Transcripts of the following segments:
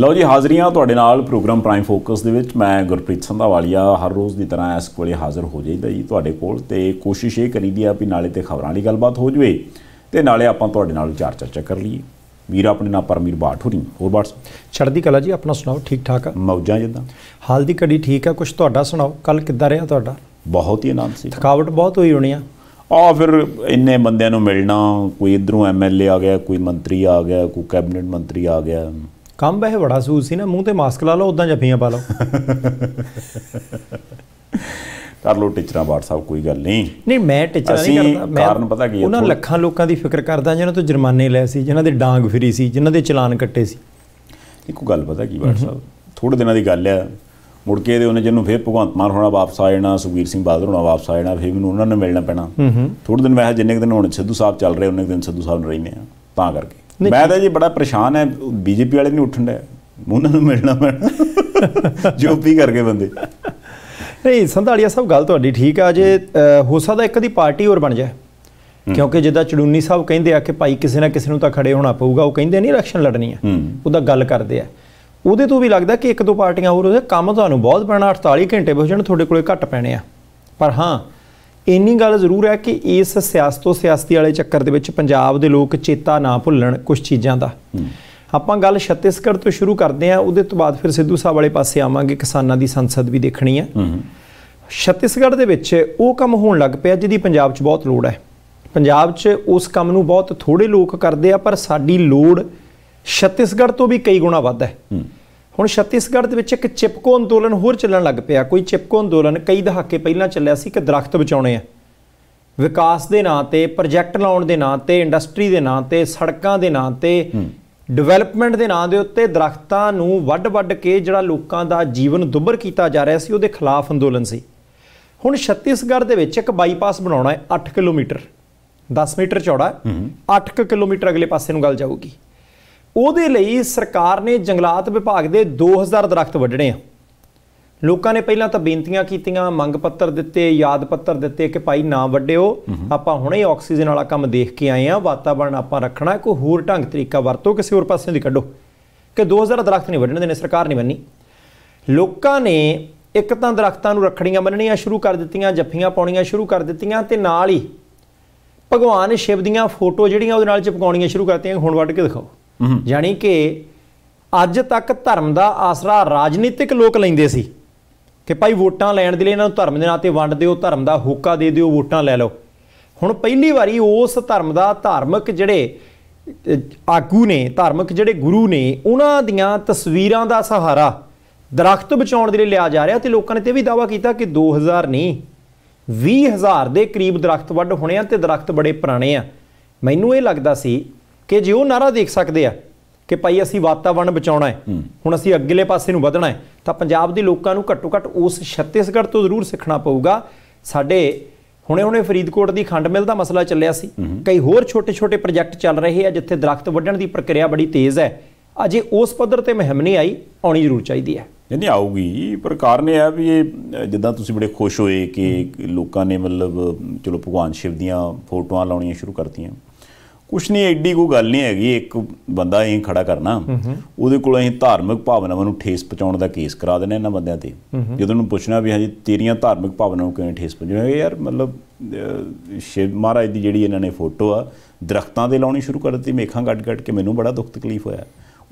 ਲਓ ਜੀ ਹਾਜ਼ਰੀਆਂ ਤੁਹਾਡੇ ਨਾਲ ਪ੍ਰੋਗਰਾਮ ਪ੍ਰਾਈਮ ਫੋਕਸ ਦੇ ਵਿੱਚ ਮੈਂ ਗੁਰਪ੍ਰੀਤ ਸੰਧਾਵਾਲੀਆ ਹਰ ਰੋਜ਼ ਦੀ ਤਰ੍ਹਾਂ ਇਸ ਕੋਲੇ ਹਾਜ਼ਰ ਹੋ ਜਾਈਦਾ ਜੀ ਤੁਹਾਡੇ ਕੋਲ ਤੇ ਕੋਸ਼ਿਸ਼ ਇਹ ਕਰੀਦੀ ਆ ਵੀ ਨਾਲੇ ਤੇ ਖਬਰਾਂ ਦੀ ਗੱਲਬਾਤ ਹੋ ਜਵੇ ਤੇ ਨਾਲੇ ਆਪਾਂ ਤੁਹਾਡੇ ਨਾਲ ਵਿਚਾਰ ਚਰਚਾ ਕਰ ਲਈਏ ਵੀਰ ਆਪਣੇ ਨਾਲ ਪਰਮੀਰ ਬਾਠ ਹੋਰ ਬਾਠ ਛੜਦੀ ਕਲਾ ਜੀ ਆਪਣਾ ਸੁਣਾਓ ਠੀਕ ਠਾਕ ਆ ਮੌਜਾਂ ਜਿੱਦਾਂ ਹਾਲ ਦੀ ਘੜੀ ਠੀਕ ਆ ਕੁਝ ਤੁਹਾਡਾ ਸੁਣਾਓ ਕੱਲ ਕਿੱਦਾਂ ਰਿਹਾ ਤੁਹਾਡਾ ਬਹੁਤ ਹੀ ਆਨੰਦ ਸੀ ਥਕਾਵਟ ਬਹੁਤ ਹੋਈ ਹੋਣੀ ਆ ਆ ਫਿਰ ਇੰਨੇ ਬੰਦਿਆਂ ਨੂੰ ਮਿਲਣਾ ਕੋਈ ਇਧਰੋਂ ਐਮਐਲਏ ਆ ਗਿਆ ਕੋਈ ਮੰਤਰੀ ਆ ਗਿਆ ਕੋਈ ਕੈਬਨਿਟ ਮੰਤਰੀ ਆ ਗਿਆ ਕੰਮ ਬਹਿ ਬੜਾ ਸੂਸ ਸੀ ਨਾ ਮੂੰਹ ਤੇ ਮਾਸਕ ਲਾ ਲਓ ਉਦਾਂ ਜੱਫੀਆਂ ਪਾ ਲਓ ਕਰ ਲੋ ਟੀਚਰਾਂ WhatsApp ਕੋਈ ਗੱਲ ਨਹੀਂ ਨਹੀਂ ਮੈਂ ਟੀਚਰ ਨਹੀਂ ਕਰਦਾ ਮੈਂ ਕਾਰਨ ਪਤਾ ਕੀ ਉਹਨਾਂ ਲੱਖਾਂ ਲੋਕਾਂ ਦੀ ਫਿਕਰ ਕਰਦਾ ਜਿਹਨਾਂ ਤੋਂ ਜੁਰਮਾਨੇ ਲਏ ਸੀ ਜਿਨ੍ਹਾਂ ਦੇ ਡਾਂਗ ਫਰੀ ਸੀ ਜਿਨ੍ਹਾਂ ਦੇ ਚਲਾਨ ਕੱਟੇ ਸੀ ਇੱਕੋ ਗੱਲ ਪਤਾ ਕੀ WhatsApp ਥੋੜੇ ਦਿਨਾਂ ਦੀ ਗੱਲ ਆ ਮੁੜ ਕੇ ਇਹਦੇ ਉਹਨੇ ਜਿਹਨੂੰ ਫੇਰ ਭਗਵੰਤ ਮਾਨ ਹੋਣਾ ਵਾਪਸ ਆ ਜਾਣਾ ਸੁਖਬੀਰ ਸਿੰਘ ਬਾਦਲ ਹੋਣਾ ਵਾਪਸ ਆ ਜਾਣਾ ਫੇਰ ਮੈਨੂੰ ਉਹਨਾਂ ਨਾਲ ਮਿਲਣਾ ਪੈਣਾ ਥੋੜੇ ਦਿਨ ਵੈਸੇ ਜਿੰਨੇ ਦਿਨ ਹੁਣ ਸਿੱਧੂ ਸਾਹਿਬ ਚੱਲ ਰਹੇ ਉਹਨੇ ਦਿਨ ਸਿੱਧੂ ਸਾਹਿਬ ਨਾਲ ਰਹਿੰਦੇ ਆ ਤਾਂ ਕਰਕੇ ਮੈਂ ਤਾਂ ਜੀ ਬੜਾ ਪਰੇਸ਼ਾਨ ਹੈ ਬੀਜੇਪੀ ਵਾਲੇ ਨਹੀਂ ਉੱਠਣ ਦੇ ਉਹਨਾਂ ਨੂੰ ਮਿਲਣਾ ਪੈਣਾ ਜੋ ਵੀ ਕਰਕੇ ਬੰਦੇ ਨਹੀਂ ਸੰਧਾਲੀਆ ਸਭ ਗੱਲ ਤੁਹਾਡੀ ਠੀਕ ਆ ਜੇ ਹੋ ਸਕਦਾ ਇੱਕ ਦੀ ਪਾਰਟੀ ਹੋਰ ਬਣ ਜਾਏ ਕਿਉਂਕਿ ਜਿੱਦਾਂ ਚੜੂਨੀ ਸਾਹਿਬ ਕਹਿੰਦੇ ਆ ਕਿ ਭਾਈ ਕਿਸੇ ਨਾ ਕਿਸੇ ਨੂੰ ਤਾਂ ਖੜੇ ਹੋਣਾ ਪਊਗਾ ਉਹ ਕਹਿੰਦੇ ਨਹੀਂ ਇਲੈਕਸ਼ਨ ਲੜਨੀ ਆ ਉਹਦਾ ਗੱਲ ਕਰਦੇ ਆ ਉਹਦੇ ਤੋਂ ਵੀ ਲੱਗਦਾ ਕਿ ਇੱਕ ਦੋ ਪਾਰਟੀਆਂ ਹੋਰ ਉਹਦੇ ਕੰਮ ਤੁਹਾਨੂੰ ਬਹੁਤ ਪੈਣਾ 48 ਘੰਟੇ ਬਹਿ ਤੁਹਾਡੇ ਕੋਲੇ ਘੱਟ ਪੈਣੇ ਆ ਪਰ ਹਾਂ ਇੰਨੀ ਗੱਲ ਜ਼ਰੂਰ ਹੈ ਕਿ ਇਸ ਸਿਆਸਤੋ ਸਿਆਸਤੀ ਵਾਲੇ ਚੱਕਰ ਦੇ ਵਿੱਚ ਪੰਜਾਬ ਦੇ ਲੋਕ ਚੇਤਾ ਨਾ ਭੁੱਲਣ ਕੁਝ ਚੀਜ਼ਾਂ ਦਾ ਆਪਾਂ ਗੱਲ ਛੱਤੀਸਗੜ੍ਹ ਤੋਂ ਸ਼ੁਰੂ ਕਰਦੇ ਆ ਉਹਦੇ ਤੋਂ ਬਾਅਦ ਫਿਰ ਸਿੱਧੂ ਸਾਹਿਬ ਵਾਲੇ ਪਾਸੇ ਆਵਾਂਗੇ ਕਿਸਾਨਾਂ ਦੀ ਸੰਸਦ ਵੀ ਦੇਖਣੀ ਆ ਛੱਤੀਸਗੜ੍ਹ ਦੇ ਵਿੱਚ ਉਹ ਕੰਮ ਹੋਣ ਲੱਗ ਪਿਆ ਜਿਹਦੀ ਪੰਜਾਬ 'ਚ ਬਹੁਤ ਲੋੜ ਹੈ ਪੰਜਾਬ 'ਚ ਉਸ ਕੰਮ ਨੂੰ ਬਹੁਤ ਥੋੜੇ ਲੋਕ ਕਰਦੇ ਆ ਪਰ ਸਾਡੀ ਲੋੜ ਛੱਤੀਸਗੜ੍ਹ ਤੋਂ ਵੀ ਕਈ ਗੁਣਾ ਵੱਧ ਹੈ ਹੁਣ ਛੱਤੀਸਗੜ੍ਹ ਦੇ ਵਿੱਚ ਇੱਕ ਚਿਪਕੋ ਅੰਦੋਲਨ ਹੋਰ ਚੱਲਣ ਲੱਗ ਪਿਆ ਕੋਈ ਚਿਪਕੋ ਅੰਦੋਲਨ ਕਈ ਦਹਾਕੇ ਪਹਿਲਾਂ ਚੱਲਿਆ ਸੀ ਕਿ ਦਰਖਤ ਬਚਾਉਣੇ ਆ ਵਿਕਾਸ ਦੇ ਨਾਂ ਤੇ ਪ੍ਰੋਜੈਕਟ ਲਾਉਣ ਦੇ ਨਾਂ ਤੇ ਇੰਡਸਟਰੀ ਦੇ ਨਾਂ ਤੇ ਸੜਕਾਂ ਦੇ ਨਾਂ ਤੇ ਡਿਵੈਲਪਮੈਂਟ ਦੇ ਨਾਂ ਦੇ ਉੱਤੇ ਦਰਖਤਾਂ ਨੂੰ ਵੱਡ-ਵੱਡ ਕੇ ਜਿਹੜਾ ਲੋਕਾਂ ਦਾ ਜੀਵਨ ਦੁੱਬਰ ਕੀਤਾ ਜਾ ਰਿਹਾ ਸੀ ਉਹਦੇ ਖਿਲਾਫ ਅੰਦੋਲਨ ਸੀ ਹੁਣ ਛੱਤੀਸਗੜ੍ਹ ਦੇ ਵਿੱਚ ਇੱਕ ਬਾਈਪਾਸ ਬਣਾਉਣਾ ਹੈ 8 ਕਿਲੋਮੀਟਰ 10 ਮੀਟਰ ਚੌੜਾ 8 ਕਿਲੋਮੀਟਰ ਅਗਲੇ ਪਾਸੇ ਨੂੰ ਗੱਲ ਜਾਊਗੀ ਉਹਦੇ ਲਈ ਸਰਕਾਰ ਨੇ ਜੰਗਲਾਤ ਵਿਭਾਗ ਦੇ 2000 ਦਰਖਤ ਵੱਢਣੇ ਆ ਲੋਕਾਂ ਨੇ ਪਹਿਲਾਂ ਤਾਂ ਬੇਨਤੀਆਂ ਕੀਤੀਆਂ ਮੰਗ ਪੱਤਰ ਦਿੱਤੇ ਯਾਦ ਪੱਤਰ ਦਿੱਤੇ ਕਿ ਭਾਈ ਨਾ ਵੱਢਿਓ ਆਪਾਂ ਹੁਣੇ ਆਕਸੀਜਨ ਵਾਲਾ ਕੰਮ ਦੇਖ ਕੇ ਆਏ ਆ ਵਾਤਾਵਰਣ ਆਪਾਂ ਰੱਖਣਾ ਕੋਈ ਹੋਰ ਢੰਗ ਤਰੀਕਾ ਵਰਤੋ ਕਿਸੇ ਹੋਰ ਪਾਸੇ ਦੀ ਕੱਢੋ ਕਿ 2000 ਦਰਖਤ ਨਹੀਂ ਵੱਢਣ ਦੇਣੇ ਸਰਕਾਰ ਨਹੀਂ ਮੰਨੀ ਲੋਕਾਂ ਨੇ ਇੱਕ ਤਾਂ ਦਰਖਤਾਂ ਨੂੰ ਰੱਖੜੀਆਂ ਬੰਨਣੀਆਂ ਸ਼ੁਰੂ ਕਰ ਦਿੱਤੀਆਂ ਜੱਫੀਆਂ ਪਾਉਣੀਆਂ ਸ਼ੁਰੂ ਕਰ ਦਿੱਤੀਆਂ ਤੇ ਨਾਲ ਹੀ ਭਗਵਾਨ ਸ਼ਿਵ ਦੀਆਂ ਫੋਟੋ ਜਿਹੜੀਆਂ ਉਹਦੇ ਨਾਲ ਚਿਪਕਾਉਣੀਆਂ ਸ਼ੁਰੂ ਕਰਤੀਆਂ ਹੁਣ ਵੱਢ ਕੇ ਦਿਖਾਓ ਯਾਨੀ ਕਿ ਅੱਜ ਤੱਕ ਧਰਮ ਦਾ ਆਸਰਾ ਰਾਜਨੀਤਿਕ ਲੋਕ ਲੈਂਦੇ ਸੀ ਕਿ ਭਾਈ ਵੋਟਾਂ ਲੈਣ ਦੇ ਲਈ ਇਹਨਾਂ ਨੂੰ ਧਰਮ ਦੇ ਨਾਂ ਤੇ ਵੰਡ ਦਿਓ ਧਰਮ ਦਾ ਹੋਕਾ ਦੇ ਦਿਓ ਵੋਟਾਂ ਲੈ ਲਓ ਹੁਣ ਪਹਿਲੀ ਵਾਰੀ ਉਸ ਧਰਮ ਦਾ ਧਾਰਮਿਕ ਜਿਹੜੇ ਆਗੂ ਨੇ ਧਾਰਮਿਕ ਜਿਹੜੇ ਗੁਰੂ ਨੇ ਉਹਨਾਂ ਦੀਆਂ ਤਸਵੀਰਾਂ ਦਾ ਸਹਾਰਾ ਦਰਖਤ ਬਚਾਉਣ ਦੇ ਲਈ ਲਿਆ ਜਾ ਰਿਹਾ ਤੇ ਲੋਕਾਂ ਨੇ ਤੇ ਵੀ ਦਾਵਾ ਕੀਤਾ ਕਿ 2000 ਨਹੀਂ 20000 ਦੇ ਕਰੀਬ ਦਰਖਤ ਵੱਢ ਹੋਣੇ ਆ ਤੇ ਦਰਖਤ ਬੜੇ ਪੁਰਾਣੇ ਆ ਮੈਨੂੰ ਇਹ ਲੱਗਦਾ ਸੀ ਕਿ ਜੇ ਉਹ ਨਾਰਾ ਦੇਖ ਸਕਦੇ ਆ ਕਿ ਭਾਈ ਅਸੀਂ ਵਾਤਾਵਰਣ ਬਚਾਉਣਾ ਹੈ ਹੁਣ ਅਸੀਂ ਅੱਗੇਲੇ ਪਾਸੇ ਨੂੰ ਵਧਣਾ ਹੈ ਤਾਂ ਪੰਜਾਬ ਦੇ ਲੋਕਾਂ ਨੂੰ ਘੱਟੋ ਘੱਟ ਉਸ ਛੱਤੀਸਗੜ੍ਹ ਤੋਂ ਜ਼ਰੂਰ ਸਿੱਖਣਾ ਪਊਗਾ ਸਾਡੇ ਹੁਣੇ-ਹੁਣੇ ਫਰੀਦਕੋਟ ਦੀ ਖੰਡ ਮਿਲ ਦਾ ਮਸਲਾ ਚੱਲਿਆ ਸੀ ਕਈ ਹੋਰ ਛੋਟੇ-ਛੋਟੇ ਪ੍ਰੋਜੈਕਟ ਚੱਲ ਰਹੇ ਆ ਜਿੱਥੇ ਦਰਖਤ ਵੱਢਣ ਦੀ ਪ੍ਰਕਿਰਿਆ ਬੜੀ ਤੇਜ਼ ਹੈ ਅਜੇ ਉਸ ਪੱਧਰ ਤੇ ਮਹਿਮ ਨਹੀਂ ਆਈ ਆਉਣੀ ਜ਼ਰੂਰ ਚਾਹੀਦੀ ਹੈ ਨਹੀਂ ਆਊਗੀ ਪਰ ਕਾਰਨ ਇਹ ਆ ਵੀ ਇਹ ਜਿੱਦਾਂ ਤੁਸੀਂ ਬੜੇ ਖੁਸ਼ ਹੋਏ ਕਿ ਲੋਕਾਂ ਨੇ ਮਤਲਬ ਚਲੋ ਭਗਵਾਨ ਸ਼ਿਵ ਦੀਆਂ ਫੋਟੋਆਂ ਲਾਉਣੀਆਂ ਸ਼ੁਰੂ ਕਰਤੀਆਂ ਕੁਛ ਨਹੀਂ ਐਡੀ ਕੋ ਗੱਲ ਨਹੀਂ ਹੈਗੀ ਇੱਕ ਬੰਦਾ ਐਂ ਖੜਾ ਕਰਨਾ ਉਹਦੇ ਕੋਲ ਅਸੀਂ ਧਾਰਮਿਕ ਭਾਵਨਾਵਾਂ ਨੂੰ ਠੇਸ ਪਹੁੰਚਾਉਣ ਦਾ ਕੇਸ ਕਰਾ ਦਿੰਦੇ ਇਹਨਾਂ ਬੰਦਿਆਂ ਤੇ ਜਦੋਂ ਨੂੰ ਪੁੱਛਣਾ ਵੀ ਹਾਂਜੀ ਤੇਰੀਆਂ ਧਾਰਮਿਕ ਭਾਵਨਾਵਾਂ ਨੂੰ ਕਿਵੇਂ ਠੇਸ ਪਹੁੰਚਣਗੇ ਯਾਰ ਮਤਲਬ ਸ਼ਿਵ ਮਹਾਰਾਜ ਦੀ ਜਿਹੜੀ ਇਹਨਾਂ ਨੇ ਫੋਟੋ ਆ ਦਰਖਤਾਂ ਦੇ ਲਾਉਣੀ ਸ਼ੁਰੂ ਕਰ ਦਿੱਤੀ ਮੇਖਾਂ ਗੱਡ ਗੱਡ ਕੇ ਮੈਨੂੰ ਬੜਾ ਦੁੱਖ ਤਕਲੀਫ ਹੋਇਆ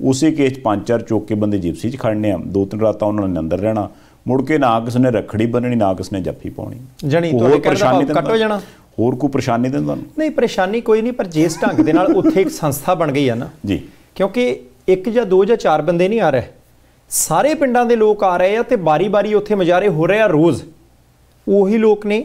ਉਸੇ ਕੇਸ ਪੰਜ ਚਾਰ ਚੋਕੇ ਬੰਦੇ ਜਿਪਸੀ 'ਚ ਖੜਨੇ ਆ ਦੋ ਤਿੰਨ ਰਾਤਾਂ ਉਹਨਾਂ ਨੇ ਅੰਦਰ ਰਹਿਣਾ ਮੁੜ ਕੇ ਨਾ ਕਿਸ ਨੇ ਰਖੜੀ ਬੰਨਣੀ ਨਾ ਕਿਸ ਨੇ ਜੱਫੀ ਪਾਉਣੀ ਜਣੀ ਤੁਹਾਡੇ ਕਰਦਾ ਕੱਟੋ ਜਾਣਾ ਹੋਰ ਕੋਈ ਪਰੇਸ਼ਾਨੀ ਤਾਂ ਤੁਹਾਨੂੰ ਨਹੀਂ ਪਰੇਸ਼ਾਨੀ ਕੋਈ ਨਹੀਂ ਪਰ ਜਿਸ ਢੰਗ ਦੇ ਨਾਲ ਉੱਥੇ ਇੱਕ ਸੰਸਥਾ ਬਣ ਗਈ ਆ ਨਾ ਜੀ ਕਿਉਂਕਿ ਇੱਕ ਜਾਂ ਦੋ ਜਾਂ ਚਾਰ ਬੰਦੇ ਨਹੀਂ ਆ ਰਹੇ ਸਾਰੇ ਪਿੰਡਾਂ ਦੇ ਲੋਕ ਆ ਰਹੇ ਆ ਤੇ ਬਾਰੀ-ਬਾਰੀ ਉੱਥੇ ਮਜਾਰੇ ਹੋ ਰਹੇ ਆ ਰੋਜ਼ ਉਹੀ ਲੋਕ ਨੇ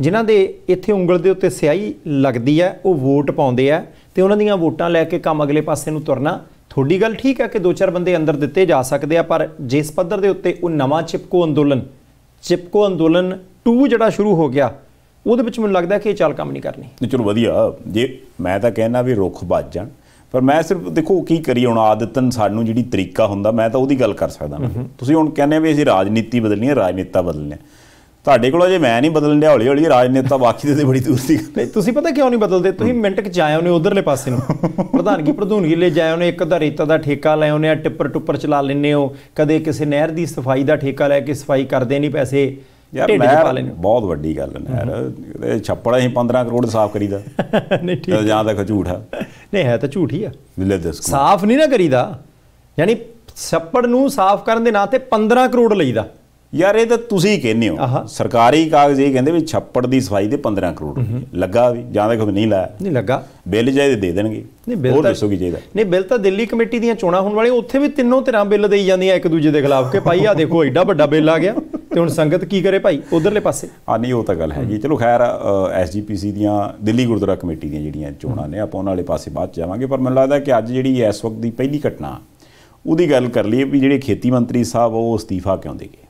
ਜਿਨ੍ਹਾਂ ਦੇ ਇੱਥੇ ਉਂਗਲ ਦੇ ਉੱਤੇ ਸਿਆਹੀ ਲੱਗਦੀ ਹੈ ਉਹ ਵੋਟ ਪਾਉਂਦੇ ਆ ਤੇ ਉਹਨਾਂ ਦੀਆਂ ਵੋਟਾਂ ਲੈ ਕੇ ਕੰਮ ਅਗਲੇ ਪਾਸੇ ਨੂੰ ਤੁਰਨਾ ਥੋੜੀ ਗੱਲ ਠੀਕ ਹੈ ਕਿ ਦੋ ਚਾਰ ਬੰਦੇ ਅੰਦਰ ਦਿੱਤੇ ਜਾ ਸਕਦੇ ਆ ਪਰ ਜਿਸ ਪੱਧਰ ਦੇ ਉੱਤੇ ਉਹ ਨਵਾਂ ਚਿਪਕੋ ਅੰਦੋਲਨ ਚਿਪਕੋ ਅੰਦੋਲਨ 2 ਜਿਹੜਾ ਸ਼ੁਰੂ ਹੋ ਗਿਆ ਉਹਦੇ ਵਿੱਚ ਮੈਨੂੰ ਲੱਗਦਾ ਕਿ ਇਹ ਚਾਲ ਕੰਮ ਨਹੀਂ ਕਰਨੀ ਚਲੋ ਵਧੀਆ ਜੇ ਮੈਂ ਤਾਂ ਕਹਿਣਾ ਵੀ ਰੁੱਖ ਵੱਜ ਜਾਣ ਪਰ ਮੈਂ ਸਿਰਫ ਦੇਖੋ ਕੀ ਕਰੀ ਹੁਣ ਆਦਤਨ ਸਾਨੂੰ ਜਿਹੜੀ ਤਰੀਕਾ ਹੁੰਦਾ ਮੈਂ ਤਾਂ ਉਹਦੀ ਗੱਲ ਕਰ ਸਕਦਾ ਤੁਸੀਂ ਹੁਣ ਕਹਿੰਦੇ ਵੀ ਅਸੀਂ ਰਾਜਨੀਤੀ ਬਦਲਣੀ ਹੈ ਰਾਜਨੇਤਾ ਬਦਲਣੇ ਤੁਹਾਡੇ ਕੋਲ ਜੇ ਮੈਂ ਨਹੀਂ ਬਦਲਣ ਲਿਆ ਹੌਲੀ ਹੌਲੀ ਰਾਜਨੇਤਾ ਬਾਕੀ ਦੇ ਬੜੀ ਦੂਰ ਦੀ ਨਹੀਂ ਤੁਸੀਂ ਪਤਾ ਕਿਉਂ ਨਹੀਂ ਬਦਲਦੇ ਤੁਸੀਂ ਮਿੰਟ ਚ ਜਾਇਓ ਉਹਨੇ ਉਧਰਲੇ ਪਾਸੇ ਨੂੰ ਪ੍ਰਧਾਨਗੀ ਪ੍ਰਧੂਨਗੀ ਲੈ ਜਾਇਆ ਉਹਨੇ ਇੱਕ ਅੱਧਾ ਰੇਤਾ ਦਾ ਠੇਕਾ ਲੈ ਆਉਨੇ ਆ ਟਿੱਪਰ ਟੁੱਪਰ ਚਲਾ ਲੈਨੇ ਹੋ ਕਦੇ ਕਿਸੇ ਨਹਿਰ ਦੀ ਸਫਾਈ ਦਾ ਠੇਕਾ ਲੈ ਕੇ ਸਫਾਈ ਕਰਦੇ ਨਹੀਂ ਪੈਸੇ ਯਾਰ ਮੈਂ ਬਹੁਤ ਵੱਡੀ ਗੱਲ ਹੈ ਯਾਰ ਇਹ ਛੱਪੜ ਅਸੀਂ 15 ਕਰੋੜ ਸਾਫ਼ ਕਰੀਦਾ ਨਹੀਂ ਠੀਕ ਤੇ ਜਾਂ ਤਾਂ ਝੂਠ ਹੈ ਨਹੀਂ ਹੈ ਤਾਂ ਝੂਠ ਹੀ ਆ ਸਾਫ਼ ਨਹੀਂ ਨਾ ਕਰੀਦਾ ਯਾਨੀ ਛੱਪੜ ਨੂੰ ਸਾਫ਼ ਕਰਨ ਦੇ ਨਾਂ ਤੇ 15 ਕਰੋੜ ਲਈਦਾ ਯਾਰ ਇਹ ਤਾਂ ਤੁਸੀਂ ਕਹਿੰਦੇ ਹੋ ਸਰਕਾਰੀ ਕਾਗਜ਼ ਇਹ ਕਹਿੰਦੇ ਵੀ ਛੱਪੜ ਦੀ ਸਫਾਈ ਦੇ 15 ਕਰੋੜ ਲੱਗਾ ਵੀ ਜਾਂ ਤਾਂ ਕੋਈ ਨਹੀਂ ਲਾਇਆ ਨਹੀਂ ਲੱਗਾ ਬਿੱਲ ਜਾਇਦੇ ਦੇ ਦੇਣਗੇ ਨਹੀਂ ਬਿੱਲ ਤਾਂ ਦੱਸੋ ਕੀ ਚਾਹੀਦਾ ਨਹੀਂ ਬਿੱਲ ਤਾਂ ਦਿੱਲੀ ਕਮੇਟੀ ਦੀਆਂ ਚੋਣਾਂ ਹੋਣ ਵਾਲੀਆਂ ਉੱਥੇ ਵੀ ਤਿੰਨੋਂ ਧਿਰਾਂ ਬਿੱਲ ਦੇਈ ਜਾਂਦੀਆਂ ਇੱਕ ਦੂਜੇ ਦੇ ਖਿਲਾਫ ਕਿ ਭਾਈ ਆ ਦੇਖੋ ਐਡਾ ਵੱਡਾ ਬਿੱਲ ਆ ਗਿਆ ਤੇ ਹੁਣ ਸੰਗਤ ਕੀ ਕਰੇ ਭਾਈ ਉਧਰਲੇ ਪਾਸੇ ਆ ਨਹੀਂ ਉਹ ਤਾਂ ਗੱਲ ਹੈ ਜੀ ਚਲੋ ਖੈਰ ਐਸਜੀਪੀਸੀ ਦੀਆਂ ਦਿੱਲੀ ਗੁਰਦੁਆਰਾ ਕਮੇਟੀ ਦੀਆਂ ਜਿਹੜੀਆਂ ਚੋਣਾਂ ਨੇ ਆਪਾਂ ਉਹਨਾਂ ਵਾਲੇ ਪਾਸੇ ਬਾਅਦ ਜਾਵਾਂਗੇ ਪਰ ਮੈਨੂੰ ਲੱਗਦਾ ਕਿ ਅੱਜ ਜਿਹੜੀ ਇਸ ਵਕਤ ਦੀ ਪਹਿਲੀ ਘਟਨਾ ਉਹਦੀ ਗੱਲ ਕਰ ਲਈਏ ਵੀ ਜਿਹੜੇ ਖੇਤੀ ਮੰਤਰੀ ਸਾਹਿਬ ਉਹ ਅਸਤੀਫਾ ਕਿਉਂ ਦੇ ਗਏ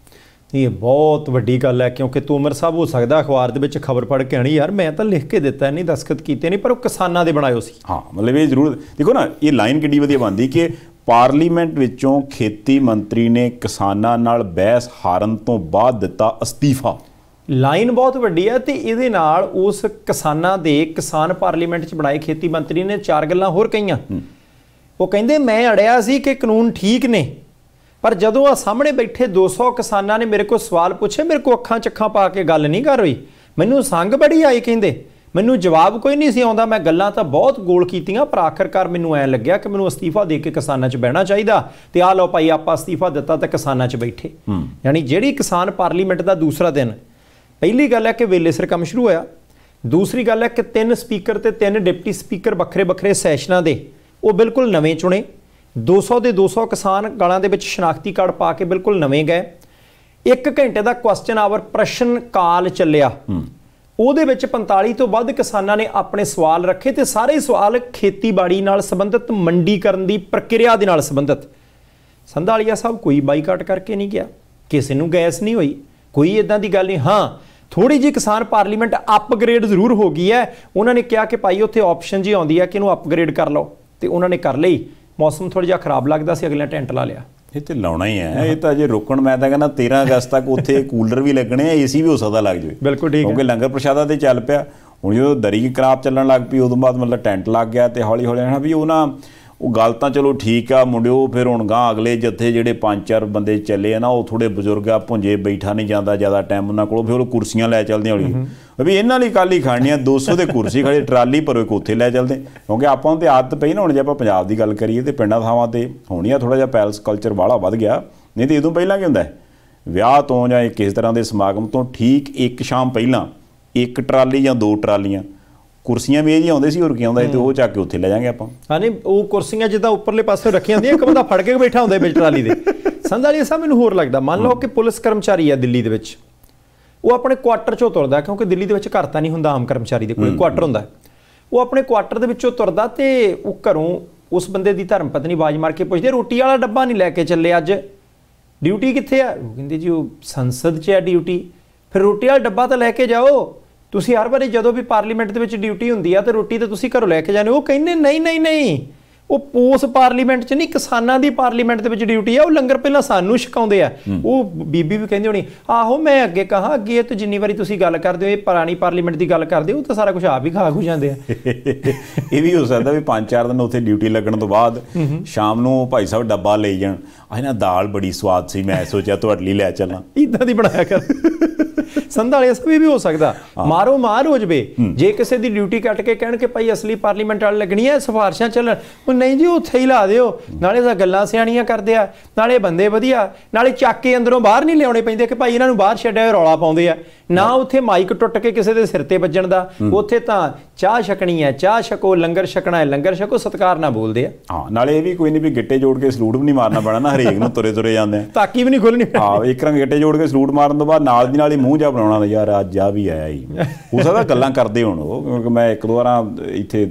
ਇਹ ਬਹੁਤ ਵੱਡੀ ਗੱਲ ਹੈ ਕਿਉਂਕਿ ਤੋਮਰ ਸਾਹਿਬ ਹੋ ਸਕਦਾ ਅਖਬਾਰ ਦੇ ਵਿੱਚ ਖਬਰ ਪੜ ਕੇ ਆਣੀ ਯਾਰ ਮੈਂ ਤਾਂ ਲਿਖ ਕੇ ਦਿੱਤਾ ਨਹੀਂ ਦਸਖਤ ਕੀਤੇ ਨਹੀਂ ਪਰ ਉਹ ਕਿਸਾਨਾਂ ਦੇ ਬਣਾਇਓ ਸੀ ਹਾਂ ਮਤਲਬ ਇਹ ਜ਼ਰੂਰ ਦੇਖੋ ਨਾ ਇਹ ਲਾਈਨ ਕਿੱਡੀ ਵਧੀਆ ਬੰਦੀ ਕਿ ਪਾਰਲੀਮੈਂਟ ਵਿੱਚੋਂ ਖੇਤੀ ਮੰਤਰੀ ਨੇ ਕਿਸਾਨਾਂ ਨਾਲ ਬਹਿਸ ਹਾਰਨ ਤੋਂ ਬਾਅਦ ਦਿੱਤਾ ਅਸਤੀਫਾ ਲਾਈਨ ਬਹੁਤ ਵੱਡੀ ਹੈ ਤੇ ਇਹਦੇ ਨਾਲ ਉਸ ਕਿਸਾਨਾਂ ਦੇ ਕਿਸਾਨ ਪਾਰਲੀਮੈਂਟ 'ਚ ਬਣਾਏ ਖੇਤੀ ਮੰਤਰੀ ਨੇ ਚਾਰ ਗੱਲਾਂ ਹੋਰ ਕਹੀਆਂ ਉਹ ਕਹਿੰਦੇ ਮੈਂ ਅੜਿਆ ਸੀ ਕਿ ਕਾਨੂੰਨ ਠੀਕ ਨੇ ਪਰ ਜਦੋਂ ਆ ਸਾਹਮਣੇ ਬੈਠੇ 200 ਕਿਸਾਨਾਂ ਨੇ ਮੇਰੇ ਕੋਲ ਸਵਾਲ ਪੁੱਛੇ ਮੇਰੇ ਕੋਲ ਅੱਖਾਂ ਚੱਖਾਂ ਪਾ ਕੇ ਗੱਲ ਨਹੀਂ ਕਰ ਰਹੀ ਮੈਨੂੰ ਸੰਗ ਬੜੀ ਆਈ ਕਹਿੰਦੇ ਮੈਨੂੰ ਜਵਾਬ ਕੋਈ ਨਹੀਂ ਸੀ ਆਉਂਦਾ ਮੈਂ ਗੱਲਾਂ ਤਾਂ ਬਹੁਤ ਗੋਲ ਕੀਤੀਆਂ ਪਰ ਆਖਰਕਾਰ ਮੈਨੂੰ ਐ ਲੱਗਿਆ ਕਿ ਮੈਨੂੰ ਅਸਤੀਫਾ ਦੇ ਕੇ ਕਿਸਾਨਾਂ 'ਚ ਬਹਿਣਾ ਚਾਹੀਦਾ ਤੇ ਆ ਲਓ ਭਾਈ ਆਪਾਂ ਅਸਤੀਫਾ ਦਿੱਤਾ ਤਾਂ ਕਿਸਾਨਾਂ 'ਚ ਬੈਠੇ ਯਾਨੀ ਜਿਹੜੀ ਕਿਸਾਨ ਪਾਰਲੀਮੈਂਟ ਦਾ ਦੂਸਰਾ ਦਿਨ ਪਹਿਲੀ ਗੱਲ ਹੈ ਕਿ ਵੇਲੇ ਸਿਰ ਕੰਮ ਸ਼ੁਰੂ ਹੋਇਆ ਦੂਸਰੀ ਗੱਲ ਹੈ ਕਿ ਤਿੰਨ ਸਪੀਕਰ ਤੇ ਤਿੰਨ ਡਿਪਟੀ ਸਪੀਕਰ ਵੱਖਰੇ-ਵੱਖਰੇ ਸੈਸ਼ਨਾਂ ਦੇ ਉਹ ਬਿਲਕੁਲ ਨਵੇਂ ਚੁਣੇ 200 ਦੇ 200 ਕਿਸਾਨ ਗਾਲਾਂ ਦੇ ਵਿੱਚ ਸ਼ਨਾਖਤੀ ਕਾਰਡ ਪਾ ਕੇ ਬਿਲਕੁਲ ਨਵੇਂ ਗਏ 1 ਘੰਟੇ ਦਾ ਕੁਐਸਚਨ ਆਵਰ ਪ੍ਰਸ਼ਨ ਕਾਲ ਚੱਲਿਆ ਉਹਦੇ ਵਿੱਚ 45 ਤੋਂ ਵੱਧ ਕਿਸਾਨਾਂ ਨੇ ਆਪਣੇ ਸਵਾਲ ਰੱਖੇ ਤੇ ਸਾਰੇ ਸਵਾਲ ਖੇਤੀਬਾੜੀ ਨਾਲ ਸੰਬੰਧਿਤ ਮੰਡੀਕਰਨ ਦੀ ਪ੍ਰਕਿਰਿਆ ਦੇ ਨਾਲ ਸੰਬੰਧਿਤ ਸੰਧਾਲੀਆ ਸਾਹਿਬ ਕੋਈ ਬਾਈਕਾਟ ਕਰਕੇ ਨਹੀਂ ਗਿਆ ਕਿਸੇ ਨੂੰ ਗੈਸ ਨਹੀਂ ਹੋਈ ਕੋਈ ਇਦਾਂ ਦੀ ਗੱਲ ਨਹੀਂ ਹਾਂ ਥੋੜੀ ਜੀ ਕਿਸਾਨ ਪਾਰਲੀਮੈਂਟ ਅਪਗ੍ਰੇਡ ਜ਼ਰੂਰ ਹੋ ਗਈ ਹੈ ਉਹਨਾਂ ਨੇ ਕਿਹਾ ਕਿ ਭਾਈ ਉੱਥੇ ਆਪਸ਼ਨ ਜੀ ਆਉਂਦੀ ਹੈ ਕਿ ਇਹਨੂੰ ਅਪਗ੍ਰੇਡ ਕਰ ਲਓ ਤੇ ਉਹਨਾਂ ਨੇ ਕਰ ਲਈ ਮੌਸਮ ਥੋੜਾ ਜਿਹਾ ਖਰਾਬ ਲੱਗਦਾ ਸੀ ਅਗਲੇ ਟੈਂਟ ਲਾ ਲਿਆ ਇਹ ਤੇ ਲਾਉਣਾ ਹੀ ਹੈ ਇਹ ਤਾਂ ਜੇ ਰੋਕਣ ਮੈਂ ਤਾਂ ਕਹਿੰਦਾ 13 ਅਗਸਤ ਤੱਕ ਉੱਥੇ ਕੂਲਰ ਵੀ ਲੱਗਣੇ ਆ ਏਸੀ ਵੀ ਹੋ ਸਕਦਾ ਲੱਗ ਜਾਵੇ ਬਿਲਕੁਲ ਠੀਕ ਹੈ ਕਿਉਂਕਿ ਲੰਗਰ ਪ੍ਰਸ਼ਾਦਾ ਤੇ ਚੱਲ ਪਿਆ ਹੁਣ ਜਦੋਂ ਦਰੀ ਕਰਾਪ ਚੱਲਣ ਲੱਗ ਪਈ ਉਦੋਂ ਬਾਅਦ ਮਤਲਬ ਟੈਂਟ ਲੱਗ ਗਿਆ ਤੇ ਹੌਲੀ ਹੌਲੀ ਹਨਾ ਵੀ ਉਹ ਨਾ ਉਹ ਗੱਲ ਤਾਂ ਚਲੋ ਠੀਕ ਆ ਮੁੰਡਿਓ ਫਿਰ ਹੁਣ ਗਾਂ ਅਗਲੇ ਜੱਥੇ ਜਿਹੜੇ ਪੰਜ ਚਾਰ ਬੰਦੇ ਚੱਲੇ ਆ ਨਾ ਉਹ ਥੋੜੇ ਬਜ਼ੁਰਗ ਆ ਭੁੰਜੇ ਬੈਠਾ ਨਹੀਂ ਜਾਂਦਾ ਜ਼ਿਆਦਾ ਟਾਈਮ ਉਹਨਾਂ ਕੋਲ ਫਿਰ ਉਹ ਕੁਰਸੀਆਂ ਲੈ ਚੱਲਦੇ ਹੌਲੀ ਵੀ ਇਹਨਾਂ ਲਈ ਕੱਲ ਹੀ ਖਾਣੀ ਆ 200 ਦੇ ਕੁਰਸੀ ਖੜੇ ਟਰਾਲੀ ਪਰ ਇੱਕ ਉੱਥੇ ਲੈ ਚੱਲਦੇ ਕਿਉਂਕਿ ਆਪਾਂ ਤੇ ਆਦਤ ਪਈ ਨਾ ਹੁਣ ਜੇ ਆਪਾਂ ਪੰਜਾਬ ਦੀ ਗੱਲ ਕਰੀਏ ਤੇ ਪਿੰਡਾਂ ਥਾਵਾਂ ਤੇ ਹੋਣੀ ਆ ਥੋੜਾ ਜਿਹਾ ਪੈਲਸ ਕਲਚਰ ਵਾਲਾ ਵੱਧ ਗਿਆ ਨਹੀਂ ਤੇ ਇਦੋਂ ਪਹਿਲਾਂ ਕੀ ਹੁੰਦਾ ਵਿਆਹ ਤੋਂ ਜਾਂ ਕਿਸੇ ਤਰ੍ਹਾਂ ਦੇ ਸਮਾਗਮ ਤੋਂ ਠੀਕ ਇੱਕ ਸ਼ਾਮ ਪਹਿਲਾਂ ਇੱਕ ਟਰਾਲੀ ਜਾਂ ਦੋ ਟਰਾਲੀਆਂ ਕੁਰਸੀਆਂ ਵੀ ਇਹ ਜੀ ਆਉਂਦੇ ਸੀ ਹੋਰ ਕੀ ਆਉਂਦਾ ਤੇ ਉਹ ਚੱਕ ਕੇ ਉੱਥੇ ਲੈ ਜਾਾਂਗੇ ਆਪਾਂ ਹਾਂ ਨਹੀਂ ਉਹ ਕੁਰਸੀਆਂ ਜਿੱਦਾਂ ਉੱਪਰਲੇ ਪਾਸੇ ਰੱਖੀਆਂ ਹੁੰਦੀਆਂ ਇੱਕ ਬੰਦਾ ਫੜ ਕੇ ਬੈਠਾ ਹੁੰਦਾ ਵਿੱਚ ਟਰਾਲੀ ਦੇ ਸੰਧਾਲੀ ਸਾਹਿਬ ਮੈਨੂੰ ਹੋਰ ਲੱਗਦਾ ਮੰਨ ਲਓ ਕਿ ਪੁਲਿਸ ਕਰਮਚਾਰੀ ਆ ਦਿੱਲੀ ਦੇ ਵਿੱਚ ਉਹ ਆਪਣੇ ਕੁਆਟਰ ਚੋਂ ਤੁਰਦਾ ਕਿਉਂਕਿ ਦਿੱਲੀ ਦੇ ਵਿੱਚ ਘਰ ਤਾਂ ਨਹੀਂ ਹੁੰਦਾ ਆਮ ਕਰਮਚਾਰੀ ਦੇ ਕੋਈ ਕੁਆਟਰ ਹੁੰਦਾ ਉਹ ਆਪਣੇ ਕੁਆਟਰ ਦੇ ਵਿੱਚੋਂ ਤੁਰਦਾ ਤੇ ਉਹ ਘਰੋਂ ਉਸ ਬੰਦੇ ਦੀ ਧਰਮ ਪਤਨੀ ਬਾਜ ਮਾਰ ਕੇ ਪੁੱਛਦੀ ਰੋਟੀ ਵਾਲਾ ਡੱਬਾ ਨਹੀਂ ਲੈ ਕੇ ਚੱਲੇ ਅੱਜ ਡਿਊਟੀ ਕਿੱਥੇ ਆ ਉਹ ਕਹਿੰਦੇ ਜੀ ਉਹ ਸੰਸਦ 'ਚ ਆ ਡਿਊਟੀ ਫਿਰ ਰੋਟੀ ਵਾਲਾ ਡੱਬਾ ਤਾਂ ਲੈ ਕੇ ਜਾਓ ਤੁਸੀਂ ਹਰ ਵਾਰੀ ਜਦੋਂ ਵੀ ਪਾਰਲੀਮੈਂਟ ਦੇ ਵਿੱਚ ਡਿਊਟੀ ਹੁੰਦੀ ਆ ਤੇ ਰੋਟੀ ਤਾਂ ਤੁਸੀਂ ਘਰੋਂ ਲੈ ਕੇ ਜਾਂਦੇ ਉਹ ਕਹਿੰਦੇ ਨਹੀਂ ਨਹੀਂ ਨਹੀਂ ਉਹ ਪੋਸ ਪਾਰਲੀਮੈਂਟ 'ਚ ਨਹੀਂ ਕਿਸਾਨਾਂ ਦੀ ਪਾਰਲੀਮੈਂਟ ਦੇ ਵਿੱਚ ਡਿਊਟੀ ਆ ਉਹ ਲੰਗਰ ਪਹਿਲਾਂ ਸਾਨੂੰ ਛਕਾਉਂਦੇ ਆ ਉਹ ਬੀਬੀ ਵੀ ਕਹਿੰਦੀ ਹੋਣੀ ਆਹੋ ਮੈਂ ਅੱਗੇ ਕਹਾ ਅੱਗੇ ਤੇ ਜਿੰਨੀ ਵਾਰੀ ਤੁਸੀਂ ਗੱਲ ਕਰਦੇ ਹੋ ਇਹ ਪੁਰਾਣੀ ਪਾਰਲੀਮੈਂਟ ਦੀ ਗੱਲ ਕਰਦੇ ਹੋ ਤਾਂ ਸਾਰਾ ਕੁਝ ਆਪ ਹੀ ਖਾ ਖੂ ਜਾਂਦੇ ਆ ਇਹ ਵੀ ਹੋ ਸਕਦਾ ਵੀ 5-4 ਦਿਨ ਉੱਥੇ ਡਿਊਟੀ ਲੱਗਣ ਤੋਂ ਬਾਅਦ ਸ਼ਾਮ ਨੂੰ ਭਾਈ ਸਾਹਿਬ ਡੱਬਾ ਲੈ ਜਾਣ ਆਹ ਨਾ ਦਾਲ ਬੜੀ ਸਵਾਦ ਸੀ ਮੈਂ ਸੋਚਿਆ ਤੁਹਾਡੇ ਲਈ ਲੈ ਚੱਲਾਂ ਇਦਾਂ ਦੀ ਬਣਾਇਆ ਕਰ ਸੰਧਾ ਵਾਲੇ ਸਭੀ ਵੀ ਹੋ ਸਕਦਾ ਮਾਰੋ ਮਾਰ ਹੋ ਜਵੇ ਜੇ ਕਿਸੇ ਦੀ ਡਿਊਟੀ ਕੱਟ ਕੇ ਕਹਿਣ ਕਿ ਭਾਈ ਅਸਲੀ ਪਾਰਲੀਮੈਂਟ ਵਾਲ ਲੱਗਣੀ ਹੈ ਸਫਾਰਿਸ਼ਾਂ ਚੱਲਣ ਉਹ ਨਹੀਂ ਜੀ ਉੱਥੇ ਹੀ ਲਾ ਦਿਓ ਨਾਲੇ ਤਾਂ ਗੱਲਾਂ ਸਿਆਣੀਆਂ ਕਰਦੇ ਆ ਨਾਲੇ ਬੰਦੇ ਵਧੀਆ ਨਾਲੇ ਚੱਕ ਕੇ ਅੰਦਰੋਂ ਬਾਹਰ ਨਹੀਂ ਲਿਆਉਣੇ ਪੈਂਦੇ ਕਿ ਭਾਈ ਇਹਨਾਂ ਨੂੰ ਬਾਹਰ ਛੱਡਿਆ ਰੌਲਾ ਪਾਉਂਦੇ ਆ ਨਾ ਉੱਥੇ ਮਾਈਕ ਟੁੱਟ ਕੇ ਕਿਸੇ ਦੇ ਸਿਰ ਤੇ ਵੱਜਣ ਦਾ ਉੱਥੇ ਤਾਂ ਚਾਹ ਛਕਣੀ ਹੈ ਚਾਹ ਛਕੋ ਲੰਗਰ ਛਕਣਾ ਹੈ ਲੰਗਰ ਛਕੋ ਸਤਕਾਰ ਨਾਲ ਬੋਲਦੇ ਆ ਹਾਂ ਨਾਲੇ ਇਹ ਵੀ ਕੋਈ ਨਹੀਂ ਵੀ ਗਿੱਟੇ ਜੋੜ ਕੇ ਸਲੂਟ ਵੀ ਨਹੀਂ ਮਾਰਨਾ ਪੈਣਾ ਨਾ ਹਰੇਕ ਨੂੰ ਤੁਰੇ ਤੁਰੇ ਜਾਂਦੇ ਆ ਤਾਕੀ ਵੀ ਨਹੀਂ ਖੁੱਲਣੀ ਹਾਂ ਇੱਕ ਰੰਗ ਗਿੱਟੇ ਜੋੜ ਕੇ ਸਲੂਟ ਮਾਰਨ ਤੋਂ ਬਾਅਦ ਨਾਲ ਦੀ ਨਾਲ ਹੀ ਮੂੰਹ ਜਾ ਬਣਾਉਣਾ ਦਾ ਯਾਰ ਅੱਜ ਆ ਵੀ ਆਇਆ ਹੀ ਹੋ ਸਕਦਾ ਗੱਲਾਂ ਕਰਦੇ ਹੋਣ ਉਹ ਕਿਉਂਕਿ ਮੈਂ ਇੱਕ ਦੋ ਵਾਰਾਂ ਇੱਥੇ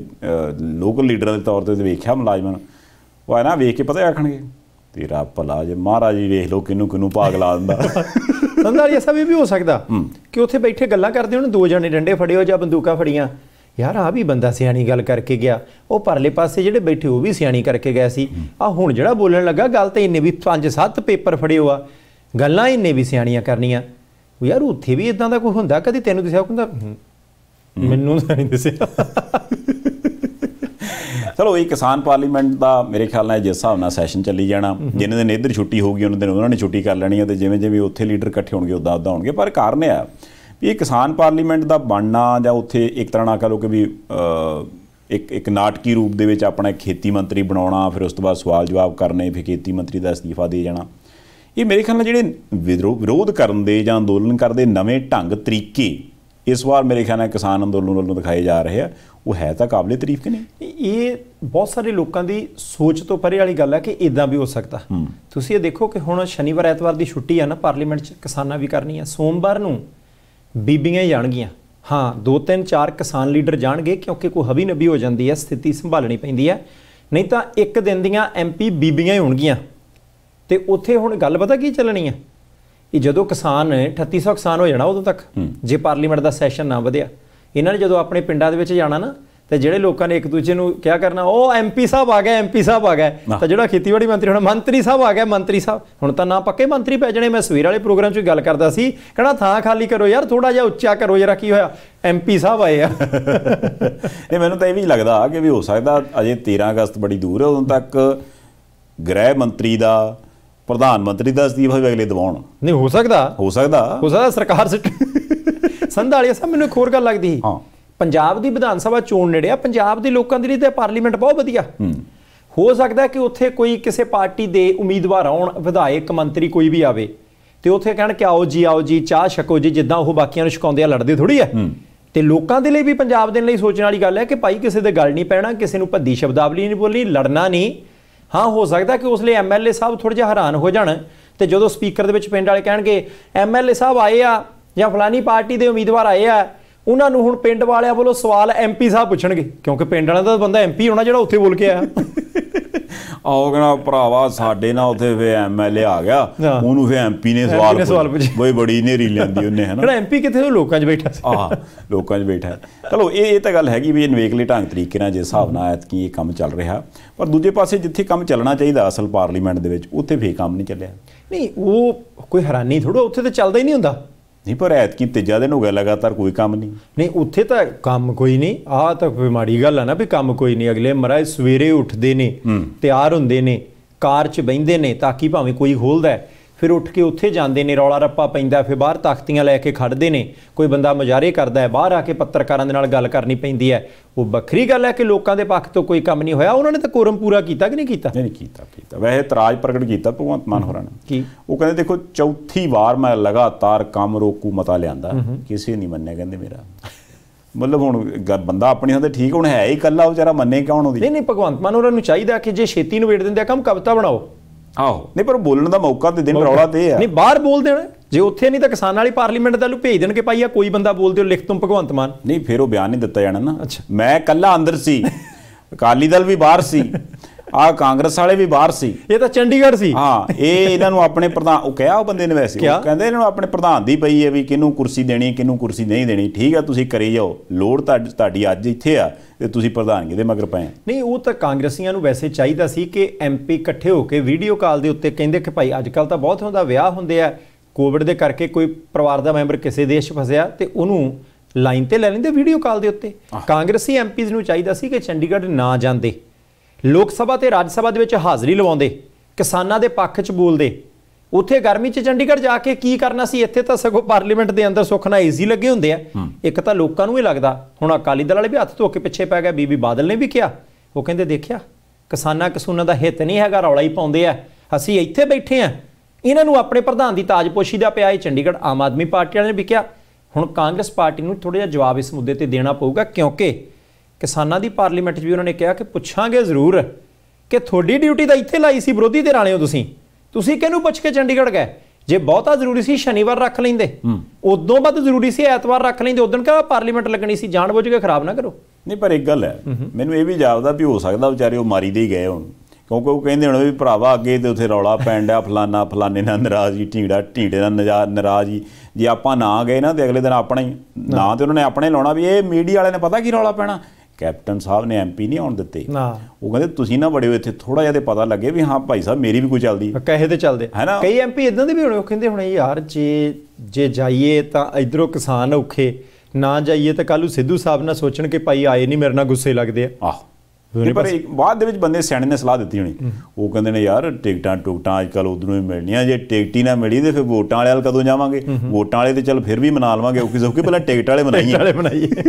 ਲੋਕਲ ਲੀਡਰਾਂ ਦੇ ਤੌਰ ਤੇ ਦੇਖਿਆ ਮੁਲਾਜ਼ਮਾਂ ਉਹ ਆ ਨਾ ਵੇਖ ਕੇ ਪਤਾ ਆਖਣਗੇ ਤੇਰਾ ਭਲਾ ਜੇ ਮਹਾਰਾਜ ਜੀ ਵੇਖ ਲੋ ਕਿਨੂੰ ਕਿਨੂੰ ਪਾਗ ਲਾ ਦਿੰਦਾ ਸੰਦਾਰ ਇਹ ਸਭ ਵੀ ਹੋ ਸਕਦਾ ਕਿ ਉੱਥੇ ਬੈਠੇ ਗੱਲਾਂ ਕਰਦੇ ਹੋਣ ਦੋ ਜਣੇ ਡੰਡੇ ਫੜੇ ਹੋ ਜਾਂ ਬੰਦੂਕਾਂ ਫੜੀਆਂ ਯਾਰ ਆ ਵੀ ਬੰਦਾ ਸਿਆਣੀ ਗੱਲ ਕਰਕੇ ਗਿਆ ਉਹ ਪਰਲੇ ਪਾਸੇ ਜਿਹੜੇ ਬੈਠੇ ਉਹ ਵੀ ਸਿਆਣੀ ਕਰਕੇ ਗਿਆ ਸੀ ਆ ਹੁਣ ਜਿਹੜਾ ਬੋਲਣ ਲੱਗਾ ਗੱਲ ਤਾਂ ਇੰਨੇ ਵੀ 5-7 ਪੇਪਰ ਫੜਿਓ ਆ ਗੱਲਾਂ ਇੰਨੇ ਵੀ ਸਿਆਣੀਆਂ ਕਰਨੀਆਂ ਉਹ ਯਾਰ ਉੱਥੇ ਵੀ ਇਦਾਂ ਦਾ ਕੋਈ ਹੁੰਦਾ ਕਦੀ ਤੈਨੂੰ ਦੱਸਿਆ ਕਹਿੰਦਾ ਮੈਨੂੰ ਨਹੀਂ ਦੱਸਿਆ ਚਲੋ ਇਹ ਕਿਸਾਨ ਪਾਰਲੀਮੈਂਟ ਦਾ ਮੇਰੇ ਖਿਆਲ ਨਾਲ ਜਿਸ ਹਿਸਾਬ ਨਾਲ ਸੈਸ਼ਨ ਚੱਲੀ ਜਾਣਾ ਜਿਨ੍ਹਾਂ ਦਿਨ ਇੱਧਰ ਛੁੱਟੀ ਹੋਊਗੀ ਉਹਨਾਂ ਦਿਨ ਉਹਨਾਂ ਨੇ ਛੁੱਟੀ ਕਰ ਲੈਣੀ ਹੈ ਤੇ ਜਿਵੇਂ ਜਿਵੇਂ ਉੱਥੇ ਲੀਡਰ ਇਕੱਠੇ ਹੋਣਗੇ ਉਦਾਂ ਉਦਾਂ ਹੋਣਗੇ ਪਰ ਕਾਰਨ ਇਹ ਆ ਵੀ ਇਹ ਕਿਸਾਨ ਪਾਰਲੀਮੈਂਟ ਦਾ ਬਣਨਾ ਜਾਂ ਉੱਥੇ ਇੱਕ ਤਰ੍ਹਾਂ ਨਾਲ ਕਹ ਲੋ ਕਿ ਵੀ ਇੱਕ ਇੱਕ ਨਾਟਕੀ ਰੂਪ ਦੇ ਵਿੱਚ ਆਪਣਾ ਖੇਤੀ ਮੰਤਰੀ ਬਣਾਉਣਾ ਫਿਰ ਉਸ ਤੋਂ ਬਾਅਦ ਸਵਾਲ ਜਵਾਬ ਕਰਨੇ ਫਿਰ ਖੇਤੀ ਮੰਤਰੀ ਦਾ ਅਸਤੀਫਾ ਦੇ ਜਾਣਾ ਇਹ ਮੇਰੇ ਖਿਆਲ ਨਾਲ ਜਿਹੜੇ ਵਿਰੋਧ ਕਰਨ ਦੇ ਜਾਂ ਅੰਦੋਲਨ ਕਰਦੇ ਨਵੇਂ ਢੰਗ ਤਰੀਕੇ ਇਸ ਵਾਰ ਮੇਰੇ ਖਿਆਲ ਨਾਲ ਕਿਸਾਨ ਅੰਦੋਲਨ ਵੱਲੋਂ ਦਿਖਾਏ ਜਾ ਰਹੇ ਆ ਉਹ ਹੈ ਤਾਂ ਕਾਬਲੇ ਤਾਰੀਫ ਕਿ ਨਹੀਂ ਇਹ ਬਹੁਤ ਸਾਰੇ ਲੋਕਾਂ ਦੀ ਸੋਚ ਤੋਂ ਪਰੇ ਵਾਲੀ ਗੱਲ ਹੈ ਕਿ ਇਦਾਂ ਵੀ ਹੋ ਸਕਦਾ ਤੁਸੀਂ ਇਹ ਦੇਖੋ ਕਿ ਹੁਣ ਸ਼ਨੀਵਾਰ ਐਤਵਾਰ ਦੀ ਛੁੱਟੀ ਆ ਨਾ ਪਾਰਲੀਮੈਂਟ 'ਚ ਕਿਸਾਨਾਂ ਵੀ ਕਰਨੀ ਆ ਸੋਮਵਾਰ ਨੂੰ ਬੀਬੀਆਂ ਜਾਣਗੀਆਂ ਹਾਂ ਦੋ ਤਿੰਨ ਚਾਰ ਕਿਸਾਨ ਲੀਡਰ ਜਾਣਗੇ ਕਿਉਂਕਿ ਕੋਈ ਹਵੀ ਨਬੀ ਹੋ ਜਾਂਦੀ ਹੈ ਸਥਿਤੀ ਸੰਭਾਲਣੀ ਪੈਂਦੀ ਹੈ ਨਹੀਂ ਤਾਂ ਇੱਕ ਦਿਨ ਦੀਆਂ ਐਮਪੀ ਬੀਬੀਆਂ ਹੀ ਹੋਣਗੀਆਂ ਤੇ ਉੱਥੇ ਹੁਣ ਗੱਲ ਪਤਾ ਕੀ ਚੱਲਣੀ ਹੈ ਕਿ ਜਦੋਂ ਕਿਸਾਨ 3800 ਕਿਸਾਨ ਹੋ ਜਾਣਾ ਉਦੋਂ ਤੱਕ ਜੇ ਪਾਰਲੀਮੈਂਟ ਦਾ ਸੈਸ਼ਨ ਨਾ ਵਧਿਆ ਇਹਨਾਂ ਨੇ ਜਦੋਂ ਆਪਣੇ ਪਿੰਡਾਂ ਦੇ ਵਿੱਚ ਜਾਣਾ ਨਾ ਤੇ ਜਿਹੜੇ ਲੋਕਾਂ ਨੇ ਇੱਕ ਦੂਜੇ ਨੂੰ ਕਿਹਾ ਕਰਨਾ ਉਹ ਐਮਪੀ ਸਾਹਿਬ ਆ ਗਏ ਐਮਪੀ ਸਾਹਿਬ ਆ ਗਏ ਤਾਂ ਜਿਹੜਾ ਖੇਤੀਬਾੜੀ ਮੰਤਰੀ ਹੁਣ ਮੰਤਰੀ ਸਾਹਿਬ ਆ ਗਏ ਮੰਤਰੀ ਸਾਹਿਬ ਹੁਣ ਤਾਂ ਨਾ ਪੱਕੇ ਮੰਤਰੀ ਪੈ ਜਣੇ ਮੈਂ ਸਵੇਰ ਵਾਲੇ ਪ੍ਰੋਗਰਾਮ 'ਚ ਗੱਲ ਕਰਦਾ ਸੀ ਕਿਹੜਾ ਥਾਂ ਖਾਲੀ ਕਰੋ ਯਾਰ ਥੋੜਾ ਜਿਹਾ ਉੱਚਾ ਕਰੋ ਜਰਾ ਕੀ ਹੋਇਆ ਐਮਪੀ ਸਾਹਿਬ ਆਏ ਆ ਇਹ ਮੈਨੂੰ ਤਾਂ ਇਹ ਵੀ ਲੱਗਦਾ ਕਿ ਵੀ ਹੋ ਸਕਦਾ ਅਜੇ 13 ਅਗਸਤ ਬੜੀ ਦੂਰ ਹੈ ਉਦੋਂ ਤੱਕ ਗ੍ਰਹਿ ਮੰਤਰੀ ਦਾ ਪ੍ਰਧਾਨ ਮੰਤਰੀ ਦਾ ਅਸਤੀਫਾ ਵੀ ਅਗਲੇ ਦਬਾਉਣ ਨਹੀਂ ਹੋ ਸਕਦਾ ਹੋ ਸਕਦਾ ਹੋ ਸਕਦਾ ਸਰਕਾਰ ਸੰਧਾਲੀਆ ਸਭ ਮੈਨੂੰ ਇੱਕ ਹੋਰ ਗੱਲ ਲੱਗਦੀ ਹਾਂ ਪੰਜਾਬ ਦੀ ਵਿਧਾਨ ਸਭਾ ਚੋਣ ਨੇੜੇ ਆ ਪੰਜਾਬ ਦੇ ਲੋਕਾਂ ਦੇ ਲਈ ਤੇ ਪਾਰਲੀਮੈਂਟ ਬਹੁਤ ਵਧੀਆ ਹੋ ਸਕਦਾ ਕਿ ਉੱਥੇ ਕੋਈ ਕਿਸੇ ਪਾਰਟੀ ਦੇ ਉਮੀਦਵਾਰ ਆਉਣ ਵਿਧਾਇਕ ਮੰਤਰੀ ਕੋਈ ਵੀ ਆਵੇ ਤੇ ਉੱਥੇ ਕਹਿਣ ਕਿ ਆਓ ਜੀ ਆਓ ਜੀ ਚਾਹ ਛਕੋ ਜੀ ਜਿੱਦਾਂ ਉਹ ਬਾਕੀਆਂ ਨੂੰ ਛਕਾਉਂਦੇ ਆ ਲੜਦੇ ਥੋੜੀ ਆ ਤੇ ਲੋਕਾਂ ਦੇ ਲਈ ਵੀ ਪੰਜਾਬ ਦੇ ਲਈ ਸੋਚਣ ਵਾਲੀ ਗੱਲ ਹੈ ਕਿ ਭਾਈ ਕਿਸੇ ਦੇ ਗੱਲ ਨਹੀਂ ਪੈਣਾ ਕਿਸੇ ਨੂੰ ਭੱਦੀ ਸ਼ਬਦਾਵਲੀ ਨਹੀਂ ਬੋਲਣੀ ਲੜਨਾ ਨਹੀਂ ਹਾਂ ਹੋ ਸਕਦਾ ਕਿ ਉਸ ਲਈ ਐਮਐਲਏ ਸਾਹਿਬ ਥੋੜਾ ਜਿਹਾ ਹੈਰਾਨ ਹੋ ਜਾਣ ਤੇ ਜਦੋਂ ਸਪੀਕਰ ਦੇ ਵਿੱਚ ਪਿੰਡ ਵਾਲੇ ਕਹਿਣਗੇ ਐਮਐਲਏ ਸਾਹਿਬ ਆਏ ਆ ਜਾਂ ਫਲਾਨੀ ਪਾਰਟੀ ਦੇ ਉਮੀਦਵਾਰ ਆਏ ਆ ਉਹਨਾਂ ਨੂੰ ਹੁਣ ਪਿੰਡ ਵਾਲਿਆਂ ਵੱਲੋਂ ਸਵਾਲ ਐਮਪੀ ਸਾਹਿਬ ਪੁੱਛਣਗੇ ਕਿਉਂਕਿ ਪਿੰਡ ਵਾਲਿਆਂ ਦਾ ਬੰਦਾ ਐਮਪੀ ਹੋਣਾ ਜਿਹੜਾ ਉੱਥੇ ਬੋਲ ਕੇ ਆਇਆ ਆਉਗਣਾ ਭਰਾਵਾ ਸਾਡੇ ਨਾਲ ਉਥੇ ਫੇ ਐਮਐਲਏ ਆ ਗਿਆ ਉਹਨੂੰ ਫੇ ਐਮਪੀ ਨੇ ਸਵਾਲ ਪੁੱਛੇ ਬਈ ਬੜੀ ਨੇਰੀ ਲੈਂਦੀ ਉਹਨੇ ਹੈ ਨਾ ਐਮਪੀ ਕਿੱਥੇ ਉਹ ਲੋਕਾਂ 'ਚ ਬੈਠਾ ਸੀ ਆਹ ਲੋਕਾਂ 'ਚ ਬੈਠਾ ਚਲੋ ਇਹ ਇਹ ਤਾਂ ਗੱਲ ਹੈਗੀ ਵੀ ਇਹ ਨਵੇਕਲੇ ਢੰਗ ਤਰੀਕੇ ਨਾਲ ਜੇ ਹਿਸਾਬ ਨਾਲ ਆਇਤ ਕੀ ਇਹ ਕੰਮ ਚੱਲ ਰਿਹਾ ਪਰ ਦੂਜੇ ਪਾਸੇ ਜਿੱਥੇ ਕੰਮ ਚੱਲਣਾ ਚਾਹੀਦਾ ਅਸਲ ਪਾਰਲੀਮੈਂਟ ਦੇ ਵਿੱਚ ਉੱਥੇ ਫੇ ਕੰਮ ਨਹੀਂ ਚੱਲਿਆ ਨਹੀਂ ਉਹ ਕੋਈ ਹੈਰਾਨੀ ਥੋੜਾ ਉੱਥੇ ਤਾਂ ਚੱਲਦਾ ਹੀ ਨਹੀਂ ਹੁੰਦਾ ਨਹੀਂ ਪਰ ਐਤ ਕੀ ਤੀਜਾ ਨੂੰ ਗੱਲ ਲਗਾਤਾਰ ਕੋਈ ਕੰਮ ਨਹੀਂ ਨਹੀਂ ਉੱਥੇ ਤਾਂ ਕੰਮ ਕੋਈ ਨਹੀਂ ਆਹ ਤਾਂ ਬਿਮਾਰੀ ਗੱਲ ਆ ਨਾ ਵੀ ਕੰਮ ਕੋਈ ਨਹੀਂ ਅਗਲੇ ਮਹਾਰਾਜ ਸਵੇਰੇ ਉੱਠਦੇ ਨੇ ਤਿਆਰ ਹੁੰਦੇ ਨੇ ਕਾਰ 'ਚ ਬੈਂਦੇ ਨੇ ਤਾਂ ਕਿ ਭਾਵੇਂ ਕੋਈ ਖੋਲਦਾ ਹੈ ਫਿਰ ਉੱਠ ਕੇ ਉੱਥੇ ਜਾਂਦੇ ਨੇ ਰੌਲਾ ਰੱਪਾ ਪੈਂਦਾ ਫਿਰ ਬਾਹਰ ਤਖਤੀਆਂ ਲੈ ਕੇ ਖੜਦੇ ਨੇ ਕੋਈ ਬੰਦਾ ਮੁਜਾਰੇ ਕਰਦਾ ਹੈ ਬਾਹਰ ਆ ਕੇ ਪੱਤਰਕਾਰਾਂ ਦੇ ਨਾਲ ਗੱਲ ਕਰਨੀ ਪੈਂਦੀ ਹੈ ਉਹ ਵੱਖਰੀ ਗੱਲ ਹੈ ਕਿ ਲੋਕਾਂ ਦੇ ਪੱਖ ਤੋਂ ਕੋਈ ਕੰਮ ਨਹੀਂ ਹੋਇਆ ਉਹਨਾਂ ਨੇ ਤਾਂ ਕੋਰਮ ਪੂਰਾ ਕੀਤਾ ਕਿ ਨਹੀਂ ਕੀਤਾ ਨਹੀਂ ਕੀਤਾ ਕੀਤਾ ਵੈਸੇ ਇਤਰਾਜ਼ ਪ੍ਰਗਟ ਕੀਤਾ ਭਗਵੰਤ ਮਾਨ ਹੋਰਾਂ ਨੇ ਕੀ ਉਹ ਕਹਿੰਦੇ ਦੇਖੋ ਚੌਥੀ ਵਾਰ ਮੈਂ ਲਗਾਤਾਰ ਕੰਮ ਰੋਕੂ ਮਤਾ ਲਿਆਂਦਾ ਕਿਸੇ ਨਹੀਂ ਮੰਨਿਆ ਕਹਿੰਦੇ ਮੇਰਾ ਮਤਲਬ ਹੁਣ ਬੰਦਾ ਆਪਣੇ ਹੁੰਦੇ ਠੀਕ ਹੁਣ ਹੈ ਹੀ ਕੱਲਾ ਵਿਚਾਰਾ ਮੰਨੇ ਕੌਣ ਉਹਦੀ ਨਹੀਂ ਨਹੀਂ ਭਗਵੰਤ ਮਾਨ ਹੋਰਾਂ ਨੂੰ ਚਾਹੀਦਾ ਕਿ ਜੇ ਛੇਤੀ ਨੂੰ ਵੇਟ ਦਿੰਦੇ ਆ ਕੰਮ ਕਵਤਾ ਬਣਾਓ ਆਹੋ ਨਹੀਂ ਪਰ ਬੋਲਣ ਦਾ ਮੌਕਾ ਤੇ ਦਿਨ ਰੌਲਾ ਤੇ ਆ ਨਹੀਂ ਬਾਹਰ ਬੋਲ ਦੇਣਾ ਜੇ ਉੱਥੇ ਨਹੀਂ ਤਾਂ ਕਿਸਾਨਾਂ ਵਾਲੀ ਪਾਰਲੀਮੈਂਟ ਦਾ ਲੂ ਭੇਜ ਦੇਣ ਕਿ ਭਾਈ ਆ ਕੋਈ ਬੰਦਾ ਬੋਲ ਦਿਓ ਲਿਖ ਤੁਮ ਭਗਵੰਤ ਮਾਨ ਨਹੀਂ ਫਿਰ ਉਹ ਬਿਆਨ ਨਹੀਂ ਦਿੱਤਾ ਜਾਣਾ ਨਾ ਮੈਂ ਕੱਲਾ ਅੰਦਰ ਸੀ ਅਕਾਲੀ ਦਲ ਵੀ ਬਾਹਰ ਸੀ ਆ ਕਾਂਗਰਸ ਵਾਲੇ ਵੀ ਬਾਹਰ ਸੀ ਇਹ ਤਾਂ ਚੰਡੀਗੜ੍ਹ ਸੀ ਹਾਂ ਇਹ ਇਹਨਾਂ ਨੂੰ ਆਪਣੇ ਪ੍ਰਧਾਨ ਉਹ ਕਿਹਾ ਉਹ ਬੰਦੇ ਨੇ ਵੈਸੇ ਉਹ ਕਹਿੰਦੇ ਇਹਨਾਂ ਨੂੰ ਆਪਣੇ ਪ੍ਰਧਾਨ ਦੀ ਪਈ ਹੈ ਵੀ ਕਿਹਨੂੰ ਕੁਰਸੀ ਦੇਣੀ ਹੈ ਕਿਹਨੂੰ ਕੁਰਸੀ ਨਹੀਂ ਦੇਣੀ ਠੀਕ ਆ ਤੁਸੀਂ ਕਰੀ ਜਾਓ ਲੋੜ ਤੁਹਾਡੀ ਅੱਜ ਇੱਥੇ ਆ ਤੇ ਤੁਸੀਂ ਪ੍ਰਧਾਨਗੀ ਦੇ ਮਗਰ ਪਏ ਨਹੀਂ ਉਹ ਤਾਂ ਕਾਂਗਰਸੀਆਂ ਨੂੰ ਵੈਸੇ ਚਾਹੀਦਾ ਸੀ ਕਿ ਐਮਪੀ ਇਕੱਠੇ ਹੋ ਕੇ ਵੀਡੀਓ ਕਾਲ ਦੇ ਉੱਤੇ ਕਹਿੰਦੇ ਕਿ ਭਾਈ ਅੱਜ ਕੱਲ ਤਾਂ ਬਹੁਤ ਹੁੰਦਾ ਵਿਆਹ ਹੁੰਦੇ ਆ ਕੋਵਿਡ ਦੇ ਕਰਕੇ ਕੋਈ ਪਰਿਵਾਰ ਦਾ ਮੈਂਬਰ ਕਿਸੇ ਦੇਸ਼ ਫਸਿਆ ਤੇ ਉਹਨੂੰ ਲਾਈਨ ਤੇ ਲੈ ਲੈਂਦੇ ਵੀਡੀਓ ਕਾਲ ਦੇ ਉੱਤੇ ਕਾਂਗਰਸੀ ਐਮਪੀਜ਼ ਨੂੰ ਚਾਹੀਦਾ ਸੀ ਕਿ ਚੰਡੀਗੜ੍ਹ ਨਾ ਜਾਂਦੇ ਲੋਕ ਸਭਾ ਤੇ ਰਾਜ ਸਭਾ ਦੇ ਵਿੱਚ ਹਾਜ਼ਰੀ ਲਵਾਉਂਦੇ ਕਿਸਾਨਾਂ ਦੇ ਪੱਖ 'ਚ ਬੋਲਦੇ ਉੱਥੇ ਗਰਮੀ 'ਚ ਚੰਡੀਗੜ੍ਹ ਜਾ ਕੇ ਕੀ ਕਰਨਾ ਸੀ ਇੱਥੇ ਤਾਂ ਸਗੋਂ ਪਾਰਲੀਮੈਂਟ ਦੇ ਅੰਦਰ ਸੁੱਖ ਨਾਲ ਈਜ਼ੀ ਲੱਗੇ ਹੁੰਦੇ ਆ ਇੱਕ ਤਾਂ ਲੋਕਾਂ ਨੂੰ ਹੀ ਲੱਗਦਾ ਹੁਣ ਅਕਾਲੀ ਦਲ ਵਾਲੇ ਵੀ ਹੱਥ ਧੋ ਕੇ ਪਿੱਛੇ ਪੈ ਗਏ ਬੀਬੀ ਬਾਦਲ ਨੇ ਵੀ ਕਿਹਾ ਉਹ ਕਹਿੰਦੇ ਦੇਖਿਆ ਕਿਸਾਨਾਂ ਕਿਸੂਨਾਂ ਦਾ ਹਿੱਤ ਨਹੀਂ ਹੈਗਾ ਰੌਲਾ ਹੀ ਪਾਉਂਦੇ ਆ ਅਸੀਂ ਇੱਥੇ ਬੈਠੇ ਆ ਇਹਨਾਂ ਨੂੰ ਆਪਣੇ ਪ੍ਰਧਾਨ ਦੀ ਤਾਜਪੋਸ਼ੀ ਦਾ ਪਿਆ ਇਹ ਚੰਡੀਗੜ੍ਹ ਆਮ ਆਦਮੀ ਪਾਰਟੀ ਵਾਲਿਆਂ ਨੇ ਵੀ ਕਿਹਾ ਹੁਣ ਕਾਂਗਰਸ ਪਾਰਟੀ ਨੂੰ ਥੋੜਾ ਜਿਹਾ ਜਵਾਬ ਇਸ ਮੁੱਦੇ ਤੇ ਦੇਣਾ ਪਊਗਾ ਕਿਉਂਕਿ ਕਿਸਾਨਾਂ ਦੀ ਪਾਰਲੀਮੈਂਟ 'ਚ ਵੀ ਉਹਨਾਂ ਨੇ ਕਿਹਾ ਕਿ ਪੁੱਛਾਂਗੇ ਜ਼ਰੂਰ ਕਿ ਤੁਹਾਡੀ ਡਿਊਟੀ ਤਾਂ ਇੱਥੇ ਲਾਈ ਸੀ ਵਿਰੋਧੀ ਦੇ ਰਾਣੇ ਤੁਸੀਂ ਤੁਸੀਂ ਕਿਹਨੂੰ ਪੁੱਛ ਕੇ ਚੰਡੀਗੜ੍ਹ ਗਏ ਜੇ ਬਹੁਤਾ ਜ਼ਰੂਰੀ ਸੀ ਸ਼ਨੀਵਾਰ ਰੱਖ ਲੈਂਦੇ ਉਦੋਂ ਵੱਧ ਜ਼ਰੂਰੀ ਸੀ ਐਤਵਾਰ ਰੱਖ ਲੈਂਦੇ ਉਦੋਂ ਕਿਹਾ ਪਾਰਲੀਮੈਂਟ ਲੱਗਣੀ ਸੀ ਜਾਣ ਬੁੱਝ ਕੇ ਖਰਾਬ ਨਾ ਕਰੋ ਨਹੀਂ ਪਰ ਇੱਕ ਗੱਲ ਹੈ ਮੈਨੂੰ ਇਹ ਵੀ ਜਾਪਦਾ ਵੀ ਹੋ ਸਕਦਾ ਵਿਚਾਰੇ ਉਹ ਮਾਰੀ ਦੇ ਹੀ ਗਏ ਹੋਣ ਕਿਉਂਕਿ ਉਹ ਕਹਿੰਦੇ ਹੁਣ ਵੀ ਭਰਾਵਾ ਅੱਗੇ ਤੇ ਉੱਥੇ ਰੌਲਾ ਡਿਆ ਫਲਾਨਾ ਫਲਾਨੇ ਨਾਲ ਨਾਰਾਜ਼ੀ ਢੀੜਾ ਢੀੜੇ ਨਾਲ ਨਾਰਾਜ਼ੀ ਜੇ ਆਪਾਂ ਨਾ ਗਏ ਨਾ ਤੇ ਅਗਲੇ ਦਿਨ ਆਪਣਾ ਹੀ ਨਾ ਤੇ ਉਹਨਾਂ ਨੇ ਆਪਣੇ ਲਾਉਣਾ ਵੀ ਇਹ ਮੀਡੀਆ ਵਾਲਿਆਂ ਨੇ ਪਤਾ ਕੀ ਰੌਲਾ ਪੈਣਾ ਕੈਪਟਨ ਸਾਹਿਬ ਨੇ ਐਮਪੀ ਨਹੀਂ ਆਉਣ ਦਿੱਤੇ ਉਹ ਕਹਿੰਦੇ ਤੁਸੀਂ ਨਾ ਬੜੇ ਹੋ ਇੱਥੇ ਥੋੜਾ ਜਿਹਾ ਤੇ ਪਤਾ ਲੱਗੇ ਵੀ ਹਾਂ ਭਾਈ ਸਾਹਿਬ ਮੇਰੀ ਵੀ ਕੋਈ ਚੱਲਦੀ ਕਹੇ ਤੇ ਚੱਲਦੇ ਕਈ ਐਮਪੀ ਇਦਾਂ ਦੇ ਵੀ ਹੋਣੇ ਉਹ ਕਹਿੰਦੇ ਹੁਣ ਯਾਰ ਜੇ ਜੇ ਜਾਈਏ ਤਾਂ ਇਧਰੋਂ ਕਿਸਾਨ ਔਖੇ ਨਾ ਜਾਈਏ ਤਾਂ ਕੱਲੂ ਸਿੱਧੂ ਸਾਹਿਬ ਨਾਲ ਸੋਚਣ ਕਿ ਭਾਈ ਆਏ ਨਹੀਂ ਮੇਰੇ ਨਾਲ ਗੁੱਸੇ ਲੱਗਦੇ ਆ ਆਹ ਪਰ ਬਾਅਦ ਦੇ ਵਿੱਚ ਬੰਦੇ ਸਿਆਣੇ ਨੇ ਸਲਾਹ ਦਿੱਤੀ ਹੋਣੀ ਉਹ ਕਹਿੰਦੇ ਨੇ ਯਾਰ ਟਿਕਟਾਂ ਟੁਕਟਾਂ ਅੱਜ ਕੱਲ ਉਧਰੋਂ ਹੀ ਮਿਲਣੀਆਂ ਜੇ ਟਿਕਟ ਹੀ ਨਾ ਮਿਲੀ ਤੇ ਫਿਰ ਵੋਟਾਂ ਵਾਲੇ ਵਾਲ ਕਦੋਂ ਜਾਵਾਂਗੇ ਵੋਟਾਂ ਵਾਲੇ ਤੇ ਚੱਲ ਫਿਰ ਵੀ ਮਨਾ ਲਵਾਂਗੇ ਕਿਉਂਕਿ ਪਹਿਲਾਂ ਟਿਕਟ ਵਾਲੇ ਬਣਾਈਏ ਵਾਲੇ ਬਣਾਈਏ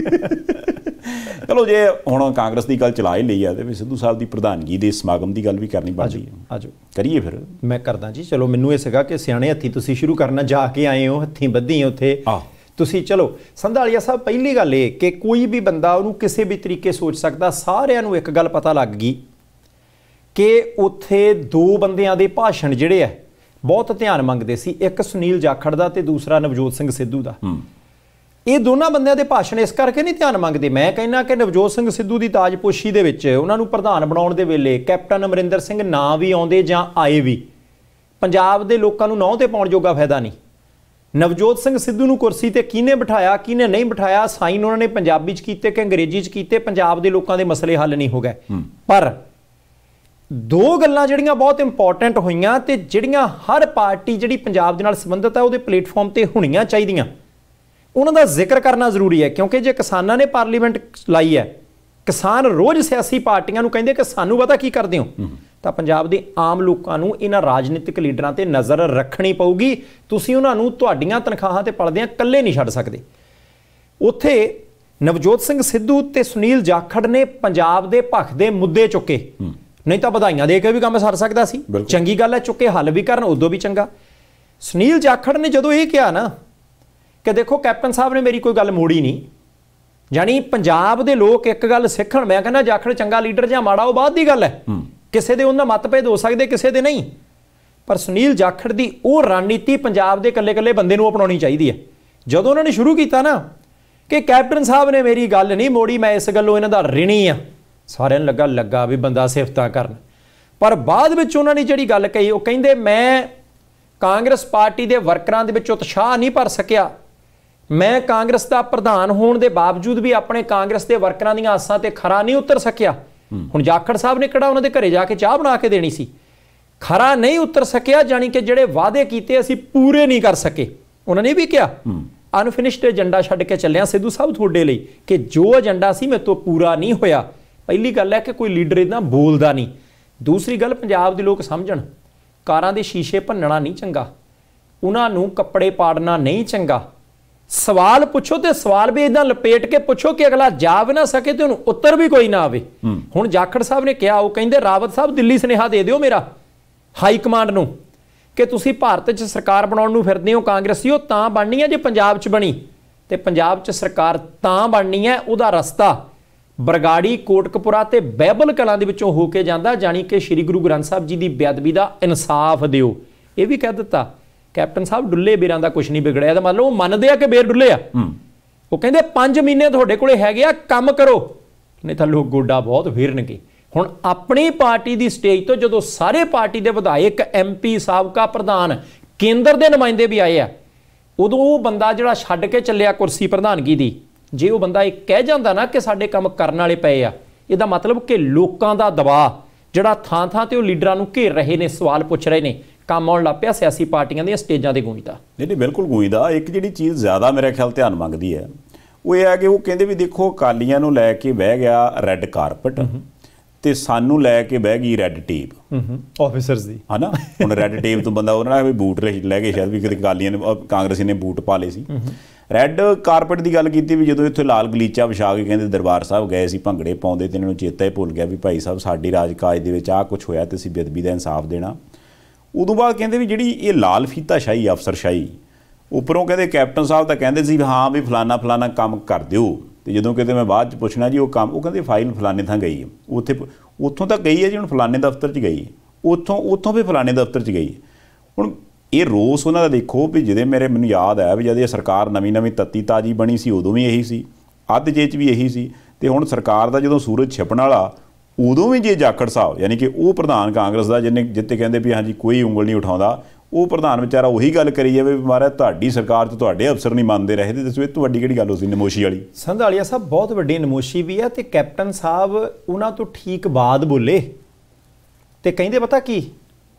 ਚਲੋ ਜੇ ਹੁਣ ਕਾਂਗਰਸ ਦੀ ਗੱਲ ਚਲਾ ਹੀ ਲਈ ਆ ਤੇ ਵੀ ਸਿੱਧੂ ਸਾਹਿਬ ਦੀ ਪ੍ਰਧਾਨਗੀ ਦੇ ਸਮਾਗਮ ਦੀ ਗੱਲ ਵੀ ਕਰਨੀ ਬਣਦੀ ਆ ਆਜੋ ਕਰੀਏ ਫਿਰ ਮੈਂ ਕਰਦਾ ਜੀ ਚਲੋ ਮੈਨੂੰ ਇਹ ਸਗਾ ਕਿ ਸਿਆਣੇ ਹੱਥੀ ਤੁਸੀਂ ਸ਼ੁਰੂ ਕਰਨਾ ਜਾ ਕੇ ਆਏ ਹੋ ਹੱਥੀ ਬੱਧੀ ਉੱਥੇ ਤੁਸੀਂ ਚਲੋ ਸੰਧਾਲੀਆ ਸਾਹਿਬ ਪਹਿਲੀ ਗੱਲ ਇਹ ਕਿ ਕੋਈ ਵੀ ਬੰਦਾ ਉਹਨੂੰ ਕਿਸੇ ਵੀ ਤਰੀਕੇ ਸੋਚ ਸਕਦਾ ਸਾਰਿਆਂ ਨੂੰ ਇੱਕ ਗੱਲ ਪਤਾ ਲੱਗ ਗਈ ਕਿ ਉੱਥੇ ਦੋ ਬੰਦਿਆਂ ਦੇ ਭਾਸ਼ਣ ਜਿਹੜੇ ਆ ਬਹੁਤ ਧਿਆਨ ਮੰਗਦੇ ਸੀ ਇੱਕ ਸੁਨੀਲ ਜਾਖੜ ਦਾ ਤੇ ਦੂਸਰਾ ਨਵਜੋਤ ਸਿੰਘ ਸਿੱਧੂ ਦਾ ਇਹ ਦੋਨਾਂ ਬੰਦਿਆਂ ਦੇ ਭਾਸ਼ਣ ਇਸ ਕਰਕੇ ਨਹੀਂ ਧਿਆਨ ਮੰਗਦੇ ਮੈਂ ਕਹਿੰਨਾ ਕਿ ਨਵਜੋਤ ਸਿੰਘ ਸਿੱਧੂ ਦੀ ਤਾਜਪੋਸ਼ੀ ਦੇ ਵਿੱਚ ਉਹਨਾਂ ਨੂੰ ਪ੍ਰਧਾਨ ਬਣਾਉਣ ਦੇ ਵੇਲੇ ਕੈਪਟਨ ਅਮਰਿੰਦਰ ਸਿੰਘ ਨਾਂ ਵੀ ਆਉਂਦੇ ਜਾਂ ਆਏ ਵੀ ਪੰਜਾਬ ਦੇ ਲੋਕਾਂ ਨੂੰ ਨਾਂ ਤੇ ਪਾਉਣ ਜੋਗਾ ਫਾਇਦਾ ਨਹੀਂ ਨਵਜੋਤ ਸਿੰਘ ਸਿੱਧੂ ਨੂੰ ਕੁਰਸੀ ਤੇ ਕਿਹਨੇ ਬਿਠਾਇਆ ਕਿਹਨੇ ਨਹੀਂ ਬਿਠਾਇਆ ਸਾਈਨ ਉਹਨਾਂ ਨੇ ਪੰਜਾਬੀ 'ਚ ਕੀਤੇ ਕਿ ਅੰਗਰੇਜ਼ੀ 'ਚ ਕੀਤੇ ਪੰਜਾਬ ਦੇ ਲੋਕਾਂ ਦੇ ਮਸਲੇ ਹੱਲ ਨਹੀਂ ਹੋ ਗਏ ਪਰ ਦੋ ਗੱਲਾਂ ਜਿਹੜੀਆਂ ਬਹੁਤ ਇੰਪੋਰਟੈਂਟ ਹੋਈਆਂ ਤੇ ਜਿਹੜੀਆਂ ਹਰ ਪਾਰਟੀ ਜਿਹੜੀ ਪੰਜਾਬ ਦੇ ਨਾਲ ਸੰਬੰਧਤ ਹੈ ਉਹਦੇ ਪਲੇਟਫਾਰਮ ਤੇ ਹੋਣੀਆਂ ਚਾਹੀਦੀਆਂ ਉਹਨਾਂ ਦਾ ਜ਼ਿਕਰ ਕਰਨਾ ਜ਼ਰੂਰੀ ਹੈ ਕਿਉਂਕਿ ਜੇ ਕਿਸਾਨਾਂ ਨੇ ਪਾਰਲੀਮੈਂਟ ਲਾਈ ਹੈ ਕਿਸਾਨ ਰੋਜ਼ ਸਿਆਸੀ ਪਾਰਟੀਆਂ ਨੂੰ ਕਹਿੰਦੇ ਕਿ ਸਾਨੂੰ ਪਤਾ ਕੀ ਕਰਦੇ ਹੋ ਤਾਂ ਪੰਜਾਬ ਦੇ ਆਮ ਲੋਕਾਂ ਨੂੰ ਇਹਨਾਂ ਰਾਜਨੀਤਿਕ ਲੀਡਰਾਂ ਤੇ ਨਜ਼ਰ ਰੱਖਣੀ ਪਊਗੀ ਤੁਸੀਂ ਉਹਨਾਂ ਨੂੰ ਤੁਹਾਡੀਆਂ ਤਨਖਾਹਾਂ ਤੇ ਪਲਦਿਆਂ ਇਕੱਲੇ ਨਹੀਂ ਛੱਡ ਸਕਦੇ ਉੱਥੇ ਨਵਜੋਤ ਸਿੰਘ ਸਿੱਧੂ ਤੇ ਸੁਨੀਲ ਜਾਖੜ ਨੇ ਪੰਜਾਬ ਦੇ ਭੱਖ ਦੇ ਮੁੱਦੇ ਚੁੱਕੇ ਨਹੀਂ ਤਾਂ ਵਧਾਈਆਂ ਦੇ ਕੇ ਵੀ ਕੰਮ ਸਰ ਸਕਦਾ ਸੀ ਚੰਗੀ ਗੱਲ ਹੈ ਚੁੱਕੇ ਹੱਲ ਵੀ ਕਰਨ ਉਦੋਂ ਵੀ ਚੰਗਾ ਸੁਨੀਲ ਜਾਖੜ ਨੇ ਜਦੋਂ ਇਹ ਕਿਹਾ ਨਾ ਕਿ ਦੇਖੋ ਕੈਪਟਨ ਸਾਹਿਬ ਨੇ ਮੇਰੀ ਕੋਈ ਗੱਲ ਮੋੜੀ ਨਹੀਂ ਯਾਨੀ ਪੰਜਾਬ ਦੇ ਲੋਕ ਇੱਕ ਗੱਲ ਸਿੱਖਣ ਮੈਂ ਕਹਿੰਦਾ ਜਾਖੜ ਚੰਗਾ ਲੀਡਰ ਜਾਂ ਮਾੜਾ ਉਹ ਬਾਅਦ ਦੀ ਗੱਲ ਹੈ ਕਿਸੇ ਦੇ ਉਹਨਾਂ ਮਤਭੇਦ ਹੋ ਸਕਦੇ ਕਿਸੇ ਦੇ ਨਹੀਂ ਪਰ ਸੁਨੀਲ ਜਾਖੜ ਦੀ ਉਹ ਰਣਨੀਤੀ ਪੰਜਾਬ ਦੇ ਕੱਲੇ-ਕੱਲੇ ਬੰਦੇ ਨੂੰ ਅਪਣਾਉਣੀ ਚਾਹੀਦੀ ਹੈ ਜਦੋਂ ਉਹਨਾਂ ਨੇ ਸ਼ੁਰੂ ਕੀਤਾ ਨਾ ਕਿ ਕੈਪਟਨ ਸਾਹਿਬ ਨੇ ਮੇਰੀ ਗੱਲ ਨਹੀਂ ਮੋੜੀ ਮੈਂ ਇਸ ਗੱਲੋਂ ਇਹਨਾਂ ਦਾ ਰਿਣੀ ਆ ਸਾਰਿਆਂ ਨੂੰ ਲੱਗਾ ਲੱਗਾ ਵੀ ਬੰਦਾ ਸਿਫਤਾਂ ਕਰਨ ਪਰ ਬਾਅਦ ਵਿੱਚ ਉਹਨਾਂ ਨੇ ਜਿਹੜੀ ਗੱਲ ਕਹੀ ਉਹ ਕਹਿੰਦੇ ਮੈਂ ਕਾਂਗਰਸ ਪਾਰਟੀ ਦੇ ਵਰਕਰਾਂ ਦੇ ਵਿੱਚ ਉਤਸ਼ਾਹ ਨਹੀਂ ਭਰ ਸਕਿਆ ਮੈਂ ਕਾਂਗਰਸ ਦਾ ਪ੍ਰਧਾਨ ਹੋਣ ਦੇ ਬਾਵਜੂਦ ਵੀ ਆਪਣੇ ਕਾਂਗਰਸ ਦੇ ਵਰਕਰਾਂ ਦੀਆਂ ਆਸਾਂ ਤੇ ਖਰਾ ਨਹੀਂ ਉਤਰ ਸਕਿਆ ਹੁਣ ਜਾਖੜ ਸਾਹਿਬ ਨੇ ਕਿਹੜਾ ਉਹਨਾਂ ਦੇ ਘਰੇ ਜਾ ਕੇ ਚਾਹ ਬਣਾ ਕੇ ਦੇਣੀ ਸੀ ਖਰਾ ਨਹੀਂ ਉਤਰ ਸਕਿਆ ਜਾਨੀ ਕਿ ਜਿਹੜੇ ਵਾਅਦੇ ਕੀਤੇ ਅਸੀਂ ਪੂਰੇ ਨਹੀਂ ਕਰ ਸਕੇ ਉਹਨਾਂ ਨੇ ਵੀ ਕਿਹਾ ਅਨਫਿਨਿਸ਼ਡ ਏਜੰਡਾ ਛੱਡ ਕੇ ਚੱਲਿਆ ਸਿੱਧੂ ਸਾਹਿਬ ਤੁਹਾਡੇ ਲਈ ਕਿ ਜੋ ਏਜੰਡਾ ਸੀ ਮੇਰੇ ਤੋਂ ਪੂਰਾ ਨਹੀਂ ਹੋਇਆ ਪਹਿਲੀ ਗੱਲ ਹੈ ਕਿ ਕੋਈ ਲੀਡਰ ਇਦਾਂ ਬੋਲਦਾ ਨਹੀਂ ਦੂਸਰੀ ਗੱਲ ਪੰਜਾਬ ਦੇ ਲੋਕ ਸਮਝਣ ਕਾਰਾਂ ਦੇ ਸ਼ੀਸ਼ੇ ਭੰਨਣਾ ਨਹੀਂ ਚੰਗਾ ਉਹਨਾਂ ਨੂੰ ਕੱਪੜੇ ਪਾੜਨਾ ਨਹੀਂ ਚੰਗਾ ਸਵਾਲ ਪੁੱਛੋ ਤੇ ਸਵਾਲ ਵੀ ਇਦਾਂ ਲਪੇਟ ਕੇ ਪੁੱਛੋ ਕਿ ਅਗਲਾ ਜਾ ਵੀ ਨਾ ਸਕੇ ਤੇ ਉਹਨੂੰ ਉੱਤਰ ਵੀ ਕੋਈ ਨਾ ਆਵੇ ਹੁਣ ਜਾਖੜ ਸਾਹਿਬ ਨੇ ਕਿਹਾ ਉਹ ਕਹਿੰਦੇ ਰਾਵਤ ਸਾਹਿਬ ਦਿੱਲੀ ਸਨੇਹਾ ਦੇ ਦਿਓ ਮੇਰਾ ਹਾਈ ਕਮਾਂਡ ਨੂੰ ਕਿ ਤੁਸੀਂ ਭਾਰਤ 'ਚ ਸਰਕਾਰ ਬਣਾਉਣ ਨੂੰ ਫਿਰਦੇ ਹੋ ਕਾਂਗਰਸੀ ਉਹ ਤਾਂ ਬਣਨੀ ਹੈ ਜੇ ਪੰਜਾਬ 'ਚ ਬਣੀ ਤੇ ਪੰਜਾਬ 'ਚ ਸਰਕਾਰ ਤਾਂ ਬਣਨੀ ਹੈ ਉਹਦਾ ਰਸਤਾ ਬਰਗਾੜੀ ਕੋਟਕਪੁਰਾ ਤੇ ਬੈਬਲ ਕਲਾਂ ਦੇ ਵਿੱਚੋਂ ਹੋ ਕੇ ਜਾਂਦਾ ਜਾਨੀ ਕਿ ਸ੍ਰੀ ਗੁਰੂ ਗ੍ਰੰਥ ਸਾਹਿਬ ਜੀ ਦੀ ਬੇਅਦਬੀ ਦਾ ਇਨਸਾਫ ਦਿਓ ਇਹ ਵੀ ਕਹਿ ਦਿੱਤਾ ਕੈਪਟਨ ਸਾਹਿਬ ਡੁੱਲੇ ਬੇਰਾਂ ਦਾ ਕੁਝ ਨਹੀਂ ਵਿਗੜਿਆ ਇਹਦਾ ਮਤਲਬ ਉਹ ਮੰਨਦੇ ਆ ਕਿ ਬੇਰ ਡੁੱਲੇ ਆ ਉਹ ਕਹਿੰਦੇ 5 ਮਹੀਨੇ ਤੁਹਾਡੇ ਕੋਲੇ ਹੈਗੇ ਆ ਕੰਮ ਕਰੋ ਨਹੀਂ ਤਾਂ ਲੋਕ ਗੋਡਾ ਬਹੁਤ ਫੇਰਨਗੇ ਹੁਣ ਆਪਣੀ ਪਾਰਟੀ ਦੀ ਸਟੇਜ ਤੋਂ ਜਦੋਂ ਸਾਰੇ ਪਾਰਟੀ ਦੇ ਵਿਧਾਇਕ ਐਮਪੀ ਸਾਬਕਾ ਪ੍ਰਧਾਨ ਕੇਂਦਰ ਦੇ ਨੁਮਾਇੰਦੇ ਵੀ ਆਏ ਆ ਉਦੋਂ ਉਹ ਬੰਦਾ ਜਿਹੜਾ ਛੱਡ ਕੇ ਚੱਲਿਆ ਕੁਰਸੀ ਪ੍ਰਧਾਨਗੀ ਦੀ ਜੇ ਉਹ ਬੰਦਾ ਇਹ ਕਹਿ ਜਾਂਦਾ ਨਾ ਕਿ ਸਾਡੇ ਕੰਮ ਕਰਨ ਵਾਲੇ ਪਏ ਆ ਇਹਦਾ ਮਤਲਬ ਕਿ ਲੋਕਾਂ ਦਾ ਦਬਾਅ ਜਿਹੜਾ ਥਾਂ-ਥਾਂ ਤੇ ਉਹ ਲੀਡਰਾਂ ਨੂੰ ਘੇਰ ਰਹੇ ਨੇ ਸਵਾਲ ਪੁੱਛ ਰਹੇ ਨੇ ਕੰਮ ਆਉਣ ਲੱਗ ਪਿਆ ਸਿਆਸੀ ਪਾਰਟੀਆਂ ਦੀਆਂ ਸਟੇਜਾਂ ਤੇ ਗੂੰਜਦਾ ਨਹੀਂ ਨਹੀਂ ਬਿਲਕੁਲ ਗੂੰਜਦਾ ਇੱਕ ਜਿਹੜੀ ਚੀਜ਼ ਜ਼ਿਆਦਾ ਮੇਰੇ ਖਿਆਲ ਧਿਆਨ ਮੰਗਦੀ ਹੈ ਉਹ ਇਹ ਹੈ ਕਿ ਉਹ ਕਹਿੰਦੇ ਵੀ ਦੇਖੋ ਕਾਲੀਆਂ ਨੂੰ ਲੈ ਕੇ ਬਹਿ ਗਿਆ ਰੈੱਡ ਕਾਰਪਟ ਤੇ ਸਾਨੂੰ ਲੈ ਕੇ ਬਹਿ ਗਈ ਰੈੱਡ ਟੇਪ ਹੂੰ ਆਫੀਸਰਸ ਦੀ ਹਨਾ ਹੁਣ ਰੈੱਡ ਟੇਪ ਤੋਂ ਬੰਦਾ ਉਹਨਾਂ ਨਾਲ ਵੀ ਬੂਟ ਲੈ ਕੇ ਸ਼ਾਇਦ ਵੀ ਕਿਤੇ ਕਾਲੀਆਂ ਨੇ ਕਾਂਗਰਸੀ ਨੇ ਬੂਟ ਪਾ ਲਏ ਸੀ ਰੈੱਡ ਕਾਰਪਟ ਦੀ ਗੱਲ ਕੀਤੀ ਵੀ ਜਦੋਂ ਇੱਥੇ ਲਾਲ ਗਲੀਚਾ ਵਿਛਾ ਕੇ ਕਹਿੰਦੇ ਦਰਬਾਰ ਸਾਹਿਬ ਗਏ ਸੀ ਭੰਗੜੇ ਪਾਉਂਦੇ ਤੇ ਇਹਨਾਂ ਨੂੰ ਚੇਤਾ ਹੀ ਭੁੱਲ ਗਿਆ ਵੀ ਭਾਈ ਸਾਹਿਬ ਸਾਡੀ ਰਾਜਕਾਜ ਦੇ ਵਿੱਚ ਆ ਕੁਝ ਹੋਇਆ ਤੇ ਅਸੀਂ ਬੇਦਬੀ ਦਾ ਇਨਸਾਫ ਦੇਣਾ ਉਦੋਂ ਬਾਅਦ ਕਹਿੰਦੇ ਵੀ ਜਿਹੜੀ ਇਹ ਲਾਲ ਫੀਤਾ ਅਫਸਰ ਸ਼ਾਹੀ ਉੱਪਰੋਂ ਕਹਿੰਦੇ ਕੈਪਟਨ ਸਾਹਿਬ ਤਾਂ ਕਹਿੰਦੇ ਸੀ ਹਾਂ ਵੀ ਫਲਾਣਾ ਫਲਾਣਾ ਕੰਮ ਕਰ ਦਿਓ ਤੇ ਜਦੋਂ ਕਿਤੇ ਮੈਂ ਬਾਅਦ ਚ ਪੁੱਛਣਾ ਜੀ ਉਹ ਕੰਮ ਉਹ ਕਹਿੰਦੇ ਫਾਈਲ ਫਲਾਣੇ ਥਾਂ ਗਈ ਹੈ ਉੱਥੇ ਉੱਥੋਂ ਤਾਂ ਗਈ ਹੈ ਜੀ ਹੁਣ ਫਲਾਣੇ ਦਫ਼ਤਰ 'ਚ ਗਈ ਹੈ ਉੱਥੋਂ ਉੱਥੋਂ ਵੀ ਫਲਾਣੇ ਦਫ਼ਤਰ 'ਚ ਗਈ ਹੁਣ ਇਹ ਰੋਸ ਉਹਨਾਂ ਦਾ ਦੇਖੋ ਵੀ ਜਿਹਦੇ ਮੇਰੇ ਮੈਨੂੰ ਯਾਦ ਆ ਵੀ ਜਦ ਇਹ ਸਰਕਾਰ ਨਵੀਂ ਨਵੀਂ ਤੱਤੀ ਤਾਜੀ ਬਣੀ ਸੀ ਉਦੋਂ ਵੀ ਇਹੀ ਸੀ ਅੱਧ ਜੇ 'ਚ ਵੀ ਇਹੀ ਸੀ ਤੇ ਹੁਣ ਸਰਕਾਰ ਦਾ ਜਦੋਂ ਸੂਰਜ ਛਿਪਣ ਵਾਲਾ ਉਦੋਂ ਵੀ ਜੇ ਜਾਖੜ ਸਾਹਿਬ ਯਾਨੀ ਕਿ ਉਹ ਪ੍ਰਧਾਨ ਕਾਂਗਰਸ ਦਾ ਜਿਹਨੇ ਜਿੱਤੇ ਕਹਿੰਦੇ ਵੀ ਹਾਂਜੀ ਕੋਈ ਉਂਗਲ ਨਹੀਂ ਉਠਾਉਂਦਾ ਉਹ ਪ੍ਰਧਾਨ ਵਿਚਾਰਾ ਉਹੀ ਗੱਲ ਕਰੀ ਜਾਵੇ ਵੀ ਮਹਾਰਾਜ ਤੁਹਾਡੀ ਸਰਕਾਰ ਤੇ ਤੁਹਾਡੇ ਅਫਸਰ ਨਹੀਂ ਮੰਨਦੇ ਰਹੇ ਤੇ ਦੱਸੋ ਤੁਹਾਡੀ ਕਿਹੜੀ ਗੱਲ ਹੋ ਸੀ ਨਮੋਸ਼ੀ ਵਾਲੀ ਸੰਧਾਲੀਆ ਸਾਹਿਬ ਬਹੁਤ ਵੱਡੀ ਨਮੋਸ਼ੀ ਵੀ ਆ ਤੇ ਕੈਪਟਨ ਸਾਹਿਬ ਉਹਨਾਂ ਤੋਂ ਠੀਕ ਬਾਅਦ ਬੋਲੇ ਤੇ ਕਹਿੰਦੇ ਪਤਾ ਕੀ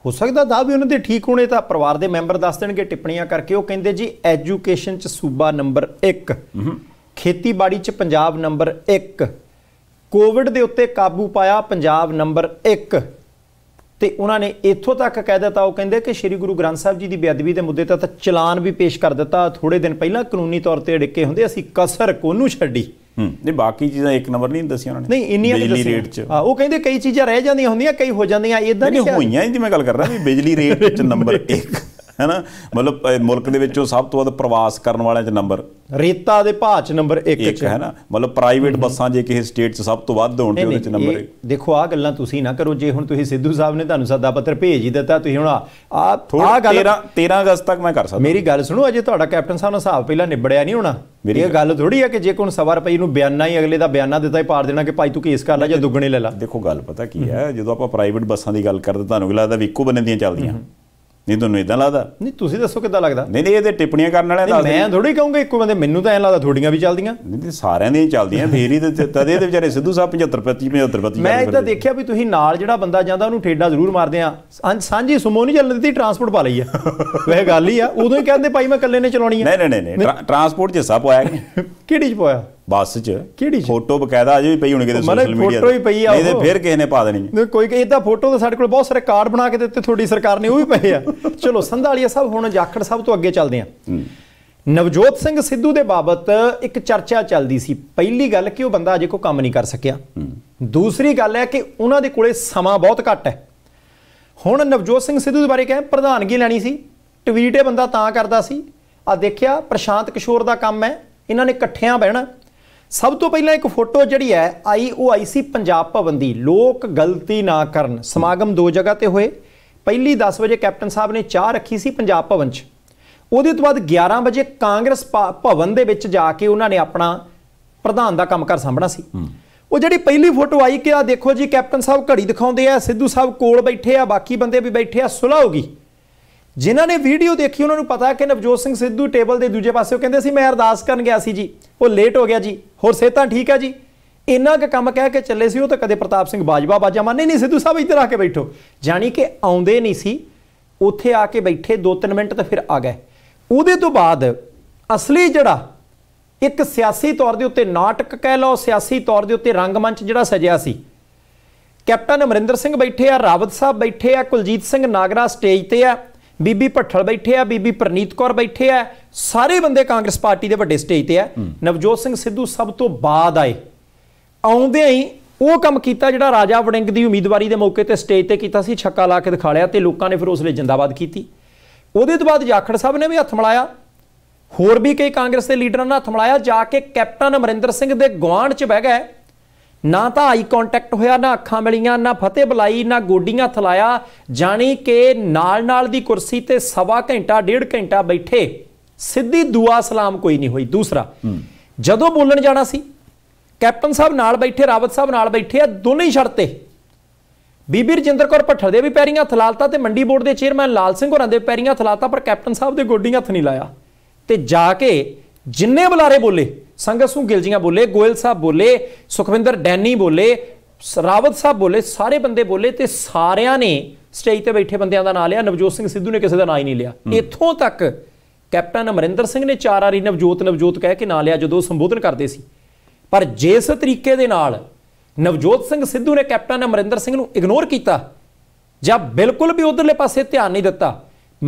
ਹੋ ਸਕਦਾ ਦਾ ਵੀ ਉਹਨਾਂ ਦੇ ਠੀਕ ਹੋਣੇ ਤਾਂ ਪਰਿਵਾਰ ਦੇ ਮੈਂਬਰ ਦੱਸ ਦੇਣਗੇ ਟਿੱਪਣੀਆਂ ਕਰਕੇ ਉਹ ਕਹਿੰਦੇ ਜੀ ਐਜੂਕੇਸ਼ਨ ਚ ਸੂਬਾ ਨੰਬਰ 1 ਖੇਤੀਬਾੜੀ ਚ ਪੰਜਾਬ ਨੰਬਰ 1 ਕੋਵਿਡ ਦੇ ਉੱਤੇ ਕਾਬੂ ਪਾਇਆ ਪੰਜਾਬ ਨੰਬਰ 1 ਤੇ ਉਹਨਾਂ ਨੇ ਇੱਥੋਂ ਤੱਕ ਕਹਿ ਦਿੱਤਾ ਉਹ ਕਹਿੰਦੇ ਕਿ ਸ੍ਰੀ ਗੁਰੂ ਗ੍ਰੰਥ ਸਾਹਿਬ ਜੀ ਦੀ ਬੇਅਦਬੀ ਦੇ ਮੁੱਦੇ ਤੇ ਤਾਂ ਚਲਾਨ ਵੀ ਪੇਸ਼ ਕਰ ਦਿੱਤਾ ਥੋੜੇ ਦਿਨ ਪਹਿਲਾਂ ਕਾਨੂੰਨੀ ਤੌਰ ਤੇ ਅੜਿੱਕੇ ਹੁੰਦੇ ਅਸੀਂ ਕਸਰ ਕੋਨੂੰ ਛੱਡੀ ਹੂੰ ਨਹੀਂ ਬਾਕੀ ਚੀਜ਼ਾਂ ਇੱਕ ਨੰਬਰ ਨਹੀਂ ਦੱਸੀਆਂ ਉਹਨਾਂ ਨੇ ਨਹੀਂ ਇੰਨੀਆਂ ਨਹੀਂ ਦੱਸੀਆਂ ਹਾਂ ਉਹ ਕਹਿੰਦੇ ਕਈ ਚੀਜ਼ਾਂ ਰਹਿ ਜਾਂਦੀਆਂ ਹੁੰਦੀਆਂ ਕਈ ਹੋ ਜਾਂਦੀਆਂ ਇਦਾਂ ਨਹੀਂ ਹੋਈਆਂ ਇਹਦੀ ਮੈਂ ਗੱਲ ਕਰ ਰਿਹਾ ਵੀ ਬਿਜਲੀ ਰੇਟ ਚ ਨੰਬਰ 1 ਹੈਨਾ ਮਤਲਬ ਮੁਲਕ ਦੇ ਵਿੱਚੋਂ ਸਭ ਤੋਂ ਵੱਧ ਪ੍ਰਵਾਸ ਕਰਨ ਵਾਲਿਆਂ 'ਚ ਨੰਬਰ ਰੇਤਾ ਦੇ ਭਾਅ 'ਚ ਨੰਬਰ 1 1 ਹੈ ਨਾ ਮਤਲਬ ਪ੍ਰਾਈਵੇਟ ਬੱਸਾਂ ਜੇ ਕਿਸੇ ਸਟੇਟ 'ਚ ਸਭ ਤੋਂ ਵੱਧ ਹੋਣ ਤੇ ਉਹਦੇ 'ਚ ਨੰਬਰ ਦੇਖੋ ਆ ਗੱਲਾਂ ਤੁਸੀਂ ਨਾ ਕਰੋ ਜੇ ਹੁਣ ਤੁਸੀਂ ਸਿੱਧੂ ਸਾਹਿਬ ਨੇ ਤੁਹਾਨੂੰ ਸੱਦਾ ਪੱਤਰ ਭੇਜ ਹੀ ਦਿੱਤਾ ਤੁਸੀਂ ਹੁਣ ਆ ਆ ਗੱਲ 13 13 ਅਗਸਤ ਤੱਕ ਮੈਂ ਕਰ ਸਕਦਾ ਮੇਰੀ ਗੱਲ ਸੁਣੋ ਅਜੇ ਤੁਹਾਡਾ ਕੈਪਟਨ ਸਾਹਿਬ ਨਾਲ ਹਿਸਾਬ ਪਹਿਲਾਂ ਨਿਬੜਿਆ ਨਹੀਂ ਹੋਣਾ ਇਹ ਗੱਲ ਥੋੜੀ ਆ ਕਿ ਜੇ ਕੋਈ ਸਵਾਰ ਰੁਪਏ ਨੂੰ ਬਿਆਨਾ ਹੀ ਅਗਲੇ ਦਾ ਬਿਆਨਾ ਦਿੱਤਾ ਹੀ ਪਾੜ ਦੇਣਾ ਕਿ ਭਾਈ ਤੂੰ ਕੇਸ ਕਰ ਲੈ ਜਾਂ ਦੁੱਗਣੇ ਲੈ ਲੈ ਦੇਖੋ ਗੱਲ ਪਤਾ ਕੀ ਹੈ ਜਦੋਂ ਆਪਾਂ ਪ੍ਰਾਈਵੇਟ ਬੱਸਾਂ ਦੀ ਗੱਲ ਕਰਦੇ ਤੁਹਾਨੂੰ ਲੱਗਦਾ ਵੀ ਇੱਕੋ ਬੰਨੇ ਦੀਆਂ ਚੱਲਦੀਆਂ ਨਹੀਂ ਤੁਹਾਨੂੰ ਇਦਾਂ ਲੱਗਦਾ ਨਹੀਂ ਤੁਸੀਂ ਦੱਸੋ ਕਿੱਦਾਂ ਲੱਗਦਾ ਨਹੀਂ ਨਹੀਂ ਇਹਦੇ ਟਿੱਪਣੀਆਂ ਕਰਨ ਵਾਲਿਆਂ ਦਾ ਮੈਂ ਥੋੜੀ ਕਹੂੰਗਾ ਇੱਕੋ ਬੰਦੇ ਮੈਨੂੰ ਤਾਂ ਐਂ ਲੱਗਦਾ ਥੋੜੀਆਂ ਵੀ ਚੱਲਦੀਆਂ ਨਹੀਂ ਤੇ ਸਾਰਿਆਂ ਦੀਆਂ ਚੱਲਦੀਆਂ ਫੇਰ ਹੀ ਤੇ ਤਦ ਇਹਦੇ ਵਿਚਾਰੇ ਸਿੱਧੂ ਸਾਹਿਬ 75 25 75 25 ਮੈਂ ਇਦਾਂ ਦੇਖਿਆ ਵੀ ਤੁਸੀਂ ਨਾਲ ਜਿਹੜਾ ਬੰਦਾ ਜਾਂਦਾ ਉਹਨੂੰ ਠੇਡਾ ਜ਼ਰੂਰ ਮਾਰਦੇ ਆ ਸਾਂਝੀ ਸੁਮੋ ਨਹੀਂ ਚੱਲਣ ਦਿੱਤੀ ਟਰਾਂਸਪੋਰਟ ਪਾ ਲਈ ਆ ਵੇਹ ਗੱਲ ਹੀ ਆ ਉਦੋਂ ਹੀ ਕਹਿੰਦੇ ਭਾਈ ਮੈਂ ਇਕੱਲੇ ਨੇ ਚਲਾਉਣੀ ਆ ਨਹੀਂ ਨਹੀਂ ਨਹੀਂ ਟਰਾਂਸਪੋਰਟ 'ਚ ਸਭ ਪਾਇਆ ਕਿਹੜੀ 'ਚ ਪਾਇਆ ਬੱਸ 'ਚ ਕਿਹੜੀ ਫੋਟੋ ਬਕਾਇਦਾ ਅਜੇ ਵੀ ਪਈ ਹੋਣੀ ਕਿਤੇ ਸੋਸ਼ਲ ਮੀਡੀਆ ਤੇ ਫੋਟੋ ਹੀ ਪਈ ਆ ਇਹਦੇ ਫਿਰ ਕਿਸੇ ਨੇ ਪਾ ਦੇਣੀ ਨਹੀਂ ਕੋਈ ਇਹ ਫੋਟੋ ਤਾਂ ਸਾਡੇ ਕੋਲ ਬਹੁਤ ਸਾਰੇ ਕਾਰਡ ਬਣਾ ਕੇ ਦਿੱਤੇ ਤੁਹਾਡੀ ਸਰਕਾਰ ਨੇ ਉਹ ਵੀ ਪਏ ਆ ਚਲੋ ਸੰਧਾਲੀਆ ਸਾਹਿਬ ਹੁਣ ਜਾਖੜ ਸਾਹਿਬ ਤੋਂ ਅੱਗੇ ਚੱਲਦੇ ਆ ਨਵਜੋਤ ਸਿੰਘ ਸਿੱਧੂ ਦੇ ਬਾਬਤ ਇੱਕ ਚਰਚਾ ਚੱਲਦੀ ਸੀ ਪਹਿਲੀ ਗੱਲ ਕਿ ਉਹ ਬੰਦਾ ਅਜੇ ਕੋਈ ਕੰਮ ਨਹੀਂ ਕਰ ਸਕਿਆ ਦੂਸਰੀ ਗੱਲ ਹੈ ਕਿ ਉਹਨਾਂ ਦੇ ਕੋਲੇ ਸਮਾਂ ਬਹੁਤ ਘੱਟ ਹੈ ਹੁਣ ਨਵਜੋਤ ਸਿੰਘ ਸਿੱਧੂ ਦੇ ਬਾਰੇ ਕਹੇ ਪ੍ਰਧਾਨਗੀ ਲੈਣੀ ਸੀ ਟਵੀਟ ਇਹ ਬੰਦਾ ਤਾਂ ਕਰਦਾ ਸੀ ਆ ਦੇਖਿਆ ਪ੍ਰਸ਼ਾਂਤ ਕਿਸ਼ੋਰ ਦਾ ਕੰਮ ਹੈ ਇਹਨਾਂ ਨੇ ਇਕੱਠਿਆਂ ਬਹਿਣਾ ਸਭ ਤੋਂ ਪਹਿਲਾਂ ਇੱਕ ਫੋਟੋ ਜਿਹੜੀ ਹੈ ਆਈ ਉਹ ਆਈ ਸੀ ਪੰਜਾਬ ਭਵਨ ਦੀ ਲੋਕ ਗਲਤੀ ਨਾ ਕਰਨ ਸਮਾਗਮ ਦੋ ਜਗ੍ਹਾ ਤੇ ਹੋਏ ਪਹਿਲੀ 10 ਵਜੇ ਕੈਪਟਨ ਸਾਹਿਬ ਨੇ ਚਾਹ ਰੱਖੀ ਸੀ ਪੰਜਾਬ ਭਵਨ 'ਚ ਉਹਦੇ ਤੋਂ ਬਾਅਦ 11 ਵਜੇ ਕਾਂਗਰਸ ਭਵਨ ਦੇ ਵਿੱਚ ਜਾ ਕੇ ਉਹਨਾਂ ਨੇ ਆਪਣਾ ਪ੍ਰਧਾਨ ਦਾ ਕੰਮਕਾਰ ਸਾਹਮਣਾ ਸੀ ਉਹ ਜਿਹੜੀ ਪਹਿਲੀ ਫੋਟੋ ਆਈ ਕਿ ਆ ਦੇਖੋ ਜੀ ਕੈਪਟਨ ਸਾਹਿਬ ਘੜੀ ਦਿਖਾਉਂਦੇ ਆ ਸਿੱਧੂ ਸਾਹਿਬ ਕੋਲ ਬੈਠੇ ਆ ਬਾਕੀ ਬੰਦੇ ਵੀ ਬੈਠੇ ਆ ਸੁਲਾ ਹੋ ਗਈ ਜਿਨ੍ਹਾਂ ਨੇ ਵੀਡੀਓ ਦੇਖੀ ਉਹਨਾਂ ਨੂੰ ਪਤਾ ਕਿ ਨਵਜੋਤ ਸਿੰਘ ਸਿੱਧੂ ਟੇਬਲ ਦੇ ਦੂਜੇ ਪਾਸੇ ਉਹ ਕਹਿੰਦੇ ਸੀ ਮੈਂ ਅਰਦਾਸ ਕਰਨ ਗਿਆ ਸੀ ਜੀ ਉਹ ਲੇਟ ਹੋ ਗਿਆ ਜੀ ਹੋਰ ਸਿਹਤਾਂ ਠੀਕ ਹੈ ਜੀ ਇੰਨਾ ਕੁ ਕੰਮ ਕਹਿ ਕੇ ਚੱਲੇ ਸੀ ਉਹ ਤਾਂ ਕਦੇ ਪ੍ਰਤਾਪ ਸਿੰਘ ਬਾਜਵਾ ਬਾਜਾ ਮੰਨੇ ਨਹੀਂ ਸਿੱਧੂ ਸਾਹਿਬ ਇੱਧਰ ਆ ਕੇ ਬੈਠੋ ਜਾਨੀ ਕਿ ਆਉਂਦੇ ਨਹੀਂ ਸੀ ਉੱਥੇ ਆ ਕੇ ਬੈਠੇ 2-3 ਮਿੰਟ ਤਾਂ ਫਿਰ ਆ ਗਏ ਉਹਦੇ ਤੋਂ ਬਾਅਦ ਅਸਲੀ ਜਿਹੜਾ ਇੱਕ ਸਿਆਸੀ ਤੌਰ ਦੇ ਉੱਤੇ ਨਾਟਕ ਕਹਿ ਲਓ ਸਿਆਸੀ ਤੌਰ ਦੇ ਉੱਤੇ ਰੰਗਮੰਚ ਜਿਹੜਾ ਸਜਿਆ ਸੀ ਕੈਪਟਨ ਅਮਰਿੰਦਰ ਸਿੰਘ ਬੈਠੇ ਆ ਰਾਵਤ ਸਾਹਿਬ ਬੈਠੇ ਆ ਕੁਲਜੀਤ ਸਿੰਘ ਨਾਗਰਾ ਸਟੇਜ ਤੇ ਆ ਬੀਬੀ ਭੱਠਲ ਬੈਠੇ ਆ ਬੀਬੀ ਪ੍ਰਨੀਤ ਕੌਰ ਬੈਠੇ ਆ ਸਾਰੇ ਬੰਦੇ ਕਾਂਗਰਸ ਪਾਰਟੀ ਦੇ ਵੱਡੇ ਸਟੇਜ ਤੇ ਆ ਨਵਜੋਤ ਸਿੰਘ ਸਿੱਧੂ ਸਭ ਤੋਂ ਬਾਅਦ ਆਏ ਆਉਂਦੇ ਹੀ ਉਹ ਕੰਮ ਕੀਤਾ ਜਿਹੜਾ ਰਾਜਾ ਵੜਿੰਗ ਦੀ ਉਮੀਦਵਾਰੀ ਦੇ ਮੌਕੇ ਤੇ ਸਟੇਜ ਤੇ ਕੀਤਾ ਸੀ ਛੱਕਾ ਲਾ ਕੇ ਦਿਖਾ ਲਿਆ ਤੇ ਲੋਕਾਂ ਨੇ ਫਿਰ ਉਸ ਲਈ ਜਿੰਦਾਬਾਦ ਕੀਤੀ ਉਹਦੇ ਤੋਂ ਬਾਅਦ ਜਾਖੜ ਸਾਹਿਬ ਨੇ ਵੀ ਹੱਥ ਮਲਾਇਆ ਹੋਰ ਵੀ ਕਈ ਕਾਂਗਰਸ ਦੇ ਲੀਡਰਾਂ ਨਾਲ ਹੱਥ ਮਲਾਇਆ ਜਾ ਕੇ ਕੈਪਟਨ ਅਮਰਿੰਦਰ ਸਿੰਘ ਦੇ ਗਵਾਂਡ 'ਚ ਬਹਿ ਗਏ ਨਾ ਤਾਂ ਆਈ ਕੰਟੈਕਟ ਹੋਇਆ ਨਾ ਅੱਖਾਂ ਮਿਲੀਆਂ ਨਾ ਫਤਿਹ ਬੁਲਾਈ ਨਾ ਗੋਡੀਆਂ ਥਲਾਇਆ ਜਾਣੀ ਕਿ ਨਾਲ ਨਾਲ ਦੀ ਕੁਰਸੀ ਤੇ ਸਵਾ ਘੰਟਾ ਡੇਢ ਘੰਟਾ ਬੈਠੇ ਸਿੱਧੀ ਦੁਆ ਸਲਾਮ ਕੋਈ ਨਹੀਂ ਹੋਈ ਦੂਸਰਾ ਜਦੋਂ ਬੋਲਣ ਜਾਣਾ ਸੀ ਕੈਪਟਨ ਸਾਹਿਬ ਨਾਲ ਬੈਠੇ ਰਾਵਤ ਸਾਹਿਬ ਨਾਲ ਬੈਠੇ ਆ ਦੋਨੇ ਹੀ ਸ਼ਰਤੇ ਬੀਬੀ ਰਜਿੰਦਰ ਕੌਰ ਭੱਠਲ ਦੇ ਵੀ ਪੈਰੀਆਂ ਥਲਾਲਤਾ ਤੇ ਮੰਡੀ ਬੋਰਡ ਦੇ ਚੇਅਰਮੈਨ ਲਾਲ ਸਿੰਘ ਹੋਰਾਂ ਦੇ ਪੈਰੀਆਂ ਥਲਾਲਤਾ ਪਰ ਕੈਪਟਨ ਸਾਹਿਬ ਦੇ ਗੋਡੀਆਂ ਹੱਥ ਨਹੀਂ ਲਾਇਆ ਤੇ ਜਾ ਕੇ ਜਿੰਨੇ ਬੁਲਾਰੇ ਬੋਲੇ ਸੰਗਤ ਗਿਲਜੀਆਂ ਬੋਲੇ ਗੋਇਲ ਸਾਹਿਬ ਬੋਲੇ ਸੁਖਵਿੰਦਰ ਡੈਨੀ ਬੋਲੇ ਰਾਵਤ ਸਾਹਿਬ ਬੋਲੇ ਸਾਰੇ ਬੰਦੇ ਬੋਲੇ ਤੇ ਸਾਰਿਆਂ ਨੇ ਸਟੇਜ ਤੇ ਬੈਠੇ ਬੰਦਿਆਂ ਦਾ ਨਾਮ ਲਿਆ ਨਵਜੋਤ ਸਿੰਘ ਸਿੱਧੂ ਨੇ ਕਿਸੇ ਦਾ ਨਾਮ ਹੀ ਨਹੀਂ ਲਿਆ ਇੱਥੋਂ ਤੱਕ ਕੈਪਟਨ ਅਮਰਿੰਦਰ ਸਿੰਘ ਨੇ ਚਾਰ ਵਾਰੀ ਨਵਜੋਤ ਨਵਜੋਤ ਕਹਿ ਕੇ ਨਾਮ ਲਿਆ ਜਦੋਂ ਸੰਬੋਧਨ ਕਰਦੇ ਸੀ ਪਰ ਜਿਸ ਤਰੀਕੇ ਦੇ ਨਾਲ ਨਵਜੋਤ ਸਿੰਘ ਸਿੱਧੂ ਨੇ ਕੈਪਟਨ ਅਮਰਿੰਦਰ ਸਿੰਘ ਨੂੰ ਇਗਨੋਰ ਕੀਤਾ ਜਾਂ ਬਿਲਕੁਲ ਵੀ ਉਧਰਲੇ ਪਾਸੇ ਧਿਆਨ ਨਹੀਂ ਦਿੱਤਾ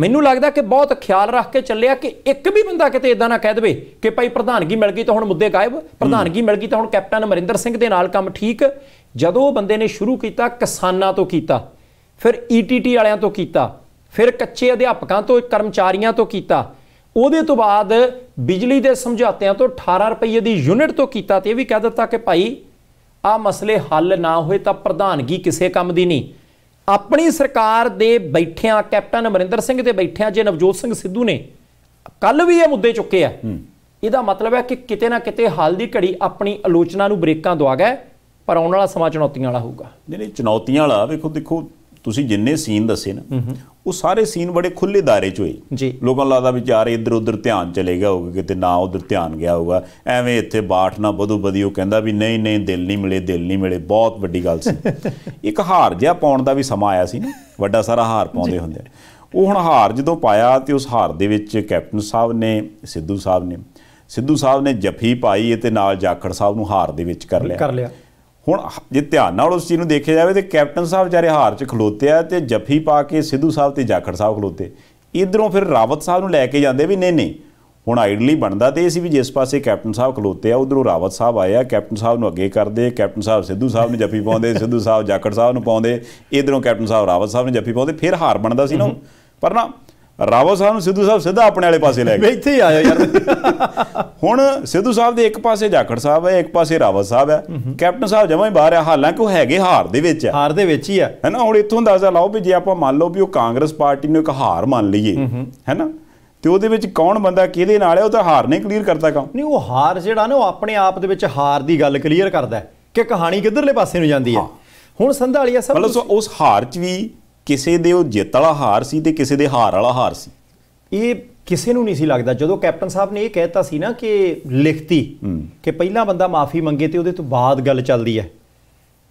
ਮੈਨੂੰ ਲੱਗਦਾ ਕਿ ਬਹੁਤ ਖਿਆਲ ਰੱਖ ਕੇ ਚੱਲਿਆ ਕਿ ਇੱਕ ਵੀ ਬੰਦਾ ਕਿਤੇ ਇਦਾਂ ਨਾ ਕਹਿ ਦੇਵੇ ਕਿ ਭਾਈ ਪ੍ਰਧਾਨਗੀ ਮਿਲ ਗਈ ਤਾਂ ਹੁਣ ਮੁੱਦੇ ਗਾਇਬ ਪ੍ਰਧਾਨਗੀ ਮਿਲ ਗਈ ਤਾਂ ਹੁਣ ਕੈਪਟਨ ਅਮਰਿੰਦਰ ਸਿੰਘ ਦੇ ਨਾਲ ਕੰਮ ਠੀਕ ਜਦੋਂ ਉਹ ਬੰਦੇ ਨੇ ਸ਼ੁਰੂ ਕੀਤਾ ਕਿਸਾਨਾਂ ਤੋਂ ਕੀਤਾ ਫਿਰ ਈਟੀਟੀ ਵਾਲਿਆਂ ਤੋਂ ਕੀਤਾ ਫਿਰ ਕੱਚੇ ਅਧਿਆਪਕਾਂ ਤੋਂ ਕਰਮਚਾਰੀਆਂ ਤੋਂ ਕੀਤਾ ਉਹਦੇ ਤੋਂ ਬਾਅਦ ਬਿਜਲੀ ਦੇ ਸਮਝੌਤਿਆਂ ਤੋਂ 18 ਰੁਪਏ ਦੀ ਯੂਨਿਟ ਤੋਂ ਕੀਤਾ ਤੇ ਇਹ ਵੀ ਕਹਿ ਦਿੱਤਾ ਕਿ ਭਾਈ ਆ ਮਸਲੇ ਹੱਲ ਨਾ ਹੋਏ ਤਾਂ ਪ੍ਰਧਾਨਗੀ ਕਿਸੇ ਕੰਮ ਦੀ ਨਹੀਂ ਆਪਣੀ ਸਰਕਾਰ ਦੇ ਬੈਠਿਆਂ ਕੈਪਟਨ ਅਮਰਿੰਦਰ ਸਿੰਘ ਦੇ ਬੈਠਿਆਂ ਜੇ ਨਵਜੋਤ ਸਿੰਘ ਸਿੱਧੂ ਨੇ ਕੱਲ ਵੀ ਇਹ ਮੁੱਦੇ ਚੁੱਕੇ ਆ ਇਹਦਾ ਮਤਲਬ ਹੈ ਕਿ ਕਿਤੇ ਨਾ ਕਿਤੇ ਹਾਲ ਦੀ ਘੜੀ ਆਪਣੀ ਆਲੋਚਨਾ ਨੂੰ ਬ੍ਰੇਕਾਂ ਦਵਾ ਗਿਆ ਪਰ ਆਉਣ ਵਾਲਾ ਸਮਾਂ ਚੁਣੌਤੀਆਂ ਵਾਲਾ ਹੋਊਗਾ ਨਹੀਂ ਨਹੀਂ ਚੁਣੌਤੀਆਂ ਵਾਲਾ ਵੇਖੋ ਦੇਖੋ ਤੁਸੀਂ ਜਿੰਨੇ ਸੀਨ ਦੱਸੇ ਨਾ ਉਹ ਸਾਰੇ ਸੀਨ ਬੜੇ ਖੁੱਲੇ ਦਾਇਰੇ 'ਚ ਹੋਏ ਜੀ ਲੋਕਾਂ ਲਾਦਾ ਵਿਚਾਰ ਇੱਧਰ ਉੱਧਰ ਧਿਆਨ ਚਲੇਗਾ ਹੋਊਗਾ ਕਿਤੇ ਨਾ ਉੱਧਰ ਧਿਆਨ ਗਿਆ ਹੋਊਗਾ ਐਵੇਂ ਇੱਥੇ ਬਾਠ ਨਾ ਬਧੂ ਬਦੀ ਉਹ ਕਹਿੰਦਾ ਵੀ ਨਹੀਂ ਨਹੀਂ ਦਿਲ ਨਹੀਂ ਮਿਲੇ ਦਿਲ ਨਹੀਂ ਮਿਲੇ ਬਹੁਤ ਵੱਡੀ ਗੱਲ ਸੀ ਇੱਕ ਹਾਰ ਜਿਹਾ ਪਾਉਣ ਦਾ ਵੀ ਸਮਾਂ ਆਇਆ ਸੀ ਨਾ ਵੱਡਾ ਸਾਰਾ ਹਾਰ ਪਾਉਂਦੇ ਹੁੰਦੇ ਉਹ ਹੁਣ ਹਾਰ ਜਦੋਂ ਪਾਇਆ ਤੇ ਉਸ ਹਾਰ ਦੇ ਵਿੱਚ ਕੈਪਟਨ ਸਾਹਿਬ ਨੇ ਸਿੱਧੂ ਸਾਹਿਬ ਨੇ ਸਿੱਧੂ ਸਾਹਿਬ ਨੇ ਜਫੀ ਪਾਈ ਤੇ ਨਾਲ ਜਾਖੜ ਸਾਹਿਬ ਨੂੰ ਹਾਰ ਦੇ ਵਿੱਚ ਕਰ ਲਿਆ ਕਰ ਲਿਆ ਹੁਣ ਜੇ ਧਿਆਨ ਨਾਲ ਉਸ ਚੀਜ਼ ਨੂੰ ਦੇਖਿਆ ਜਾਵੇ ਤੇ ਕੈਪਟਨ ਸਾਹਿਬ ਵਿਚਾਰੇ ਹਾਰ ਚ ਖਲੋਤੇ ਆ ਤੇ ਜੱਫੀ ਪਾ ਕੇ ਸਿੱਧੂ ਸਾਹਿਬ ਤੇ ਜਾਖੜ ਸਾਹਿਬ ਖਲੋਤੇ ਇਧਰੋਂ ਫਿਰ ਰਾਵਤ ਸਾਹਿਬ ਨੂੰ ਲੈ ਕੇ ਜਾਂਦੇ ਵੀ ਨਹੀਂ ਨਹੀਂ ਹੁਣ ਆਈਡਲੀ ਬਣਦਾ ਤੇ ਇਹ ਸੀ ਵੀ ਜਿਸ ਪਾਸੇ ਕੈਪਟਨ ਸਾਹਿਬ ਖਲੋਤੇ ਆ ਉਧਰੋਂ ਰਾਵਤ ਸਾਹਿਬ ਆਏ ਆ ਕੈਪਟਨ ਸਾਹਿਬ ਨੂੰ ਅੱਗੇ ਕਰਦੇ ਕੈਪਟਨ ਸਾਹਿਬ ਸਿੱਧੂ ਸਾਹਿਬ ਨੂੰ ਜੱਫੀ ਪਾਉਂਦੇ ਸਿੱਧੂ ਸਾਹਿਬ ਜਾਖੜ ਸਾਹਿਬ ਨੂੰ ਪਾਉਂਦੇ ਇਧਰੋਂ ਕੈਪਟਨ ਸਾਹਿਬ ਰਾਵਤ ਸਾਹਿਬ ਨੂੰ ਜੱਫੀ ਪਾਉਂਦੇ ਫਿਰ ਹਾਰ ਬਣਦਾ ਸੀ ਨਾ ਪਰ ਨਾ ਰਾਵੋ ਸਾਹਿਬ ਨੂੰ ਸਿੱਧੂ ਸਾਹਿਬ ਸਿੱਧਾ ਆਪਣੇ ਵਾਲੇ ਪਾਸੇ ਲੈ ਗਏ ਇੱਥੇ ਹੀ ਆਇਆ ਯਾਰ ਹੁਣ ਸਿੱਧੂ ਸਾਹਿਬ ਦੇ ਇੱਕ ਪਾਸੇ ਜਾਖੜ ਸਾਹਿਬ ਹੈ ਇੱਕ ਪਾਸੇ ਰਾਵਤ ਸਾਹਿਬ ਹੈ ਕੈਪਟਨ ਸਾਹਿਬ ਜਮਾਂ ਹੀ ਬਾਹਰ ਆ ਹਾਲਾਂਕਿ ਉਹ ਹੈਗੇ ਹਾਰ ਦੇ ਵਿੱਚ ਹੈ ਹਾਰ ਦੇ ਵਿੱਚ ਹੀ ਹੈ ਹੈਨਾ ਹੁਣ ਇੱਥੋਂ ਅੰਦਾਜ਼ਾ ਲਾਓ ਵੀ ਜੇ ਆਪਾਂ ਮੰਨ ਲਓ ਵੀ ਉਹ ਕਾਂਗਰਸ ਪਾਰਟੀ ਨੂੰ ਇੱਕ ਹਾਰ ਮੰਨ ਲਈਏ ਹੈਨਾ ਤੇ ਉਹਦੇ ਵਿੱਚ ਕੌਣ ਬੰਦਾ ਕਿਹਦੇ ਨਾਲ ਹੈ ਉਹ ਤਾਂ ਹਾਰ ਨੇ ਕਲੀਅਰ ਕਰਤਾ ਕੰਮ ਨਹੀਂ ਉਹ ਹਾਰ ਜਿਹੜਾ ਨਾ ਉਹ ਆਪਣੇ ਆਪ ਦੇ ਵਿੱਚ ਹਾਰ ਦੀ ਗੱਲ ਕਲੀਅਰ ਕਰਦਾ ਕਿ ਕਹਾਣੀ ਕਿੱਧਰਲੇ ਪਾਸੇ ਨੂੰ ਜਾਂਦੀ ਹੈ ਹੁਣ ਸੰਧਾਲੀਆ ਸਭ ਮਤਲਬ ਉਸ ਹਾਰ 'ਚ ਵੀ ਕਿਸੇ ਦੇ ਉਹ ਜਿੱਤ ਵਾਲਾ ਹਾਰ ਸੀ ਤੇ ਕਿਸੇ ਦੇ ਹਾਰ ਵਾਲਾ ਹਾਰ ਸੀ ਇਹ ਕਿਸੇ ਨੂੰ ਨਹੀਂ ਸੀ ਲੱਗਦਾ ਜਦੋਂ ਕੈਪਟਨ ਸਾਹਿਬ ਨੇ ਇਹ ਕਹਿਤਾ ਸੀ ਨਾ ਕਿ ਲਿਖਤੀ ਕਿ ਪਹਿਲਾ ਬੰਦਾ ਮਾਫੀ ਮੰਗੇ ਤੇ ਉਹਦੇ ਤੋਂ ਬਾਅਦ ਗੱਲ ਚੱਲਦੀ ਹੈ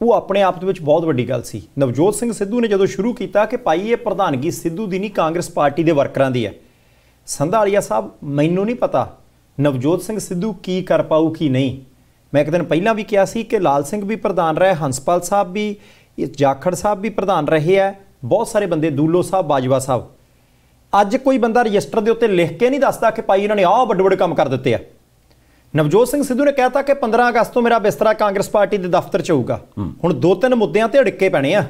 ਉਹ ਆਪਣੇ ਆਪ ਦੇ ਵਿੱਚ ਬਹੁਤ ਵੱਡੀ ਗੱਲ ਸੀ ਨਵਜੋਤ ਸਿੰਘ ਸਿੱਧੂ ਨੇ ਜਦੋਂ ਸ਼ੁਰੂ ਕੀਤਾ ਕਿ ਪਾਈ ਇਹ ਪ੍ਰਧਾਨਗੀ ਸਿੱਧੂ ਦੀ ਨਹੀਂ ਕਾਂਗਰਸ ਪਾਰਟੀ ਦੇ ਵਰਕਰਾਂ ਦੀ ਹੈ ਸੰਧਾਲੀਆ ਸਾਹਿਬ ਮੈਨੂੰ ਨਹੀਂ ਪਤਾ ਨਵਜੋਤ ਸਿੰਘ ਸਿੱਧੂ ਕੀ ਕਰ ਪਾਉ ਕੀ ਨਹੀਂ ਮੈਂ ਇੱਕ ਦਿਨ ਪਹਿਲਾਂ ਵੀ ਕਿਹਾ ਸੀ ਕਿ ਲਾਲ ਸਿੰਘ ਵੀ ਪ੍ਰਧਾਨ ਰਹੇ ਹੰਸਪਾਲ ਸਾਹਿਬ ਵੀ ਜਾਖੜ ਸਾਹਿਬ ਵੀ ਪ੍ਰਧਾਨ ਰਹੇ ਹੈ ਬਹੁਤ ਸਾਰੇ ਬੰਦੇ ਦੂਲੋ ਸਾਹਿਬ ਬਾਜਵਾ ਸਾਹਿਬ ਅੱਜ ਕੋਈ ਬੰਦਾ ਰਜਿਸਟਰ ਦੇ ਉੱਤੇ ਲਿਖ ਕੇ ਨਹੀਂ ਦੱਸਦਾ ਕਿ ਭਾਈ ਇਹਨਾਂ ਨੇ ਆਹ ਵੱਡੇ ਵੱਡੇ ਕੰਮ ਕਰ ਦਿੱਤੇ ਆ ਨਵਜੋਤ ਸਿੰਘ ਸਿੱਧੂ ਨੇ ਕਹਿਤਾ ਕਿ 15 ਅਗਸਤ ਤੋਂ ਮੇਰਾ ਬਿਸਤਰਾ ਕਾਂਗਰਸ ਪਾਰਟੀ ਦੇ ਦਫ਼ਤਰ 'ਚ ਹੋਊਗਾ ਹੁਣ ਦੋ ਤਿੰਨ ਮੁੱਦਿਆਂ ਤੇ ਅੜਿੱਕੇ ਪੈਣੇ ਆ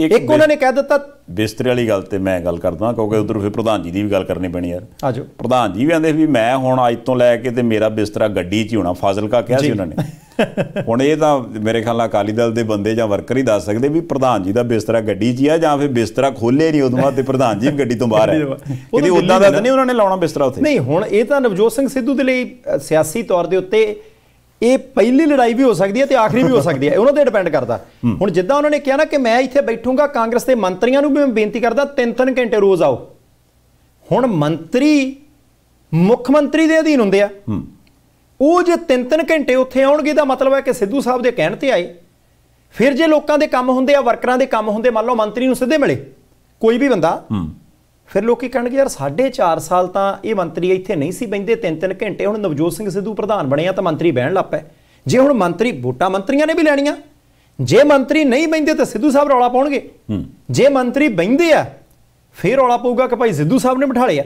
ਇੱਕ ਉਹਨਾਂ ਨੇ ਕਹਿ ਦਿੱਤਾ ਬਿਸਤਰੇ ਵਾਲੀ ਗੱਲ ਤੇ ਮੈਂ ਗੱਲ ਕਰਦਾ ਕਿਉਂਕਿ ਉਧਰ ਫਿਰ ਪ੍ਰਧਾਨ ਜੀ ਦੀ ਵੀ ਗੱਲ ਕਰਨੀ ਪੈਣੀ ਯਾਰ ਆਜੋ ਪ੍ਰਧਾਨ ਜੀ ਵੀ ਆਂਦੇ ਵੀ ਮੈਂ ਹੁਣ ਅੱਜ ਤੋਂ ਲੈ ਕੇ ਤੇ ਮੇਰਾ ਬਿਸਤਰਾ ਗੱਡੀ 'ਚ ਹੀ ਹੋਣਾ ਫਾਜ਼ਿਲਕਾ ਕਿਹਾ ਸੀ ਉਹਨਾਂ ਨੇ ਹੁਣ ਇਹ ਤਾਂ ਮੇਰੇ ਖਿਆਲ ਨਾਲ ਅਕਾਲੀ ਦਲ ਦੇ ਬੰਦੇ ਜਾਂ ਵਰਕਰ ਹੀ ਦੱਸ ਸਕਦੇ ਵੀ ਪ੍ਰਧਾਨ ਜੀ ਦਾ ਬਿਸਤਰਾ ਗੱਡੀ 'ਚ ਹੀ ਆ ਜਾਂ ਫਿਰ ਬਿਸਤਰਾ ਖੋਲੇ ਨਹੀਂ ਉਦੋਂ ਬਾਅਦ ਤੇ ਪ੍ਰਧਾਨ ਜੀ ਗੱਡੀ ਤੋਂ ਬਾਹਰ ਹੈ ਕਿਉਂਕਿ ਉਦਾਂ ਦਾ ਤਾਂ ਨਹੀਂ ਉਹਨਾਂ ਨੇ ਲਾਉਣਾ ਬਿਸਤਰਾ ਉੱਥੇ ਨਹੀਂ ਹੁਣ ਇਹ ਤਾਂ ਨਵਜੋਤ ਸਿੰਘ ਸਿੱਧੂ ਦੇ ਲਈ ਸਿਆਸੀ ਤੌਰ ਦੇ ਉੱਤੇ ਇਹ ਪਹਿਲੀ ਲੜਾਈ ਵੀ ਹੋ ਸਕਦੀ ਹੈ ਤੇ ਆਖਰੀ ਵੀ ਹੋ ਸਕਦੀ ਹੈ ਉਹਨਾਂ ਤੇ ਡਿਪੈਂਡ ਕਰਦਾ ਹੁਣ ਜਿੱਦਾਂ ਉਹਨਾਂ ਨੇ ਕਿਹਾ ਨਾ ਕਿ ਮੈਂ ਇੱਥੇ ਬੈਠੂੰਗਾ ਕਾਂਗਰਸ ਦੇ ਮੰਤਰੀਆਂ ਨੂੰ ਵੀ ਮੈਂ ਬੇਨਤੀ ਕਰਦਾ ਤਿੰਨ ਤਿੰਨ ਘੰਟੇ ਰੋਜ਼ ਆਓ ਹੁਣ ਮੰਤਰੀ ਮੁੱਖ ਮੰਤਰੀ ਦੇ ਅਧੀਨ ਹੁੰਦੇ ਆ ਉਹ ਜੇ ਤਿੰਨ ਤਿੰਨ ਘੰਟੇ ਉੱਥੇ ਆਉਣਗੇ ਦਾ ਮਤਲਬ ਹੈ ਕਿ ਸਿੱਧੂ ਸਾਹਿਬ ਦੇ ਕਹਿਣ ਤੇ ਆਏ ਫਿਰ ਜੇ ਲੋਕਾਂ ਦੇ ਕੰਮ ਹੁੰਦੇ ਆ ਵਰਕਰਾਂ ਦੇ ਕੰਮ ਹੁੰਦੇ ਮੰਨ ਲਓ ਮੰਤਰੀ ਨੂੰ ਸਿੱਧੇ ਮਿਲੇ ਕੋਈ ਵੀ ਬੰਦਾ ਫਿਰ ਲੋਕੀ ਕਹਿਣਗੇ ਯਾਰ 4 ਸਾਲ ਤਾਂ ਇਹ ਮੰਤਰੀ ਇੱਥੇ ਨਹੀਂ ਸੀ ਬੈਂਦੇ 3-3 ਘੰਟੇ ਹੁਣ ਨਵਜੋਤ ਸਿੰਘ ਸਿੱਧੂ ਪ੍ਰਧਾਨ ਬਣੇ ਆ ਤਾਂ ਮੰਤਰੀ ਬਹਿਣ ਲੱਪੇ ਜੇ ਹੁਣ ਮੰਤਰੀ ਵੋਟਾਂ ਮੰਤਰੀਆਂ ਨੇ ਵੀ ਲੈਣੀਆਂ ਜੇ ਮੰਤਰੀ ਨਹੀਂ ਬੈਂਦੇ ਤਾਂ ਸਿੱਧੂ ਸਾਹਿਬ ਰੌਲਾ ਪਾਉਣਗੇ ਜੇ ਮੰਤਰੀ ਬੈਂਦੇ ਆ ਫੇਰ ਰੌਲਾ ਪਊਗਾ ਕਿ ਭਾਈ ਸਿੱਧੂ ਸਾਹਿਬ ਨੇ ਬਿਠਾਲੇ ਆ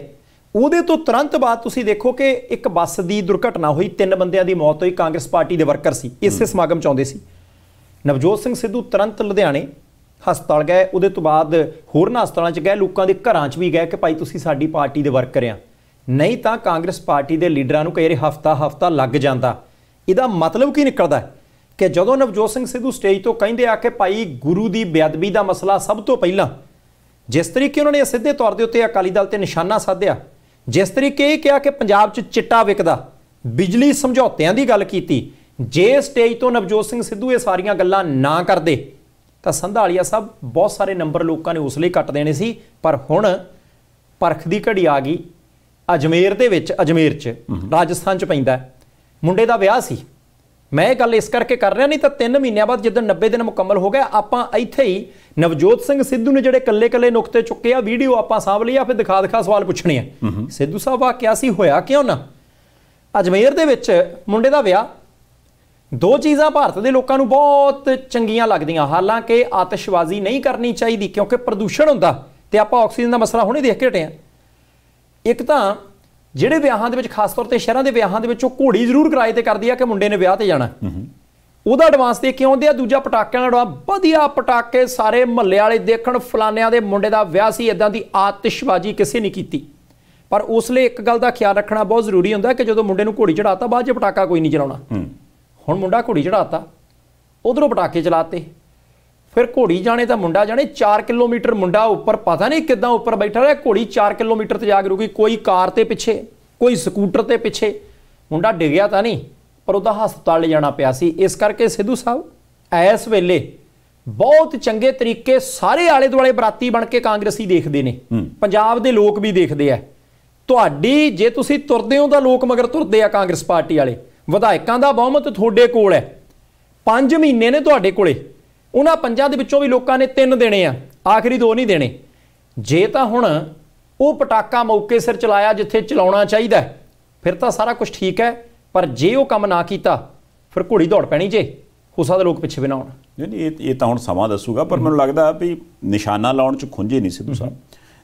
ਉਹਦੇ ਤੋਂ ਤੁਰੰਤ ਬਾਅਦ ਤੁਸੀਂ ਦੇਖੋ ਕਿ ਇੱਕ ਬੱਸ ਦੀ ਦੁਰਘਟਨਾ ਹੋਈ ਤਿੰਨ ਬੰਦਿਆਂ ਦੀ ਮੌਤ ਹੋਈ ਕਾਂਗਰਸ ਪਾਰਟੀ ਦੇ ਵਰਕਰ ਸੀ ਇਸੇ ਸਮਾਗਮ ਚ ਆਉਂਦੇ ਸੀ ਨਵਜੋਤ ਸਿੰਘ ਸਿੱਧੂ ਤੁਰੰਤ ਲੁਧਿਆਣੇ ਹਸਪਤਾਲ ਗਏ ਉਹਦੇ ਤੋਂ ਬਾਅਦ ਨਾ ਹਸਪਤਾਲਾਂ 'ਚ ਗਏ ਲੋਕਾਂ ਦੇ ਘਰਾਂ 'ਚ ਵੀ ਗਏ ਕਿ ਭਾਈ ਤੁਸੀਂ ਸਾਡੀ ਪਾਰਟੀ ਦੇ ਵਰਕਰ ਆ ਨਹੀਂ ਤਾਂ ਕਾਂਗਰਸ ਪਾਰਟੀ ਦੇ ਲੀਡਰਾਂ ਨੂੰ ਕਈ ਹਫਤਾ ਹਫਤਾ ਲੱਗ ਜਾਂਦਾ ਇਹਦਾ ਮਤਲਬ ਕੀ ਨਿਕਲਦਾ ਕਿ ਜਦੋਂ ਨਵਜੋਤ ਸਿੰਘ ਸਿੱਧੂ ਸਟੇਜ ਤੋਂ ਕਹਿੰਦੇ ਆ ਕਿ ਭਾਈ ਗੁਰੂ ਦੀ ਬੇਅਦਬੀ ਦਾ ਮਸਲਾ ਸਭ ਤੋਂ ਪਹਿਲਾਂ ਜਿਸ ਤਰੀਕੇ ਉਹਨਾਂ ਨੇ ਸਿੱਧੇ ਤੌਰ ਦੇ ਉੱਤੇ ਅਕਾਲੀ ਦਲ ਤੇ ਨਿਸ਼ਾਨਾ ਸਾਧਿਆ ਜਿਸ ਤਰੀਕੇ ਇਹ ਕਿਹਾ ਕਿ ਪੰਜਾਬ 'ਚ ਚਿੱਟਾ ਵਿਕਦਾ ਬਿਜਲੀ ਸਮਝੌਤਿਆਂ ਦੀ ਗੱਲ ਕੀਤੀ ਜੇ ਸਟੇਜ ਤੋਂ ਨਵਜੋਤ ਸਿੰਘ ਸਿੱਧੂ ਇਹ ਸਾਰੀਆਂ ਗੱਲਾਂ ਨਾ ਕਰਦੇ ਤਾਂ ਸੰਧਾਲੀਆ ਸਾਹਿਬ ਬਹੁਤ ਸਾਰੇ ਨੰਬਰ ਲੋਕਾਂ ਨੇ ਉਸ ਲਈ ਕੱਟ ਦੇਣੇ ਸੀ ਪਰ ਹੁਣ ਪਰਖ ਦੀ ਘੜੀ ਆ ਗਈ ਅਜਮੇਰ ਦੇ ਵਿੱਚ ਅਜਮੇਰ 'ਚ ਰਾਜਸਥਾਨ 'ਚ ਪੈਂਦਾ ਮੁੰਡੇ ਦਾ ਵਿਆਹ ਸੀ ਮੈਂ ਇਹ ਗੱਲ ਇਸ ਕਰਕੇ ਕਰ ਰਿਹਾ ਨਹੀਂ ਤਾਂ 3 ਮਹੀਨਿਆਂ ਬਾਅਦ ਜਦੋਂ 90 ਦਿਨ ਮੁਕੰਮਲ ਹੋ ਗਿਆ ਆਪਾਂ ਇੱਥੇ ਹੀ ਨਵਜੋਤ ਸਿੰਘ ਸਿੱਧੂ ਨੇ ਜਿਹੜੇ ਕੱਲੇ-ਕੱਲੇ ਨੁਕਤੇ ਚੁੱਕੇ ਆ ਵੀਡੀਓ ਆਪਾਂ ਸਾਂਭ ਲਈ ਆ ਫਿਰ ਦਿਖਾ ਦਿਖਾ ਸਵਾਲ ਪੁੱਛਣੇ ਆ ਸਿੱਧੂ ਸਾਹਿਬ ਆ ਕਿਆ ਸੀ ਹੋਇਆ ਕਿਉਂ ਨਾ ਅਜਮੇਰ ਦੇ ਵਿੱਚ ਮੁੰਡੇ ਦਾ ਵਿਆਹ ਦੋ ਚੀਜ਼ਾਂ ਭਾਰਤ ਦੇ ਲੋਕਾਂ ਨੂੰ ਬਹੁਤ ਚੰਗੀਆਂ ਲੱਗਦੀਆਂ ਹਾਲਾਂਕਿ ਆਤਿਸ਼ਬਾਜ਼ੀ ਨਹੀਂ ਕਰਨੀ ਚਾਹੀਦੀ ਕਿਉਂਕਿ ਪ੍ਰਦੂਸ਼ਣ ਹੁੰਦਾ ਤੇ ਆਪਾਂ ਆਕਸੀਜਨ ਦਾ ਮਸਲਾ ਹੁਣੇ ਦੇਖ ਕੇ ਹਟੇ ਆ ਇੱਕ ਤਾਂ ਜਿਹੜੇ ਵਿਆਹਾਂ ਦੇ ਵਿੱਚ ਖਾਸ ਤੌਰ ਤੇ ਸ਼ਹਿਰਾਂ ਦੇ ਵਿਆਹਾਂ ਦੇ ਵਿੱਚ ਉਹ ਘੋੜੀ ਜ਼ਰੂਰ ਕਿਰਾਏ ਤੇ ਕਰਦੀ ਆ ਕਿ ਮੁੰਡੇ ਨੇ ਵਿਆਹ ਤੇ ਜਾਣਾ ਉਹਦਾ ਐਡਵਾਂਸ ਦੇ ਕਿਉਂ ਆ ਦੂਜਾ ਪਟਾਕਿਆਂ ਦਾ ਡਵਾ ਵਧੀਆ ਪਟਾਕੇ ਸਾਰੇ ਮੱਲੇ ਵਾਲੇ ਦੇਖਣ ਫਲਾਣਿਆਂ ਦੇ ਮੁੰਡੇ ਦਾ ਵਿਆਹ ਸੀ ਇਦਾਂ ਦੀ ਆਤਿਸ਼ਬਾਜ਼ੀ ਕਿਸੇ ਨੇ ਕੀਤੀ ਪਰ ਉਸ ਲਈ ਇੱਕ ਗੱਲ ਦਾ ਖਿਆਲ ਰੱਖਣਾ ਬਹੁਤ ਜ਼ਰੂਰੀ ਹੁੰਦਾ ਕਿ ਜਦੋਂ ਮੁੰਡੇ ਨੂੰ ਘੋੜੀ ਚੜਾਤਾ ਬਾਅਦ 'ਚ ਪਟਾਕਾ ਕੋਈ ਨਹੀਂ ਚਲਾਉਣਾ ਹੁਣ ਮੁੰਡਾ ਘੋੜੀ ਚੜਾਤਾ ਉਧਰੋਂ ਪਟਾਕੇ ਚਲਾਤੇ ਫਿਰ ਘੋੜੀ ਜਾਣੇ ਤਾਂ ਮੁੰਡਾ ਜਾਣੇ 4 ਕਿਲੋਮੀਟਰ ਮੁੰਡਾ ਉੱਪਰ ਪਤਾ ਨਹੀਂ ਕਿੱਦਾਂ ਉੱਪਰ ਬੈਠਾ ਰਿਹਾ ਘੋੜੀ 4 ਕਿਲੋਮੀਟਰ ਤੇ ਜਾ ਕੇ ਰੁਕੀ ਕੋਈ ਕਾਰ ਤੇ ਪਿੱਛੇ ਕੋਈ ਸਕੂਟਰ ਤੇ ਪਿੱਛੇ ਮੁੰਡਾ ਡਿੱਗਿਆ ਤਾਂ ਨਹੀਂ ਪਰ ਉਹਦਾ ਹਸਪਤਾਲ ਲੈ ਜਾਣਾ ਪਿਆ ਸੀ ਇਸ ਕਰਕੇ ਸਿੱਧੂ ਸਾਹਿਬ ਇਸ ਵੇਲੇ ਬਹੁਤ ਚੰਗੇ ਤਰੀਕੇ ਸਾਰੇ ਆਲੇ ਦੁਆਲੇ ਬਰਾਤੀ ਬਣ ਕੇ ਕਾਂਗਰਸੀ ਦੇਖਦੇ ਨੇ ਪੰਜਾਬ ਦੇ ਲੋਕ ਵੀ ਦੇਖਦੇ ਆ ਤੁਹਾਡੀ ਜੇ ਤੁਸੀਂ ਤੁਰਦੇ ਹੋ ਤਾਂ ਲੋਕ ਮਗਰ ਤੁਰਦੇ ਆ ਕਾਂਗਰਸ ਪਾਰਟੀ ਵਾਲੇ ਵਿਧਾਇਕਾਂ ਦਾ ਬਹੁਮਤ ਤੁਹਾਡੇ ਕੋਲ ਹੈ 5 ਮਹੀਨੇ ਨੇ ਤੁਹਾਡੇ ਕੋਲੇ ਉਹਨਾਂ ਪੰਜਾਂ ਦੇ ਵਿੱਚੋਂ ਵੀ ਲੋਕਾਂ ਨੇ 3 ਦੇਣੇ ਆ ਆਖਰੀ ਦੋ ਨਹੀਂ ਦੇਣੇ ਜੇ ਤਾਂ ਹੁਣ ਉਹ ਪਟਾਕਾ ਮੌਕੇ ਸਿਰ ਚਲਾਇਆ ਜਿੱਥੇ ਚਲਾਉਣਾ ਚਾਹੀਦਾ ਫਿਰ ਤਾਂ ਸਾਰਾ ਕੁਝ ਠੀਕ ਹੈ ਪਰ ਜੇ ਉਹ ਕੰਮ ਨਾ ਕੀਤਾ ਫਿਰ ਘੋੜੀ ਦੌੜ ਪੈਣੀ ਜੇ ਹੋ ਸਕਦਾ ਲੋਕ ਪਿੱਛੇ ਬਣਾਉਣ ਨਹੀਂ ਇਹ ਇਹ ਤਾਂ ਹੁਣ ਸਮਾਂ ਦੱਸੂਗਾ ਪਰ ਮੈਨੂੰ ਲੱਗਦਾ ਵੀ ਨਿਸ਼ਾਨਾ ਲਾਉਣ ਚ ਖੁੰਝੇ ਨਹੀਂ ਸਿੱਧੂ ਸਾਹਿਬ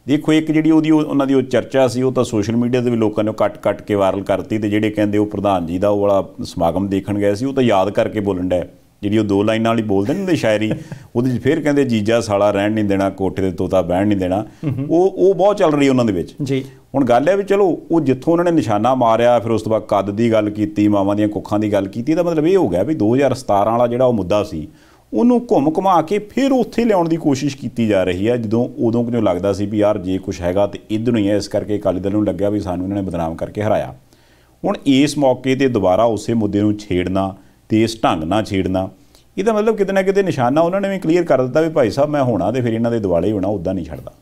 ਦੇਖੋ ਇੱਕ ਜਿਹੜੀ ਉਹਦੀ ਉਹਨਾਂ ਦੀ ਉਹ ਚਰਚਾ ਸੀ ਉਹ ਤਾਂ ਸੋਸ਼ਲ ਮੀਡੀਆ ਤੇ ਵੀ ਲੋਕਾਂ ਨੇ ਕੱਟ-ਕੱਟ ਕੇ ਵਾਇਰਲ ਕਰਤੀ ਤੇ ਜਿਹੜੇ ਕਹਿੰਦੇ ਉਹ ਪ੍ਰਧਾਨ ਜੀ ਦਾ ਉਹ ਵਾਲਾ ਸਮਾਗਮ ਦੇਖਣ ਗਏ ਸੀ ਉਹ ਤਾਂ ਯਾਦ ਕਰਕੇ ਬੋਲਣ ਡਿਆ ਜਿਹੜੀ ਉਹ ਦੋ ਲਾਈਨਾਂ ਵਾਲੀ ਬੋਲਦੇ ਨੇ ਸ਼ਾਇਰੀ ਉਹਦੇ ਵਿੱਚ ਫੇਰ ਕਹਿੰਦੇ ਜੀਜਾ ਸਾਲਾ ਰਹਿਣ ਨਹੀਂ ਦੇਣਾ ਕੋਠੇ ਦੇ ਤੋਤਾ ਬਹਿਣ ਨਹੀਂ ਦੇਣਾ ਉਹ ਉਹ ਬਹੁਤ ਚੱਲ ਰਹੀ ਉਹਨਾਂ ਦੇ ਵਿੱਚ ਜੀ ਹੁਣ ਗੱਲ ਹੈ ਵੀ ਚਲੋ ਉਹ ਜਿੱਥੋਂ ਉਹਨਾਂ ਨੇ ਨਿਸ਼ਾਨਾ ਮਾਰਿਆ ਫਿਰ ਉਸ ਤੋਂ ਬਾਅਦ ਕੱਦ ਦੀ ਗੱਲ ਕੀਤੀ ਮਾਵਾਂ ਦੀਆਂ ਕੁੱਖਾਂ ਦੀ ਗੱਲ ਕੀਤੀ ਤਾਂ ਮਤਲਬ ਇਹ ਹੋ ਗਿਆ ਵੀ 2017 ਵਾਲਾ ਜਿਹੜਾ ਉਹ ਮੁੱਦਾ ਸੀ ਉਹਨੂੰ ਘੁੰਮ ਘੁਮਾ ਕੇ ਫਿਰ ਉੱਥੇ ਲਿਆਉਣ ਦੀ ਕੋਸ਼ਿਸ਼ ਕੀਤੀ ਜਾ ਰਹੀ ਹੈ ਜਦੋਂ ਉਦੋਂ ਕਿਉਂ ਲੱਗਦਾ ਸੀ ਵੀ ਯਾਰ ਜੇ ਕੁਝ ਹੈਗਾ ਤੇ ਇਧਰ ਹੀ ਹੈ ਇਸ ਕਰਕੇ ਅਕਾਲੀ ਦਲ ਨੂੰ ਲੱਗਿਆ ਵੀ ਸਾਨੂੰ ਇਹਨਾਂ ਨੇ ਬਦਨਾਮ ਕਰਕੇ ਹਰਾਇਆ ਹੁਣ ਇਸ ਮੌਕੇ ਤੇ ਦੁਬਾਰਾ ਉਸੇ ਮੁੱਦੇ ਨੂੰ ਛੇੜਨਾ ਤੇ ਇਸ ਢੰਗ ਨਾਲ ਛੇੜਨਾ ਇਹਦਾ ਮਤਲਬ ਕਿਤੇ ਨਾ ਕਿਤੇ ਨਿਸ਼ਾਨਾ ਉਹਨਾਂ ਨੇ ਵੀ ਕਲੀਅਰ ਕਰ ਦਿੱਤਾ ਵੀ ਭਾਈ ਸਾਹਿਬ ਮੈਂ ਹੋਣਾ ਤੇ ਫਿਰ ਇਹਨਾਂ ਦੇ ਦਿਵਾਲੇ ਹੋਣਾ ਉਦਾਂ ਨਹੀਂ ਛੱਡਦਾ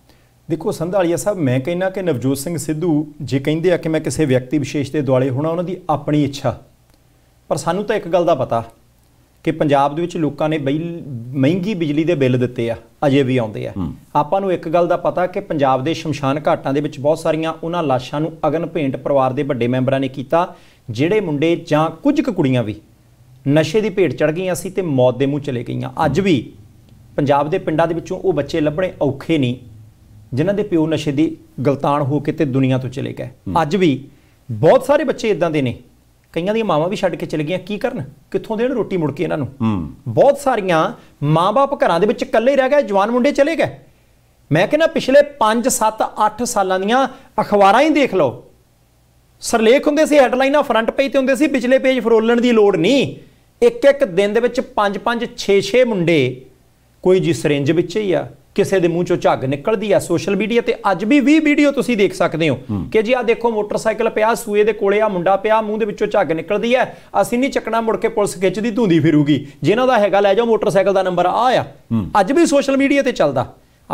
ਦੇਖੋ ਸੰਧਾਲੀਆ ਸਾਹਿਬ ਮੈਂ ਕਹਿੰਨਾ ਕਿ ਨਵਜੋਤ ਸਿੰਘ ਸਿੱਧੂ ਜੇ ਕਹਿੰਦੇ ਆ ਕਿ ਮੈਂ ਕਿਸੇ ਵਿਅਕਤੀ ਵਿਸ਼ੇਸ਼ ਦੇ ਦੁਆਲੇ ਹੋਣਾ ਉਹਨਾਂ ਦੀ ਆਪਣੀ ਇੱਛਾ ਪਰ ਸਾਨੂੰ ਤਾਂ ਇੱਕ ਗੱਲ ਦਾ ਪਤਾ ਕਿ ਪੰਜਾਬ ਦੇ ਵਿੱਚ ਲੋਕਾਂ ਨੇ ਬਈ ਮਹਿੰਗੀ ਬਿਜਲੀ ਦੇ ਬਿੱਲ ਦਿੱਤੇ ਆ ਅਜੇ ਵੀ ਆਉਂਦੇ ਆ ਆਪਾਂ ਨੂੰ ਇੱਕ ਗੱਲ ਦਾ ਪਤਾ ਕਿ ਪੰਜਾਬ ਦੇ ਸ਼ਮਸ਼ਾਨ ਘਾਟਾਂ ਦੇ ਵਿੱਚ ਬਹੁਤ ਸਾਰੀਆਂ ਉਹਨਾਂ ਲਾਸ਼ਾਂ ਨੂੰ ਅਗਨ ਭੇਂਟ ਪਰਿਵਾਰ ਦੇ ਵੱਡੇ ਮੈਂਬਰਾਂ ਨੇ ਕੀਤਾ ਜਿਹੜੇ ਮੁੰਡੇ ਜਾਂ ਕੁਝ ਕੁ ਕੁੜੀਆਂ ਵੀ ਨਸ਼ੇ ਦੀ ਭੇਟ ਚੜ ਗਈਆਂ ਸੀ ਤੇ ਮੌਤ ਦੇ ਮੂੰਹ ਚਲੇ ਗਈਆਂ ਅੱਜ ਵੀ ਪੰਜਾਬ ਦੇ ਪਿੰਡਾਂ ਦੇ ਵਿੱਚੋਂ ਉਹ ਬੱਚੇ ਲੱਭਣੇ ਔਖੇ ਨਹੀਂ ਜਿਨ੍ਹਾਂ ਦੇ ਪਿਓ ਨਸ਼ੇ ਦੀ ਗਲਤਾਨ ਹੋ ਕੇ ਤੇ ਦੁਨੀਆ ਤੋਂ ਚਲੇ ਗਏ ਅੱਜ ਵੀ ਬਹੁਤ ਸਾਰੇ ਬੱਚੇ ਇਦਾਂ ਦੇ ਨੇ ਕਈਆਂ ਦੀਆਂ ਮਾਵਾਂ ਵੀ ਛੱਡ ਕੇ ਚਲ ਗਈਆਂ ਕੀ ਕਰਨ ਕਿੱਥੋਂ ਦੇਣ ਰੋਟੀ ਮੁੜ ਕੇ ਇਹਨਾਂ ਨੂੰ ਬਹੁਤ ਸਾਰੀਆਂ ਮਾਪੇ ਘਰਾਂ ਦੇ ਵਿੱਚ ਇਕੱਲੇ ਰਹਿ ਗਏ ਜਵਾਨ ਮੁੰਡੇ ਚਲੇ ਗਏ ਮੈਂ ਕਹਿੰਦਾ ਪਿਛਲੇ 5 7 8 ਸਾਲਾਂ ਦੀਆਂ ਅਖਬਾਰਾਂ ਹੀ ਦੇਖ ਲਓ ਸਰਲੇਖ ਹੁੰਦੇ ਸੀ ਹੈਡਲਾਈਨਾਂ ਫਰੰਟ ਪੇਜ ਤੇ ਹੁੰਦੇ ਸੀ ਪਿਛਲੇ ਪੇਜ ਫਰੋਲਣ ਦੀ ਲੋੜ ਨਹੀਂ ਇੱਕ ਇੱਕ ਦਿਨ ਦੇ ਵਿੱਚ 5 5 6 6 ਮੁੰਡੇ ਕੋਈ ਜੀ ਰੇਂਜ ਵਿੱਚ ਹੀ ਆ ਕਿਸੇ ਦੇ ਮੂੰਹ ਚੋਂ ਝੱਗ ਨਿਕਲਦੀ ਆ ਸੋਸ਼ਲ ਮੀਡੀਆ ਤੇ ਅੱਜ ਵੀ 20 ਵੀਡੀਓ ਤੁਸੀਂ ਦੇਖ ਸਕਦੇ ਹੋ ਕਿ ਜੀ ਆ ਦੇਖੋ ਮੋਟਰਸਾਈਕਲ ਪਿਆ ਸੂਏ ਦੇ ਕੋਲੇ ਆ ਮੁੰਡਾ ਪਿਆ ਮੂੰਹ ਦੇ ਵਿੱਚੋਂ ਝੱਗ ਨਿਕਲਦੀ ਆ ਅਸੀਂ ਨਹੀਂ ਚੱਕਣਾ ਮੁੜ ਕੇ ਪੁਲਿਸ ਖਿੱਚਦੀ ਧੁੰਦੀ ਫਿਰੂਗੀ ਜਿਨ੍ਹਾਂ ਦਾ ਹੈਗਾ ਲੈ ਜਾਓ ਮੋਟਰਸਾਈਕਲ ਦਾ ਨੰਬਰ ਆ ਆ ਅੱਜ ਵੀ ਸੋਸ਼ਲ ਮੀਡੀਆ ਤੇ ਚੱਲਦਾ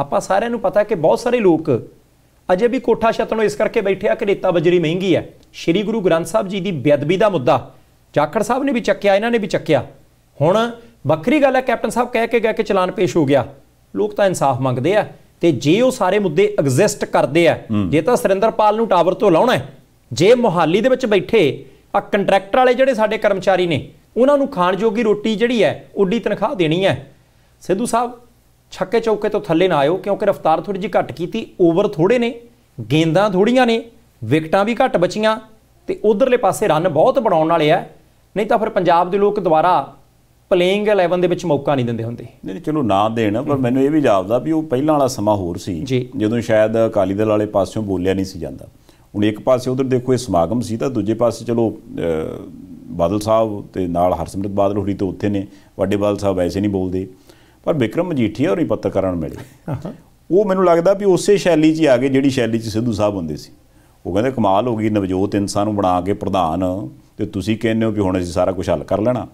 ਆਪਾਂ ਸਾਰਿਆਂ ਨੂੰ ਪਤਾ ਕਿ ਬਹੁਤ ਸਾਰੇ ਲੋਕ ਅਜੇ ਵੀ ਕੋਠਾ ਛੱਤਣੋਂ ਇਸ ਕਰਕੇ ਬੈਠੇ ਆ ਕਿ ਰੇਤਾ ਬਜਰੀ ਮਹਿੰਗੀ ਆ ਸ਼੍ਰੀ ਗੁਰੂ ਗ੍ਰੰਥ ਸਾਹਿਬ ਜੀ ਦੀ ਬੇਅਦਬੀ ਦਾ ਮੁੱਦਾ ਜਾਖੜ ਸਾਹਿਬ ਨੇ ਵੀ ਚੱਕਿਆ ਇਹਨਾਂ ਨੇ ਵੀ ਚੱਕਿਆ ਹੁਣ ਵੱਖਰੀ ਗੱਲ ਹੈ ਕੈਪਟਨ ਸਾਹਿਬ ਕਹਿ ਕੇ ਗਿਆ ਕਿ ਚਲਾਨ ਪੇਸ਼ ਹੋ ਗਿਆ ਲੋਕ ਤਾਂ ਇਨਸਾਫ ਮੰਗਦੇ ਆ ਤੇ ਜੇ ਉਹ ਸਾਰੇ ਮੁੱਦੇ ਐਗਜ਼ਿਸਟ ਕਰਦੇ ਆ ਜੇ ਤਾਂ ਸਰਿੰਦਰਪਾਲ ਨੂੰ ਟਾਵਰ ਤੋਂ ਲਾਉਣਾ ਜੇ ਮੁਹਾਲੀ ਦੇ ਵਿੱਚ ਬੈਠੇ ਆ ਕੰਟਰੈਕਟਰ ਵਾਲੇ ਜਿਹੜੇ ਸਾਡੇ ਕਰਮਚਾਰੀ ਨੇ ਉਹਨਾਂ ਨੂੰ ਖਾਣ ਜੋਗੀ ਰੋਟੀ ਜਿਹੜੀ ਹੈ ਉੱਡੀ ਤਨਖਾਹ ਦੇਣੀ ਹੈ ਸਿੱਧੂ ਸਾਹਿਬ ਛੱਕੇ ਚੌਕੇ ਤੋਂ ਥੱਲੇ ਨਾ ਆਇਓ ਕਿਉਂਕਿ ਰਫ਼ਤਾਰ ਥੋੜੀ ਜੀ ਘੱਟ ਕੀਤੀ ਓਵਰ ਥੋੜੇ ਨੇ ਗੇਂਦਾਂ ਥੋੜੀਆਂ ਨੇ ਵਿਕਟਾਂ ਵੀ ਘੱਟ ਬਚੀਆਂ ਤੇ ਉਧਰਲੇ ਪਾਸੇ ਰਨ ਬਹੁਤ ਬਣਾਉਣ ਵਾਲੇ ਆ ਨਹੀਂ ਤਾਂ ਫਿਰ ਪੰਜਾਬ ਦੇ ਲੋਕ ਦੁਬਾਰਾ ਪਲੇਇੰਗ 11 ਦੇ ਵਿੱਚ ਮੌਕਾ ਨਹੀਂ ਦਿੰਦੇ ਹੁੰਦੇ ਨਹੀਂ ਚਲੋ ਨਾ ਦੇਣ ਪਰ ਮੈਨੂੰ ਇਹ ਵੀ ਜਾਪਦਾ ਵੀ ਉਹ ਪਹਿਲਾਂ ਵਾਲਾ ਸਮਾਂ ਹੋਰ ਸੀ ਜਦੋਂ ਸ਼ਾਇਦ ਅਕਾਲੀ ਦਲ ਵਾਲੇ ਪਾਸਿਓਂ ਬੋਲਿਆ ਨਹੀਂ ਸੀ ਜਾਂਦਾ ਹੁਣ ਇੱਕ ਪਾਸੇ ਉਧਰ ਦੇਖੋ ਇਹ ਸਮਾਗਮ ਸੀ ਤਾਂ ਦੂਜੇ ਪਾਸੇ ਚਲੋ ਬਾਦਲ ਸਾਹਿਬ ਤੇ ਨਾਲ ਹਰਸਿਮਰਤ ਬਾਦਲ ਹੋਰੀ ਤੋਂ ਉੱਥੇ ਨੇ ਵੱਡੇ ਬਾਦਲ ਸਾਹਿਬ ਐਸੇ ਨਹੀਂ ਬੋਲਦੇ ਪਰ ਵਿਕਰਮ ਮਜੀਠੀਆ ਹੋਰੀ ਪੱਤਰਕਾਰਾਂ ਨੂੰ ਮਿਲੇ ਉਹ ਮੈਨੂੰ ਲੱਗਦਾ ਵੀ ਉਸੇ ਸ਼ੈਲੀ 'ਚ ਆ ਗਏ ਜਿਹੜੀ ਸ਼ੈਲੀ 'ਚ ਸਿੱਧੂ ਸਾਹਿਬ ਹੁੰਦੇ ਸੀ ਉਹ ਕਹਿੰਦੇ ਕਮਾਲ ਹੋ ਗਈ ਨਵਜੋਤ ਇਨਸਾਨ ਨੂੰ ਬਣਾ ਕੇ ਪ੍ਰਧਾਨ ਤੇ ਤੁਸੀਂ ਕਹਿੰਦੇ ਹੋ ਵੀ ਹੁਣ ਅਸੀਂ ਸਾਰਾ ਕੁਝ ਹੱਲ ਕਰ ਲੈਣਾ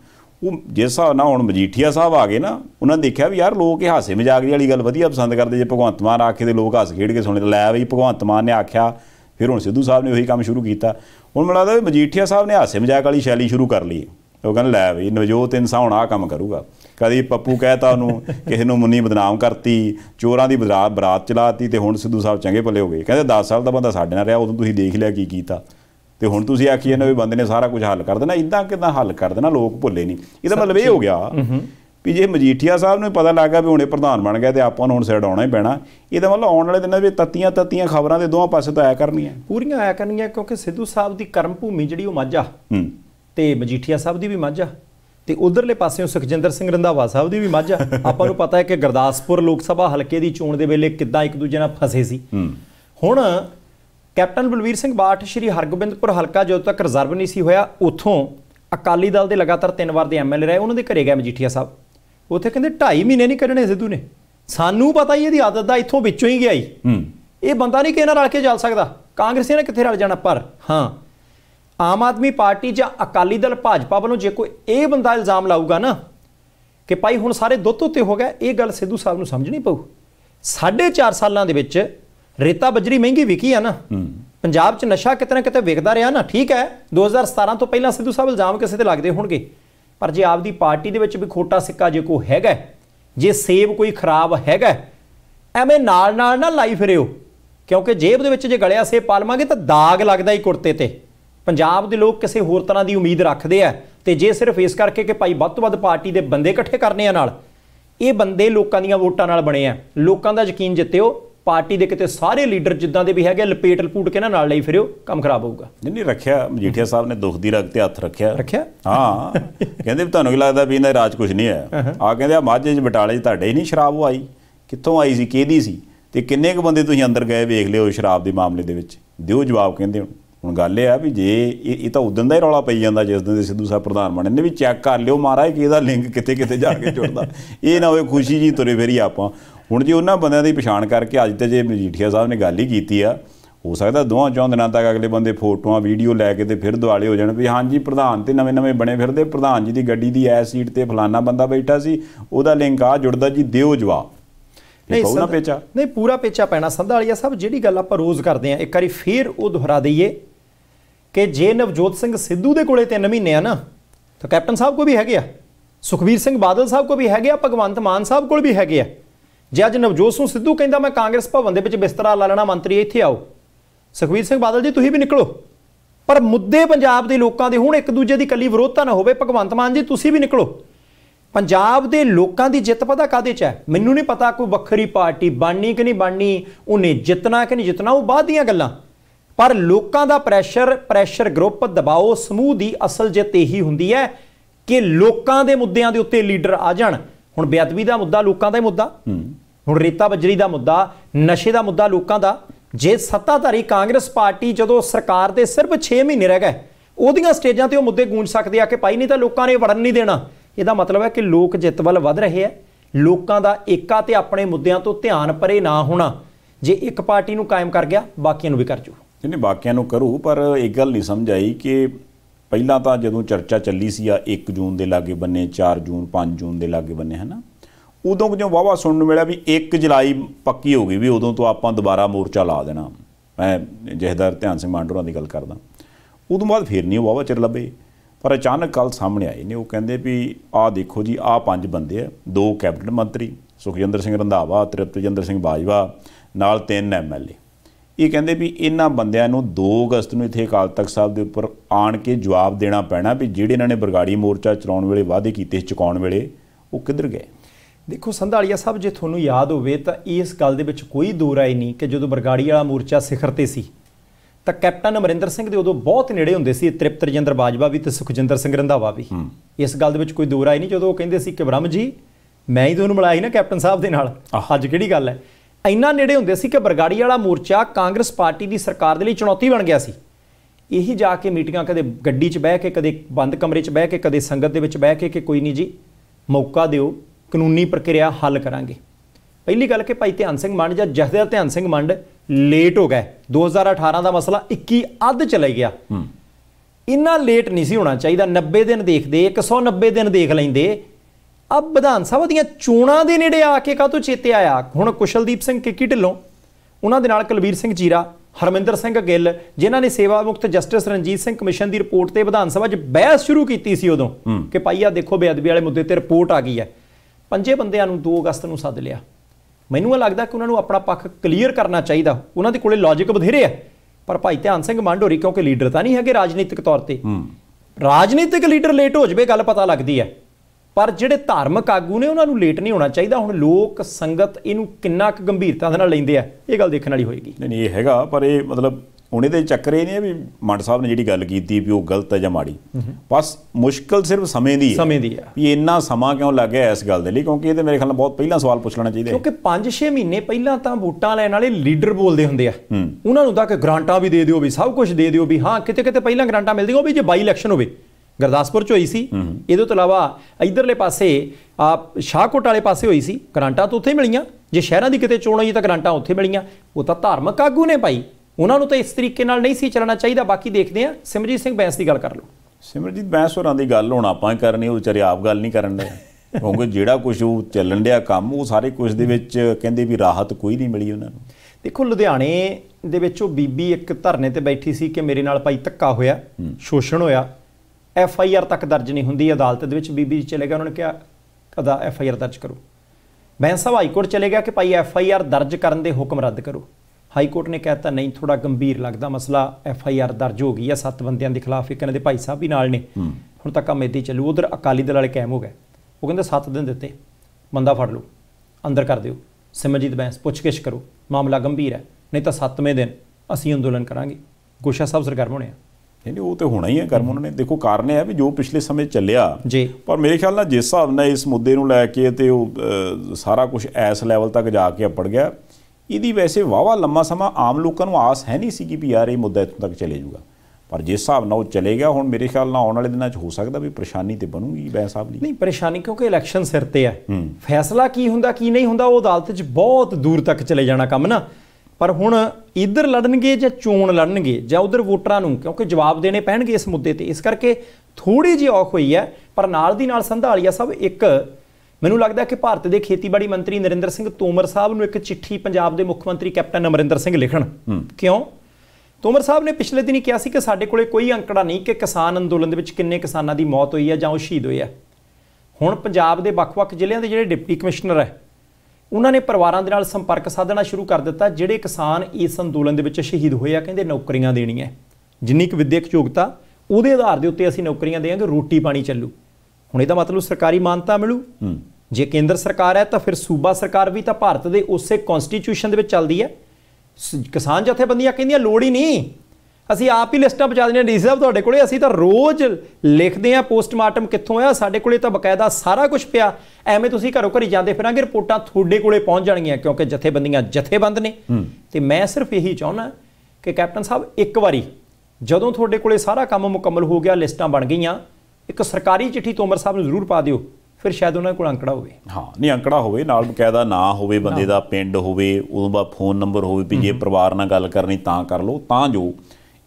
ਉਹ ਜਿਸ ਹਿਸਾਬ ਨਾਲ ਹੁਣ ਮਜੀਠੀਆ ਸਾਹਿਬ ਆ ਗਏ ਨਾ ਉਹਨਾਂ ਨੇ ਦੇਖਿਆ ਵੀ ਯਾਰ ਲੋਕ ਇਹ ਹਾਸੇ ਮਜ਼ਾਕ ਦੀ ਵਾਲੀ ਗੱਲ ਵਧੀਆ ਪਸੰਦ ਕਰਦੇ ਜੇ ਭਗਵੰਤ ਮਾਨ ਆਖੇ ਦੇ ਲੋਕ ਹੱਸ ਖੇਡ ਕੇ ਸੁਣੇ ਲੈ ਬਈ ਭਗਵੰਤ ਮਾਨ ਨੇ ਆਖਿਆ ਫਿਰ ਹੁਣ ਸਿੱਧੂ ਸਾਹਿਬ ਨੇ ਉਹੀ ਕੰਮ ਸ਼ੁਰੂ ਕੀਤਾ ਹੁਣ ਮੈਨੂੰ ਲੱਗਦਾ ਵੀ ਮਜੀਠੀਆ ਸਾਹਿਬ ਨੇ ਹਾਸੇ ਮਜ਼ਾਕ ਵਾਲੀ ਸ਼ੈਲੀ ਸ਼ੁਰੂ ਕਰ ਲਈ ਉਹ ਕਹਿੰਦੇ ਲੈ ਵੀ ਨਵਜੋਤ ਇਨਸਾਨ ਆ ਕੰਮ ਕਰੂਗਾ ਕਦੀ ਪੱਪੂ ਕਹਿਤਾ ਉਹਨੂੰ ਕਿਸੇ ਨੂੰ ਮੁੰਨੀ ਬਦਨਾਮ ਕਰਤੀ ਚੋਰਾਂ ਦੀ ਬਰਾਤ ਚਲਾਤੀ ਤੇ ਹੁਣ ਸਿੱਧੂ ਸਾਹਿਬ ਚੰਗੇ ਭਲੇ ਹੋ ਗਏ ਕਹਿੰਦੇ 10 ਸਾਲ ਦਾ ਬੰਦਾ ਸਾਡੇ ਨਾਲ ਰਿਹਾ ਉਦੋਂ ਤੁਸੀਂ ਦੇਖ ਲਿਆ ਕੀ ਕੀਤਾ ਤੇ ਹੁਣ ਤੁਸੀਂ ਆਖੀ ਜਾਂਦੇ ਵੀ ਬੰਦੇ ਨੇ ਸਾਰਾ ਕੁਝ ਹੱਲ ਕਰ ਦੇਣਾ ਇਦਾਂ ਕਿਦਾਂ ਹੱਲ ਕਰ ਦੇਣਾ ਲੋਕ ਭੁੱਲੇ ਨਹੀਂ ਇਹਦਾ ਮਤਲਬ ਇਹ ਹੋ ਗਿਆ ਵੀ ਜੇ ਮਜੀਠੀਆ ਸਾਹਿਬ ਨੂੰ ਪਤਾ ਲੱਗਾ ਵੀ ਹੁਣੇ ਪ੍ਰਧਾਨ ਬਣ ਗਿਆ ਤੇ ਆਪਾਂ ਨੂੰ ਹੁਣ ਸਿਰ ਆਉਣਾ ਹੀ ਪੈਣਾ ਇਹਦਾ ਮਤਲਬ ਆਉਣ ਵਾਲੇ ਦਿਨਾਂ ਵਿੱਚ ਤੱਤੀਆਂ ਤੱਤੀਆਂ ਖਬਰਾਂ ਦੇ ਦੋਹਾਂ ਪਾਸੇ ਤਾਂ ਆਇਆ ਕਰਨੀਆਂ ਪੂਰੀਆਂ ਆਇਆ ਕਰਨੀਆਂ ਕਿਉਂਕਿ ਸਿੱਧੂ ਸਾਹਿਬ ਦੀ ਕਰਮ ਭੂਮੀ ਜਿਹੜੀ ਉਹ ਮਾਝਾ ਤੇ ਮਜੀਠੀਆ ਸਾਹਿਬ ਦੀ ਵੀ ਮਾਝਾ ਤੇ ਉਧਰਲੇ ਪਾਸਿਓਂ ਸੁਖਜਿੰਦਰ ਸਿੰਘ ਰੰਧਾਵਾ ਸਾਹਿਬ ਦੀ ਵੀ ਮਾਝਾ ਆਪਾਂ ਨੂੰ ਪਤਾ ਹੈ ਕਿ ਗੁਰਦਾਸਪੁਰ ਲੋਕ ਸਭਾ ਹਲਕੇ ਦੀ ਚੋਣ ਦੇ ਵੇਲੇ ਕਿੱਦਾਂ ਇੱਕ ਦੂਜੇ ਨਾਲ ਫਸੇ ਸੀ ਹੁਣ ਕੈਪਟਨ ਬਲਵੀਰ ਸਿੰਘ ਬਾਠ ਸ਼੍ਰੀ ਹਰਗੋਬਿੰਦਪੁਰ ਹਲਕਾ ਜਦੋਂ ਤੱਕ ਰਿਜ਼ਰਵ ਨਹੀਂ ਸੀ ਹੋਇਆ ਉਥੋਂ ਅਕਾਲੀ ਦਲ ਦੇ ਲਗਾਤਾਰ ਤਿੰਨ ਵਾਰ ਦੇ ਐਮਐਲਏ ਰਹੇ ਉਹਨਾਂ ਦੇ ਘਰੇ ਗਿਆ ਮਜੀਠੀਆ ਸਾਹਿਬ ਉੱਥੇ ਕਹਿੰਦੇ 2.5 ਮਹੀਨੇ ਨਹੀਂ ਕੱਢਣੇ ਸਿੱਧੂ ਨੇ ਸਾਨੂੰ ਪਤਾ ਹੀ ਇਹਦੀ ਆਦਤ ਦਾ ਇੱਥੋਂ ਵਿੱਚੋਂ ਹੀ ਗਿਆ ਹੀ ਇਹ ਬੰਦਾ ਨਹੀਂ ਕਿ ਇਹਨਾਂ ਰਲ ਕੇ ਚੱਲ ਸਕਦਾ ਕਾਂਗਰਸੀਆਂ ਨੇ ਕਿੱਥੇ ਰਲ ਜਾਣਾ ਪਰ ਹਾਂ ਆਮ ਆਦਮੀ ਪਾਰਟੀ ਜਾਂ ਅਕਾਲੀ ਦਲ ਭਾਜਪਾ ਵੱਲੋਂ ਜੇ ਕੋਈ ਇਹ ਬੰਦਾ ਇਲਜ਼ਾਮ ਲਾਊਗਾ ਨਾ ਕਿ ਭਾਈ ਹੁਣ ਸਾਰੇ ਦੁੱਤ ਉੱਤੇ ਹੋ ਗਿਆ ਇਹ ਗੱਲ ਸਿੱਧੂ ਸਾਹਿਬ ਨੂੰ ਸਮਝਣੀ ਪਊ 4.5 ਸਾਲਾਂ ਦੇ ਵਿੱਚ ਰੇਤਾ ਬਜਰੀ ਮਹਿੰਗੀ ਵਿਕੀ ਆ ਨਾ ਪੰਜਾਬ 'ਚ ਨਸ਼ਾ ਕਿਤਨਾ ਕਿਤੇ ਵਿਕਦਾ ਰਿਹਾ ਨਾ ਠੀਕ ਹੈ 2017 ਤੋਂ ਪਹਿਲਾਂ ਸਿੱਧੂ ਸਾਹਿਬ ਇਲਜ਼ਾਮ ਕਿਸੇ ਤੇ ਲੱਗਦੇ ਹੋਣਗੇ ਪਰ ਜੇ ਆਪਦੀ ਪਾਰਟੀ ਦੇ ਵਿੱਚ ਵੀ ਖੋਟਾ ਸਿੱਕਾ ਜੇ ਕੋ ਹੈਗਾ ਜੇ ਸੇਬ ਕੋਈ ਖਰਾਬ ਹੈਗਾ ਐਵੇਂ ਨਾਲ ਨਾਲ ਨਾ ਲਾਈ ਫਿਰਿਓ ਕਿਉਂਕਿ ਜੇਬ ਦੇ ਵਿੱਚ ਜੇ ਗਲਿਆ ਸੇਬ ਪਾਲਵਾਂਗੇ ਤਾਂ ਦਾਗ ਲੱਗਦਾ ਹੀ ਕੁਰਤੇ ਤੇ ਪੰਜਾਬ ਦੇ ਲੋਕ ਕਿਸੇ ਹੋਰ ਤਰ੍ਹਾਂ ਦੀ ਉਮੀਦ ਰੱਖਦੇ ਆ ਤੇ ਜੇ ਸਿਰਫ ਇਸ ਕਰਕੇ ਕਿ ਭਾਈ ਵੱਧ ਤੋਂ ਵੱਧ ਪਾਰਟੀ ਦੇ ਬੰਦੇ ਇਕੱਠੇ ਕਰਨੇ ਆ ਨਾਲ ਇਹ ਬੰਦੇ ਲੋਕਾਂ ਦੀਆਂ ਵੋਟਾਂ ਨਾਲ ਬਣੇ ਆ ਲੋਕਾਂ ਦਾ ਯਕੀਨ ਜਿੱਤਿਓ ਪਾਰਟੀ ਦੇ ਕਿਤੇ ਸਾਰੇ ਲੀਡਰ ਜਿੱਦਾਂ ਦੇ ਵੀ ਹੈਗੇ ਲਪੇਟ ਲਪੂਟ ਕੇ ਨਾਲ ਲਈ ਫਿਰਿਓ ਕੰਮ ਖਰਾਬ ਹੋਊਗਾ ਨਹੀਂ ਨਹੀਂ ਰੱਖਿਆ ਮਜੀਠੀਆ ਸਾਹਿਬ ਨੇ ਦੁੱਖ ਦੀ ਰਗ ਤੇ ਹੱਥ ਰੱਖਿਆ ਰੱਖਿਆ ਹਾਂ ਕਹਿੰਦੇ ਤੁਹਾਨੂੰ ਕੀ ਲੱਗਦਾ ਵੀ ਇਹਨਾਂ ਰਾਜ ਕੁਝ ਨਹੀਂ ਹੈ ਆ ਕਹਿੰਦੇ ਆ ਮਾਝੇ 'ਚ ਬਟਾਲੇ 'ਚ ਤੁਹਾਡੇ ਹੀ ਨਹੀਂ ਸ਼ਰਾਬ ਉਹ ਆਈ ਕਿੱਥੋਂ ਆਈ ਸੀ ਕਿਹਦੀ ਸੀ ਤੇ ਕਿੰਨੇ ਕੁ ਬੰਦੇ ਤੁਸੀਂ ਅੰਦਰ ਗਏ ਵੇਖ ਲਿਓ ਸ਼ਰਾਬ ਦੇ ਮਾਮਲੇ ਦੇ ਵਿੱਚ ਦਿਓ ਜਵਾਬ ਕਹਿੰਦੇ ਹੁਣ ਹੁਣ ਗੱਲ ਇਹ ਆ ਵੀ ਜੇ ਇਹ ਤਾਂ ਉਦੋਂ ਦਾ ਹੀ ਰੌਲਾ ਪਈ ਜਾਂਦਾ ਜਿਸ ਦਿਨ ਦੇ ਸਿੱਧੂ ਸਾਹਿਬ ਪ੍ਰਧਾਨ ਬਣੇ ਨੇ ਵੀ ਚੈੱਕ ਕਰ ਲਿਓ ਮਹਾਰਾਜ ਕਿ ਇਹਦਾ ਲਿੰਕ ਕਿਤੇ ਕਿਤੇ ਜਾ ਕੇ ਜੁੜਦਾ ਇਹ ਨਾ ਹੋਵੇ ਖੁਸ਼ੀ ਜੀ ਤੁਰੇ ਫੇਰੀ ਆਪਾਂ ਹੁਣ ਜੇ ਉਹਨਾਂ ਬੰਦਿਆਂ ਦੀ ਪਛਾਣ ਕਰਕੇ ਅੱਜ ਤੇ ਜੇ ਮਜੀਠੀਆ ਸਾਹਿਬ ਨੇ ਗੱਲ ਹੀ ਕੀਤੀ ਆ ਹੋ ਸਕਦਾ ਦੋਹਾਂ ਚੌਂ ਦਿਨਾਂ ਤੱਕ ਅਗਲੇ ਬੰਦੇ ਫੋਟੋਆਂ ਵੀਡੀਓ ਲੈ ਕੇ ਤੇ ਫਿਰ ਦਵਾਲੇ ਹੋ ਜਾਣ ਵੀ ਹਾਂਜੀ ਪ੍ਰਧਾਨ ਤੇ ਨਵੇਂ-ਨਵੇਂ ਬਣੇ ਫਿਰਦੇ ਪ੍ਰਧਾਨ ਜੀ ਦੀ ਗੱਡੀ ਦੀ ਐ ਸੀਟ ਤੇ ਫਲਾਨਾ ਬੰਦਾ ਬੈਠਾ ਸੀ ਉਹਦਾ ਲਿੰਕ ਆ ਜੁੜਦਾ ਜੀ ਦਿਓ ਜਵਾਬ ਨਹੀਂ ਪੂਰਾ ਪੇਚਾ ਨਹੀਂ ਪੂਰਾ ਪੇਚਾ ਪੈਣਾ ਸੰਧਾਲੀਆ ਸਾਹਿਬ ਜਿਹੜੀ ਗੱਲ ਆਪਾਂ ਰੋਜ਼ ਕਰਦੇ ਆ ਇੱਕ ਵਾਰੀ ਫੇਰ ਉਹ ਦੁਹਰਾ ਦਈਏ ਕਿ ਜੇ ਨਵਜੋਤ ਸਿੰਘ ਸਿੱਧੂ ਦੇ ਕੋਲੇ 3 ਮਹੀਨੇ ਆ ਨਾ ਤਾਂ ਕੈਪਟਨ ਸਾਹਿਬ ਕੋ ਵੀ ਹੈਗੇ ਆ ਸੁਖਵੀਰ ਸਿੰਘ ਬਾਦਲ ਸਾਹਿਬ ਕੋ ਵੀ ਹੈਗੇ ਆ ਭਗਵੰਤ ਮਾਨ ਸਾਹਿਬ ਕੋਲ ਵੀ ਹੈਗੇ ਆ ਜੇ ਅੱਜ ਨਵਜੋਤ ਸਿੰਘ ਸਿੱਧੂ ਕਹਿੰਦਾ ਮੈਂ ਕਾਂਗਰਸ ਭਵਨ ਦੇ ਵਿੱਚ ਬਿਸਤਰਾ ਲਾ ਲੈਣਾ ਮੰਤਰੀ ਇੱਥੇ ਆਓ ਸੁਖਵੀਰ ਸਿੰਘ ਬਾਦਲ ਜੀ ਤੁਸੀਂ ਵੀ ਨਿਕਲੋ ਪਰ ਮੁੱਦੇ ਪੰਜਾਬ ਦੇ ਲੋਕਾਂ ਦੇ ਹੁਣ ਇੱਕ ਦੂਜੇ ਦੀ ਕੱਲੀ ਵਿਰੋਧਤਾ ਨਾ ਹੋਵੇ ਭਗਵੰਤ ਮਾਨ ਜੀ ਤੁਸੀਂ ਵੀ ਨਿਕਲੋ ਪੰਜਾਬ ਦੇ ਲੋਕਾਂ ਦੀ ਜਿੱਤ ਪਤਾ ਕਾਦੇ 'ਚ ਹੈ ਮੈਨੂੰ ਨਹੀਂ ਪਤਾ ਕੋਈ ਵੱਖਰੀ ਪਾਰਟੀ ਬਣਨੀ ਕਿ ਨਹੀਂ ਬਣਨੀ ਉਹਨੇ ਜਿੱਤਣਾ ਕਿ ਨਹੀਂ ਜਿੱਤਣਾ ਉਹ ਬਾਅਦ ਦੀਆਂ ਗੱਲਾਂ ਪਰ ਲੋਕਾਂ ਦਾ ਪ੍ਰੈਸ਼ਰ ਪ੍ਰੈਸ਼ਰ ਗਰੁੱਪ ਦਬਾਓ ਸਮੂਹ ਦੀ ਅਸਲ ਜਿੱਤ ਇਹੀ ਹੁੰਦੀ ਹੈ ਕਿ ਲੋਕਾਂ ਦੇ ਮੁੱਦਿਆਂ ਦੇ ਉੱਤੇ ਲੀਡਰ ਆ ਜਾਣ ਹੁਣ ਬੇਅਦਬੀ ਦਾ ਮੁੱਦਾ ਲੋਕਾਂ ਦਾ ਹੀ ਮੁੱਦਾ ਹੁਣ ਰੀਤਾ ਬਜਰੀ ਦਾ ਮੁੱਦਾ ਨਸ਼ੇ ਦਾ ਮੁੱਦਾ ਲੋਕਾਂ ਦਾ ਜੇ ਸੱਤਾਧਾਰੀ ਕਾਂਗਰਸ ਪਾਰਟੀ ਜਦੋਂ ਸਰਕਾਰ ਦੇ ਸਿਰਫ 6 ਮਹੀਨੇ ਰਹਿ ਗਏ ਉਹਦੀਆਂ ਸਟੇਜਾਂ ਤੇ ਉਹ ਮੁੱਦੇ ਗੂੰਜ ਸਕਦੇ ਆ ਕਿ ਪਾਈ ਨਹੀਂ ਤਾਂ ਲੋਕਾਂ ਨੇ ਵੜਨ ਨਹੀਂ ਦੇਣਾ ਇਹਦਾ ਮਤਲਬ ਹੈ ਕਿ ਲੋਕ ਜਿੱਤ ਵੱਲ ਵਧ ਰਹੇ ਆ ਲੋਕਾਂ ਦਾ ਏਕਾ ਤੇ ਆਪਣੇ ਮੁੱਦਿਆਂ ਤੋਂ ਧਿਆਨ ਪਰੇ ਨਾ ਹੋਣਾ ਜੇ ਇੱਕ ਪਾਰਟੀ ਨੂੰ ਕਾਇਮ ਕਰ ਗਿਆ ਬਾਕੀਆਂ ਨੂੰ ਵੀ ਕਰ ਜੂ ਇਹਨੇ ਬਾਕੀਆਂ ਨੂੰ ਕਰੂ ਪਰ ਇੱਕ ਗੱਲ ਨਹੀਂ ਸਮਝ ਆਈ ਕਿ ਪਹਿਲਾਂ ਤਾਂ ਜਦੋਂ ਚਰਚਾ ਚੱਲੀ ਸੀ ਆ 1 ਜੂਨ ਦੇ ਲਾਗੇ ਬੰਨੇ 4 ਜੂਨ 5 ਜੂਨ ਦੇ ਲਾਗੇ ਬੰਨੇ ਹਨਾ ਉਦੋਂ ਕਿਉਂ ਵਾਵਾ ਸੁਣਨ ਨੂੰ ਮਿਲਿਆ ਵੀ 1 ਜੁਲਾਈ ਪੱਕੀ ਹੋ ਗਈ ਵੀ ਉਦੋਂ ਤੋਂ ਆਪਾਂ ਦੁਬਾਰਾ ਮੋਰਚਾ ਲਾ ਦੇਣਾ ਮੈਂ ਜਹਦਾਰ ਧਿਆਨ ਸਿੰਘ ਮਾਂਡੂਰਾਂ ਦੀ ਗੱਲ ਕਰਦਾ ਉਦੋਂ ਬਾਅਦ ਫੇਰ ਨਹੀਂ ਵਾਵਾ ਚਿਰ ਲੱਭੇ ਪਰ ਅਚਾਨਕ ਕੱਲ ਸਾਹਮਣੇ ਆਏ ਨੇ ਉਹ ਕਹਿੰਦੇ ਵੀ ਆਹ ਦੇਖੋ ਜੀ ਆਹ ਪੰਜ ਬੰਦੇ ਆ ਦੋ ਕੈਬਨਿਟ ਮੰਤਰੀ ਸੁਖਜਿੰਦਰ ਸਿੰਘ ਰੰਧਾਵਾ ਤ੍ਰਿਪਤਜਿੰਦਰ ਸਿੰਘ ਬਾਜਵਾ ਨਾਲ ਤਿੰਨ ਐਮਐਲਏ ਇਹ ਕਹਿੰਦੇ ਵੀ ਇਹਨਾਂ ਬੰਦਿਆਂ ਨੂੰ 2 ਅਗਸਤ ਨੂੰ ਇੱਥੇ ਅਕਾਲ ਤਖਤ ਸਾਹਿਬ ਦੇ ਉੱਪਰ ਆਣ ਕੇ ਜਵਾਬ ਦੇਣਾ ਪੈਣਾ ਵੀ ਜਿਹੜੇ ਇਹਨਾਂ ਨੇ ਬਰਗਾੜੀ ਮੋਰਚਾ ਚਲਾਉਣ ਵੇਲੇ ਵਾਅਦੇ ਕੀਤੇ ਚੁਕਾਉਣ ਵੇਲੇ ਉਹ ਕਿੱਧਰ ਗਏ ਦੇਖੋ ਸੰਧਾਲੀਆ ਸਾਹਿਬ ਜੇ ਤੁਹਾਨੂੰ ਯਾਦ ਹੋਵੇ ਤਾਂ ਇਸ ਗੱਲ ਦੇ ਵਿੱਚ ਕੋਈ ਦੂਰ ਆਈ ਨਹੀਂ ਕਿ ਜਦੋਂ ਬਰਗਾੜੀ ਵਾਲਾ ਮੋਰਚਾ ਸਿਖਰ ਤੇ ਸੀ ਤਾਂ ਕੈਪਟਨ ਅਮਰਿੰਦਰ ਸਿੰਘ ਦੇ ਉਦੋਂ ਬਹੁਤ ਨੇੜੇ ਹੁੰਦੇ ਸੀ ਤ੍ਰਿਪਤ ਰਜਿੰਦਰ ਬਾਜਵਾ ਵੀ ਤੇ ਸੁਖਜਿੰਦਰ ਸਿੰਘ ਰੰਧਾਵਾ ਵੀ ਇਸ ਗੱਲ ਦੇ ਵਿੱਚ ਕੋਈ ਦੂਰ ਆਈ ਨਹੀਂ ਜਦੋਂ ਉਹ ਕਹਿੰਦੇ ਸੀ ਕਿ ਬ੍ਰਹਮ ਜੀ ਮੈਂ ਹੀ ਤੁਹਾਨੂੰ ਮਿਲਾਇਆ ਸੀ ਨਾ ਕੈਪਟਨ ਸਾਹਿਬ ਦੇ ਨਾਲ ਅੱਜ ਕਿਹੜੀ ਗੱਲ ਹੈ ਇੰਨਾ ਨੇੜੇ ਹੁੰਦੇ ਸੀ ਕਿ ਬਰਗਾੜੀ ਵਾਲਾ ਮੋਰਚਾ ਕਾਂਗਰਸ ਪਾਰਟੀ ਦੀ ਸਰਕਾਰ ਦੇ ਲਈ ਚੁਣੌਤੀ ਬਣ ਗਿਆ ਸੀ ਇਹੀ ਜਾ ਕੇ ਮੀਟਿੰਗਾਂ ਕਦੇ ਗੱਡੀ 'ਚ ਬਹਿ ਕੇ ਕਦੇ ਬੰਦ ਕਮਰੇ 'ਚ ਬਹਿ ਕੇ ਕਦੇ ਸੰਗਤ ਦੇ ਵਿੱਚ ਬਹਿ ਕੇ ਕਿ ਕੋਈ ਨਹੀਂ ਜੀ ਮੌਕਾ ਦਿਓ ਕਾਨੂੰਨੀ ਪ੍ਰਕਿਰਿਆ ਹੱਲ ਕਰਾਂਗੇ ਪਹਿਲੀ ਗੱਲ ਕਿ ਭਾਈ ਧਿਆਨ ਸਿੰਘ ਮੰਡ ਜਾਂ ਜਸਦੇਵ ਧਿਆਨ ਸਿੰਘ ਮੰਡ ਲੇਟ ਹੋ ਗਏ 2018 ਦਾ ਮਸਲਾ 21 ਅੱਧ ਚਲੇ ਗਿਆ ਇੰਨਾ ਲੇਟ ਨਹੀਂ ਸੀ ਹੋਣਾ ਚਾਹੀਦਾ 90 ਦਿਨ ਦੇਖਦੇ 190 ਦਿਨ ਦੇਖ ਲੈਂਦੇ ਅਬ ਵਿਧਾਨ ਸਭਾ ਦੀਆਂ ਚੋਣਾਂ ਦੇ ਨੇੜੇ ਆ ਕੇ ਕਾਹਤੋਂ ਚੇਤੇ ਆਇਆ ਹੁਣ ਕੁਸ਼ਲਦੀਪ ਸਿੰਘ ਕਿੱਕੀ ਢਿੱਲੋਂ ਉਹਨਾਂ ਦੇ ਨਾਲ ਕੁਲਵੀਰ ਸਿੰਘ ਜੀਰਾ ਹਰਮਿੰਦਰ ਸਿੰਘ ਗਿੱਲ ਜਿਨ੍ਹਾਂ ਨੇ ਸੇਵਾ ਮੁਕਤ ਜਸਟਿਸ ਰਣਜੀਤ ਸਿੰਘ ਕਮਿਸ਼ਨ ਦੀ ਰਿਪੋਰਟ ਤੇ ਵਿਧਾਨ ਸਭਾ 'ਚ ਬਹਿਸ ਸ਼ੁਰੂ ਕੀਤੀ ਸੀ ਉਦੋਂ ਕਿ ਪਾਈਆ ਦੇਖੋ ਬੇਅਦਬੀ ਵਾਲੇ ਮੁੱਦੇ ਤੇ ਰਿਪੋਰਟ ਆ ਗਈ ਹੈ ਪੰਜੇ ਬੰਦਿਆਂ ਨੂੰ 2 ਅਗਸਤ ਨੂੰ ਸੱਦ ਲਿਆ ਮੈਨੂੰ ਲੱਗਦਾ ਕਿ ਉਹਨਾਂ ਨੂੰ ਆਪਣਾ ਪੱਖ ਕਲੀਅਰ ਕਰਨਾ ਚਾਹੀਦਾ ਉਹਨਾਂ ਦੇ ਕੋਲੇ ਲੌਜੀਕ ਬਧੇਰੇ ਆ ਪਰ ਭਾਈ ਧਿਆਨ ਸਿੰਘ ਮੰਡੋਰੀ ਕਿਉਂਕਿ ਲੀਡਰ ਤਾਂ ਨਹੀਂ ਹੈਗੇ ਰਾਜਨੀਤਿਕ ਤੌਰ ਤੇ ਰਾਜਨੀਤਿਕ ਲੀਡਰ ਲੇਟ ਹੋ ਜਵੇ ਗੱਲ ਪਤਾ ਲੱਗਦੀ ਹੈ ਪਰ ਜਿਹੜੇ ਧਾਰਮਿਕ ਆਗੂ ਨੇ ਉਹਨਾਂ ਨੂੰ ਲੇਟ ਨਹੀਂ ਹੋਣਾ ਚਾਹੀਦਾ ਹੁਣ ਲੋਕ ਸੰਗਤ ਇਹਨੂੰ ਕਿੰਨਾ ਕੁ ਗੰਭੀਰਤਾ ਦੇ ਨਾਲ ਲੈਂਦੇ ਆ ਇਹ ਗੱਲ ਦੇਖਣ ਵਾਲੀ ਹੋਏਗੀ ਨਹੀਂ ਇਹ ਹੈਗਾ ਪਰ ਇਹ ਮਤਲਬ ਹੁਣ ਇਹਦੇ ਚੱਕਰੇ ਨਹੀਂ ਆ ਵੀ ਮੰਡ ਸਾਹਿਬ ਨੇ ਜਿਹੜੀ ਗੱਲ ਕੀਤੀ ਵੀ ਉਹ ਗਲਤ ਹੈ ਜਾਂ ਮਾੜੀ ਬਸ ਮੁਸ਼ਕਲ ਸਿਰਫ ਸਮੇਂ ਦੀ ਹੈ ਸਮੇਂ ਦੀ ਹੈ ਵੀ ਇੰਨਾ ਸਮਾਂ ਕਿਉਂ ਲੱਗਿਆ ਇਸ ਗੱਲ ਦੇ ਲਈ ਕਿਉਂਕਿ ਇਹਦੇ ਮੇਰੇ ਖਿਆਲ ਨਾਲ ਬਹੁਤ ਪਹਿਲਾਂ ਸਵਾਲ ਪੁੱਛ ਲੈਣਾ ਚਾਹੀਦਾ ਕਿਉਂਕਿ 5-6 ਮਹੀਨੇ ਪਹਿਲਾਂ ਤਾਂ ਵੋਟਾਂ ਲੈਣ ਵਾਲੇ ਲੀਡਰ ਬੋਲਦੇ ਹੁੰਦੇ ਆ ਉਹਨਾਂ ਨੂੰ ਤਾਂ ਕਿ ਗ੍ਰਾਂਟਾਂ ਵੀ ਦੇ ਦਿਓ ਵੀ ਸਭ ਕੁਝ ਦੇ ਦਿਓ ਵੀ ਹਾਂ ਕਿਤੇ ਕਿਤੇ ਪਹਿਲਾਂ ਗ੍ਰਾਂਟਾਂ ਮਿਲਦੀਆਂ ਉਹ ਵੀ ਜੇ ਬਾਈ ਇਲੈਕਸ਼ਨ ਹੋਵੇ ਗਰਦਾਸਪੁਰ 'ਚ ਹੋਈ ਸੀ ਇਹਦੇ ਤੋਂ ਇਲਾਵਾ ਇਧਰਲੇ ਪਾਸੇ ਆ ਸ਼ਾਹਕੋਟ ਵਾਲੇ ਪਾਸੇ ਹੋਈ ਸੀ ਗ੍ਰਾਂਟਾਂ ਤਾਂ ਉੱਥੇ ਮਿਲੀਆਂ ਜੇ ਸ਼ਹਿਰਾਂ ਦੀ ਕਿਤੇ ਚੋਣ ਹੋਈ ਤਾਂ ਗ੍ਰਾਂਟਾਂ ਉੱਥੇ ਮਿਲੀਆਂ ਉਹ ਤਾਂ ਧਾਰਮਿਕ ਆਗੂ ਨੇ ਭਾਈ ਉਹਨਾਂ ਨੂੰ ਤਾਂ ਇਸ ਤਰੀਕੇ ਨਾਲ ਨਹੀਂ ਸੀ ਚੱਲਣਾ ਚਾਹੀਦਾ ਬਾਕੀ ਦੇਖਦੇ ਆ ਸਿਮਰਜੀਤ ਸਿੰਘ ਬੈਂਸ ਦੀ ਗੱਲ ਕਰ ਲਓ ਸਿਮਰਜੀਤ ਬੈਂਸ ਹੋਰਾਂ ਦੀ ਗੱਲ ਹੋਣਾ ਆਪਾਂ ਕਰਨੀ ਉਹ ਵਿਚਾਰੇ ਆਪ ਗੱਲ ਨਹੀਂ ਕਰਨ ਦੇ ਕਿਉਂਕਿ ਜਿਹੜਾ ਕੁਝ ਉਹ ਚੱਲਣ ਡਿਆ ਕੰਮ ਉਹ ਸਾਰੇ ਕੁਝ ਦੇ ਵਿੱਚ ਕਹਿੰਦੇ ਵੀ ਰਾਹਤ ਕੋਈ ਨਹੀਂ ਮਿਲੀ ਉਹਨਾਂ ਨੂੰ ਦੇਖੋ ਲੁਧਿਆਣੇ ਦੇ ਵਿੱਚ ਉਹ ਬੀਬੀ ਇੱਕ ਧਰਨੇ ਤੇ ਬੈਠੀ ਸੀ ਕਿ ਮੇਰੇ ਨਾਲ ਭਾਈ ਧੱਕਾ ਹੋਇਆ ਸ਼ੋਸ਼ਣ ਹੋਇਆ ਐਫ ਆਈ ਆਰ ਤੱਕ ਦਰਜ ਨਹੀਂ ਹੁੰਦੀ ਅਦਾਲਤ ਦੇ ਵਿੱਚ ਬੀਬੀ ਚਲੇ ਗਿਆ ਉਹਨਾਂ ਨੇ ਕਿਹਾ ਅਦਾ ਐਫ ਆਈ ਆਰ ਦਰਜ ਕਰੋ ਬੈਂਸ ਹਾਈ ਕੋਰਟ ਚਲੇ ਗਿਆ ਕਿ ਭਾਈ ਐਫ ਆਈ ਆਰ ਦਰਜ ਕਰਨ ਦੇ ਹੁਕਮ ਰੱਦ ਕਰੋ ਹਾਈ ਕੋਰਟ ਨੇ ਕਹਿਤਾ ਨਹੀਂ ਥੋੜਾ ਗੰਭੀਰ ਲੱਗਦਾ ਮਸਲਾ ਐਫ ਆਈ ਆਰ ਦਰਜ ਹੋ ਗਈ ਹੈ ਸੱਤ ਬੰਦਿਆਂ ਦੇ ਖਿਲਾਫ ਇੱਕ ਨੇ ਦੇ ਭਾਈ ਸਾਹਿਬ ਵੀ ਨਾਲ ਨੇ ਹੁਣ ਤੱਕ ਕੰਮ ਇਦਾਂ ਚੱਲੂ ਉਧਰ ਅਕਾਲੀ ਦਲ ਵਾਲੇ ਕਾਇਮ ਹੋ ਗਏ ਉਹ ਕਹਿੰਦੇ 7 ਦਿਨ ਦਿੱਤੇ ਬੰਦਾ ਫੜ ਲਓ ਅੰਦਰ ਕਰ ਦਿਓ ਸਿਮਰਜੀਤ ਬੈਂਸ ਪੁੱਛਗਿਛ ਕਰੋ ਮਾਮਲਾ ਗੰਭੀਰ ਹੈ ਨਹੀਂ ਤਾਂ 7ਵੇਂ ਦਿਨ ਅਸੀਂ ਅੰਦੋਲਨ ਕਰਾਂਗੇ ਗੋਸ਼ਾ ਸਾਹਿਬ ਸਰਗਰਮ ਹੋਣੇ ਆ ਨਹੀਂ ਨਹੀਂ ਉਹ ਤੇ ਹੋਣਾ ਹੀ ਹੈ ਕਰਮ ਉਹਨਾਂ ਨੇ ਦੇਖੋ ਕਾਰਨ ਇਹ ਹੈ ਵੀ ਜੋ ਪਿਛਲੇ ਸਮੇਂ ਚੱਲਿਆ ਜੀ ਪਰ ਮੇਰੇ ਖਿਆਲ ਨਾਲ ਜਿਸ ਹਿਸਾਬ ਨਾਲ ਇਸ ਮੁੱਦੇ ਨੂੰ ਲੈ ਕੇ ਤੇ ਉਹ ਸਾਰਾ ਕੁਝ ਐਸ ਲੈਵਲ ਤੱਕ ਜਾ ਕੇ ਅਪੜ ਗਿਆ ਇਹਦੀ ਵੈਸੇ ਵਾਵਾ ਲੰਮਾ ਸਮਾਂ ਆਮ ਲੋਕਾਂ ਨੂੰ ਆਸ ਹੈ ਨਹੀਂ ਸੀ ਕਿ ਵੀ ਯਾਰ ਇਹ ਮੁੱਦਾ ਇਤੋਂ ਤੱਕ ਚਲੇ ਜਾਊਗਾ ਪਰ ਜਿਸ ਹਿਸਾਬ ਨਾਲ ਉਹ ਚਲੇ ਗਿਆ ਹੁਣ ਮੇਰੇ ਖਿਆਲ ਨਾਲ ਆਉਣ ਵਾਲੇ ਦਿਨਾਂ 'ਚ ਹੋ ਸਕਦਾ ਵੀ ਪਰੇਸ਼ਾਨੀ ਤੇ ਬਣੂਗੀ ਬੈ ਸਾਹਿਬ ਲਈ ਨਹੀਂ ਪਰੇਸ਼ਾਨੀ ਕਿਉਂਕਿ ਇਲੈਕਸ਼ਨ ਸਿਰ ਤੇ ਹੈ ਫੈਸਲਾ ਕੀ ਹੁੰਦਾ ਕੀ ਨਹੀਂ ਹੁੰਦਾ ਉਹ ਅਦਾਲਤ 'ਚ ਬਹੁਤ ਦੂਰ ਤੱਕ ਚਲੇ ਜਾਣਾ ਕੰਮ ਨਾ ਪਰ ਹੁਣ ਇੱਧਰ ਲੜਨਗੇ ਜਾਂ ਚੋਣ ਲੜਨਗੇ ਜਾਂ ਉਧਰ ਵੋਟਰਾਂ ਨੂੰ ਕਿਉਂਕਿ ਜਵਾਬ ਦੇਣੇ ਪੈਣਗੇ ਇਸ ਮੁੱਦੇ ਤੇ ਇਸ ਕਰਕੇ ਥੋੜੀ ਜਿਹੀ ਔਖ ਹੋਈ ਹੈ ਪਰ ਨਾਲ ਦੀ ਨਾਲ ਸੰਧਾਲੀਆ ਸਭ ਇੱਕ ਮੈਨੂੰ ਲੱਗਦਾ ਕਿ ਭਾਰਤ ਦੇ ਖੇਤੀਬਾੜੀ ਮੰਤਰੀ ਨਰਿੰਦਰ ਸਿੰਘ ਤੋਮਰ ਸਾਹਿਬ ਨੂੰ ਇੱਕ ਚਿੱਠੀ ਪੰਜਾਬ ਦੇ ਮੁੱਖ ਮੰਤਰੀ ਕੈਪਟਨ ਅਮਰਿੰਦਰ ਸਿੰਘ ਲਿਖਣ ਕਿਉਂ ਤੋਮਰ ਸਾਹਿਬ ਨੇ ਪਿਛਲੇ ਦਿਨ ਹੀ ਕਿਹਾ ਸੀ ਕਿ ਸਾਡੇ ਕੋਲੇ ਕੋਈ ਅੰਕੜਾ ਨਹੀਂ ਕਿ ਕਿਸਾਨ ਅੰਦੋਲਨ ਦੇ ਵਿੱਚ ਕਿੰਨੇ ਕਿਸਾਨਾਂ ਦੀ ਮੌਤ ਹੋਈ ਹੈ ਜਾਂ ਉਹ ਸ਼ਹੀਦ ਹੋਏ ਆ ਹੁਣ ਪੰਜਾਬ ਦੇ ਵੱਖ-ਵੱਖ ਜ਼ਿਲ੍ਹਿਆਂ ਦੇ ਜਿਹੜੇ ਡਿਪਟੀ ਕਮਿਸ਼ਨਰ ਹੈ ਉਹਨਾਂ ਨੇ ਪਰਿਵਾਰਾਂ ਦੇ ਨਾਲ ਸੰਪਰਕ ਸਾਧਣਾ ਸ਼ੁਰੂ ਕਰ ਦਿੱਤਾ ਜਿਹੜੇ ਕਿਸਾਨ ਇਸ ਅੰਦੋਲਨ ਦੇ ਵਿੱਚ ਸ਼ਹੀਦ ਹੋਏ ਆ ਕਹਿੰਦੇ ਨੌਕਰੀਆਂ ਦੇਣੀਆਂ ਜਿੰਨੀ ਕੁ ਵਿਦਿਅਕ ਯੋਗਤਾ ਉਹਦੇ ਆਧਾਰ ਦੇ ਉੱਤੇ ਅਸੀਂ ਨੌਕਰੀਆਂ ਦੇਾਂਗੇ ਰੋਟੀ ਪਾਣੀ ਚੱਲੂ ਹੁਣ ਇਹਦਾ ਮਤਲਬ ਸਰਕਾਰੀ ਮਾਨਤਾ ਮਿਲੂ ਜੇ ਕੇਂਦਰ ਸਰਕਾਰ ਹੈ ਤਾਂ ਫਿਰ ਸੂਬਾ ਸਰਕਾਰ ਵੀ ਤਾਂ ਭਾਰਤ ਦੇ ਉਸੇ ਕਨਸਟੀਟਿਊਸ਼ਨ ਦੇ ਵਿੱਚ ਚੱਲਦੀ ਹੈ ਕਿਸਾਨ ਜਥੇਬੰਦੀਆਂ ਕਹਿੰਦੀਆਂ ਲੋੜ ਹੀ ਨਹੀਂ ਅਸੀਂ ਆਪ ਹੀ ਲਿਸਟਾਂ ਪਹੁੰਚਾ ਦਿੰਦੇ ਹਾਂ ਡੀ ਸਾਹਿਬ ਤੁਹਾਡੇ ਕੋਲੇ ਅਸੀਂ ਤਾਂ ਰੋਜ਼ ਲਿਖਦੇ ਹਾਂ ਪੋਸਟਮਾਰਟਮ ਕਿੱਥੋਂ ਆ ਸਾਡੇ ਕੋਲੇ ਤਾਂ ਬਕਾਇਦਾ ਸਾਰਾ ਕੁਝ ਪਿਆ ਐਵੇਂ ਤੁਸੀਂ ਘਰੋਂ ਘਰੀ ਜਾਂਦੇ ਫਿਰਾਂਗੇ ਰਿਪੋਰਟਾਂ ਤੁਹਾਡੇ ਕੋਲੇ ਪਹੁੰਚ ਜਾਣਗੀਆਂ ਕਿਉਂਕਿ ਜਥੇਬੰਦੀਆਂ ਜਥੇਬੰਦ ਨੇ ਤੇ ਮੈਂ ਸਿਰਫ ਇਹੀ ਚਾਹੁੰਦਾ ਕਿ ਕੈਪਟਨ ਸਾਹਿਬ ਇੱਕ ਵਾਰੀ ਜਦੋਂ ਤੁਹਾਡੇ ਕੋਲੇ ਸਾਰਾ ਕੰਮ ਮੁਕੰਮਲ ਹੋ ਗਿਆ ਲਿਸਟਾਂ ਬਣ ਗਈਆਂ ਇੱਕ ਸਰਕਾਰੀ ਚਿੱਠੀ ਤੋਮਰ ਸਾਹਿਬ ਨੂੰ ਜ਼ਰੂਰ ਪਾ ਦਿਓ ਫਿਰ ਸ਼ਾਇਦ ਉਹਨਾਂ ਕੋਲ ਅੰਕੜਾ ਹੋਵੇ ਹਾਂ ਨਹੀਂ ਅੰਕੜਾ ਹੋਵੇ ਨਾਲ ਬਕਾਇਦਾ ਨਾਂ ਹੋਵੇ ਬੰਦੇ ਦਾ ਪਿੰਡ ਹੋਵੇ ਉਦੋਂ ਬਾਅਦ ਫੋਨ ਨੰਬਰ ਹੋਵੇ ਵੀ ਜੇ ਪਰਿਵਾਰ ਨਾਲ ਗੱਲ ਕਰਨੀ ਤਾਂ ਕਰ ਲਓ ਤਾਂ ਜੋ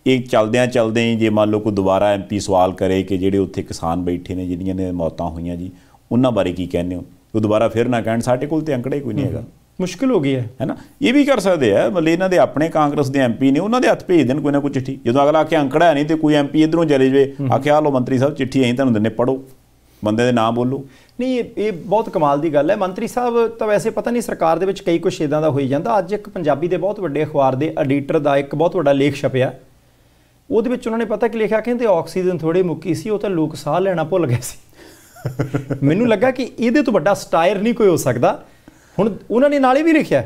ਇਹ ਚਲਦਿਆਂ ਚਲਦੇ ਜੇ ਮੰਨ ਲਓ ਕੋਈ ਦੁਬਾਰਾ ਐਮਪੀ ਸਵਾਲ ਕਰੇ ਕਿ ਜਿਹੜੇ ਉੱਥੇ ਕਿਸਾਨ ਬੈਠੇ ਨੇ ਜਿਹੜੀਆਂ ਨੇ ਮੌਤਾਂ ਹੋਈਆਂ ਜੀ ਉਹਨਾਂ ਬਾਰੇ ਕੀ ਕਹਿੰਦੇ ਹੋ ਉਹ ਦੁਬਾਰਾ ਫਿਰ ਨਾ ਕਹਿਣ ਸਾਡੇ ਕੋਲ ਤੇ ਅੰਕੜੇ ਕੋਈ ਨਹੀਂ ਹੈਗਾ ਮੁਸ਼ਕਿਲ ਹੋ ਗਈ ਹੈ ਹੈਨਾ ਇਹ ਵੀ ਕਰ ਸਕਦੇ ਆ ਮਤਲਬ ਇਹਨਾਂ ਦੇ ਆਪਣੇ ਕਾਂਗਰਸ ਦੇ ਐਮਪੀ ਨੇ ਉਹਨਾਂ ਦੇ ਹੱਥ ਭੇਜ ਦੇਣ ਕੋਈ ਨਾ ਕੋਈ ਚਿੱਠੀ ਜਦੋਂ ਅਗਲਾ ਕੇ ਅੰਕੜਾ ਨਹੀਂ ਤੇ ਕੋਈ ਐਮਪੀ ਇਧਰੋਂ ਚਲੇ ਜਵੇ ਆਖਿਆ ਲੋ ਮੰਤਰੀ ਸਾਹਿਬ ਚਿੱਠੀ ਅਸੀਂ ਤੁਹਾਨੂੰ ਦਿੰਨੇ ਪੜੋ ਬੰਦੇ ਦੇ ਨਾਮ ਬੋਲੋ ਨਹੀਂ ਇਹ ਬਹੁਤ ਕਮਾਲ ਦੀ ਗੱਲ ਹੈ ਮੰਤਰੀ ਸਾਹਿਬ ਤਾਂ ਵੈਸੇ ਪਤਾ ਨਹੀਂ ਸਰਕਾਰ ਦੇ ਵਿੱਚ ਕਈ ਕੁਛ ਇਦਾਂ ਦਾ ਹੋਈ ਜਾਂਦਾ ਅੱਜ ਇੱਕ ਪੰਜਾਬੀ ਦੇ ਬਹੁਤ ਵੱਡੇ ਅਖਬਾਰ ਦੇ ਐਡੀਟਰ ਦਾ ਇੱਕ ਬਹੁਤ ਵੱਡਾ ਲੇਖ ਛਪਿਆ ਉਹਦੇ ਵਿੱਚ ਉਹਨਾਂ ਨੇ ਪਤਾ ਕਿ ਲਿਖਿਆ ਕਹਿੰਦੇ ਆਕਸੀਜਨ ਥੋੜੀ ਮੁੱਕੀ ਸੀ ਉਹ ਤਾਂ ਲੋਕ ਸਾਹ ਲੈਣਾ ਭੁੱਲ ਗਏ ਸੀ ਮੈਨੂੰ ਲੱਗਾ ਕਿ ਇਹਦੇ ਤੋਂ ਵੱਡਾ ਸਟਾਇਰ ਨਹੀਂ ਕੋਈ ਹੋ ਸਕਦਾ ਹੁਣ ਉਹਨਾਂ ਨੇ ਨਾਲੇ ਵੀ ਲਿਖਿਆ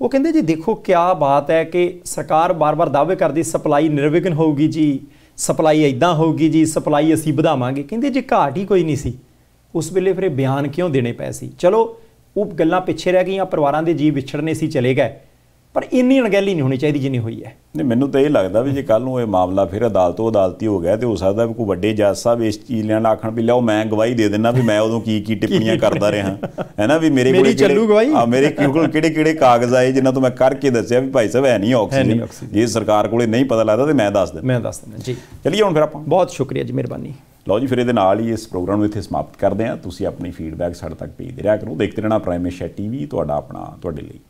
ਉਹ ਕਹਿੰਦੇ ਜੀ ਦੇਖੋ ਕੀ ਬਾਤ ਹੈ ਕਿ ਸਰਕਾਰ ਬਾਰ-ਬਾਰ ਦਾਅਵੇ ਕਰਦੀ ਸਪਲਾਈ ਨਿਰਵਿਘਨ ਹੋਊਗੀ ਜੀ ਸਪਲਾਈ ਇਦਾਂ ਹੋਊਗੀ ਜੀ ਸਪਲਾਈ ਅਸੀਂ ਵਧਾਵਾਂਗੇ ਕਹਿੰਦੇ ਜੀ ਘਾਟ ਹੀ ਕੋਈ ਨਹੀਂ ਸੀ ਉਸ ਵੇਲੇ ਫਿਰ ਬਿਆਨ ਕਿਉਂ ਦੇਣੇ ਪਏ ਸੀ ਚਲੋ ਉਹ ਗੱਲਾਂ ਪਿੱਛੇ ਰਹਿ ਗਈਆਂ ਪਰਿਵਾਰਾਂ ਦੇ ਜੀਵ ਵਿਛੜਨੇ ਸੀ ਚਲੇ ਗਏ ਪਰ ਇੰਨੀ ਅਣਗਹਿਲੀ ਨਹੀਂ ਹੋਣੀ ਚਾਹੀਦੀ ਜਿੰਨੀ ਹੋਈ ਹੈ ਨਹੀਂ ਮੈਨੂੰ ਤਾਂ ਇਹ ਲੱਗਦਾ ਵੀ ਜੇ ਕੱਲ ਨੂੰ ਇਹ ਮਾਮਲਾ ਫਿਰ ਅਦਾਲਤੋਂ ਅਦਾਲਤੀ ਹੋ ਗਿਆ ਤੇ ਹੋ ਸਕਦਾ ਵੀ ਕੋਈ ਵੱਡੇ ਜੱਜ ਸਾਹਿਬ ਇਸ ਚੀਜ਼ ਲੈਣ ਆਖਣ ਵੀ ਲਓ ਮੈਂ ਗਵਾਹੀ ਦੇ ਦਿੰਦਾ ਵੀ ਮੈਂ ਉਦੋਂ ਕੀ ਕੀ ਟਿੱਪਣੀਆਂ ਕਰਦਾ ਰਿਹਾ ਹੈਨਾ ਵੀ ਮੇਰੇ ਕੋਲ ਕਿਹੜੇ ਆ ਮੇਰੇ ਕੋਲ ਕਿਹੜੇ ਕਿਹੜੇ ਕਾਗਜ਼ ਆਏ ਜਿਨ੍ਹਾਂ ਤੋਂ ਮੈਂ ਕਰਕੇ ਦੱਸਿਆ ਵੀ ਭਾਈ ਸਾਹਿਬ ਹੈ ਨਹੀਂ ਆਕਸੀਜਨ ਜੇ ਸਰਕਾਰ ਕੋਲੇ ਨਹੀਂ ਪਤਾ ਲੱਗਦਾ ਤੇ ਮੈਂ ਦੱਸ ਦਿੰਦਾ ਮੈਂ ਦੱਸ ਦਿੰਦਾ ਜੀ ਚਲਿਏ ਹੁਣ ਫਿਰ ਆਪਾਂ ਬਹੁਤ ਸ਼ੁਕਰੀਆ ਜੀ ਮਿਹਰਬਾਨੀ ਲਓ ਜੀ ਫਿਰ ਇਹਦੇ ਨਾਲ ਹੀ ਇਸ ਪ੍ਰੋਗਰਾਮ ਨੂੰ ਇੱਥੇ ਸਮਾਪਤ ਕਰਦੇ ਹਾਂ ਤੁਸੀਂ ਆਪਣੀ ਫੀਡਬੈਕ ਸਾਡੇ ਤੱਕ ਭੇਜਦੇ ਰਿਹਾ ਕਰੋ ਦੇਖਦੇ ਰਹਿਣਾ ਪ੍ਰਾਈਮ ਟੀਵੀ ਤੁਹਾਡਾ ਆਪਣਾ ਤੁਹਾਡੇ ਲਈ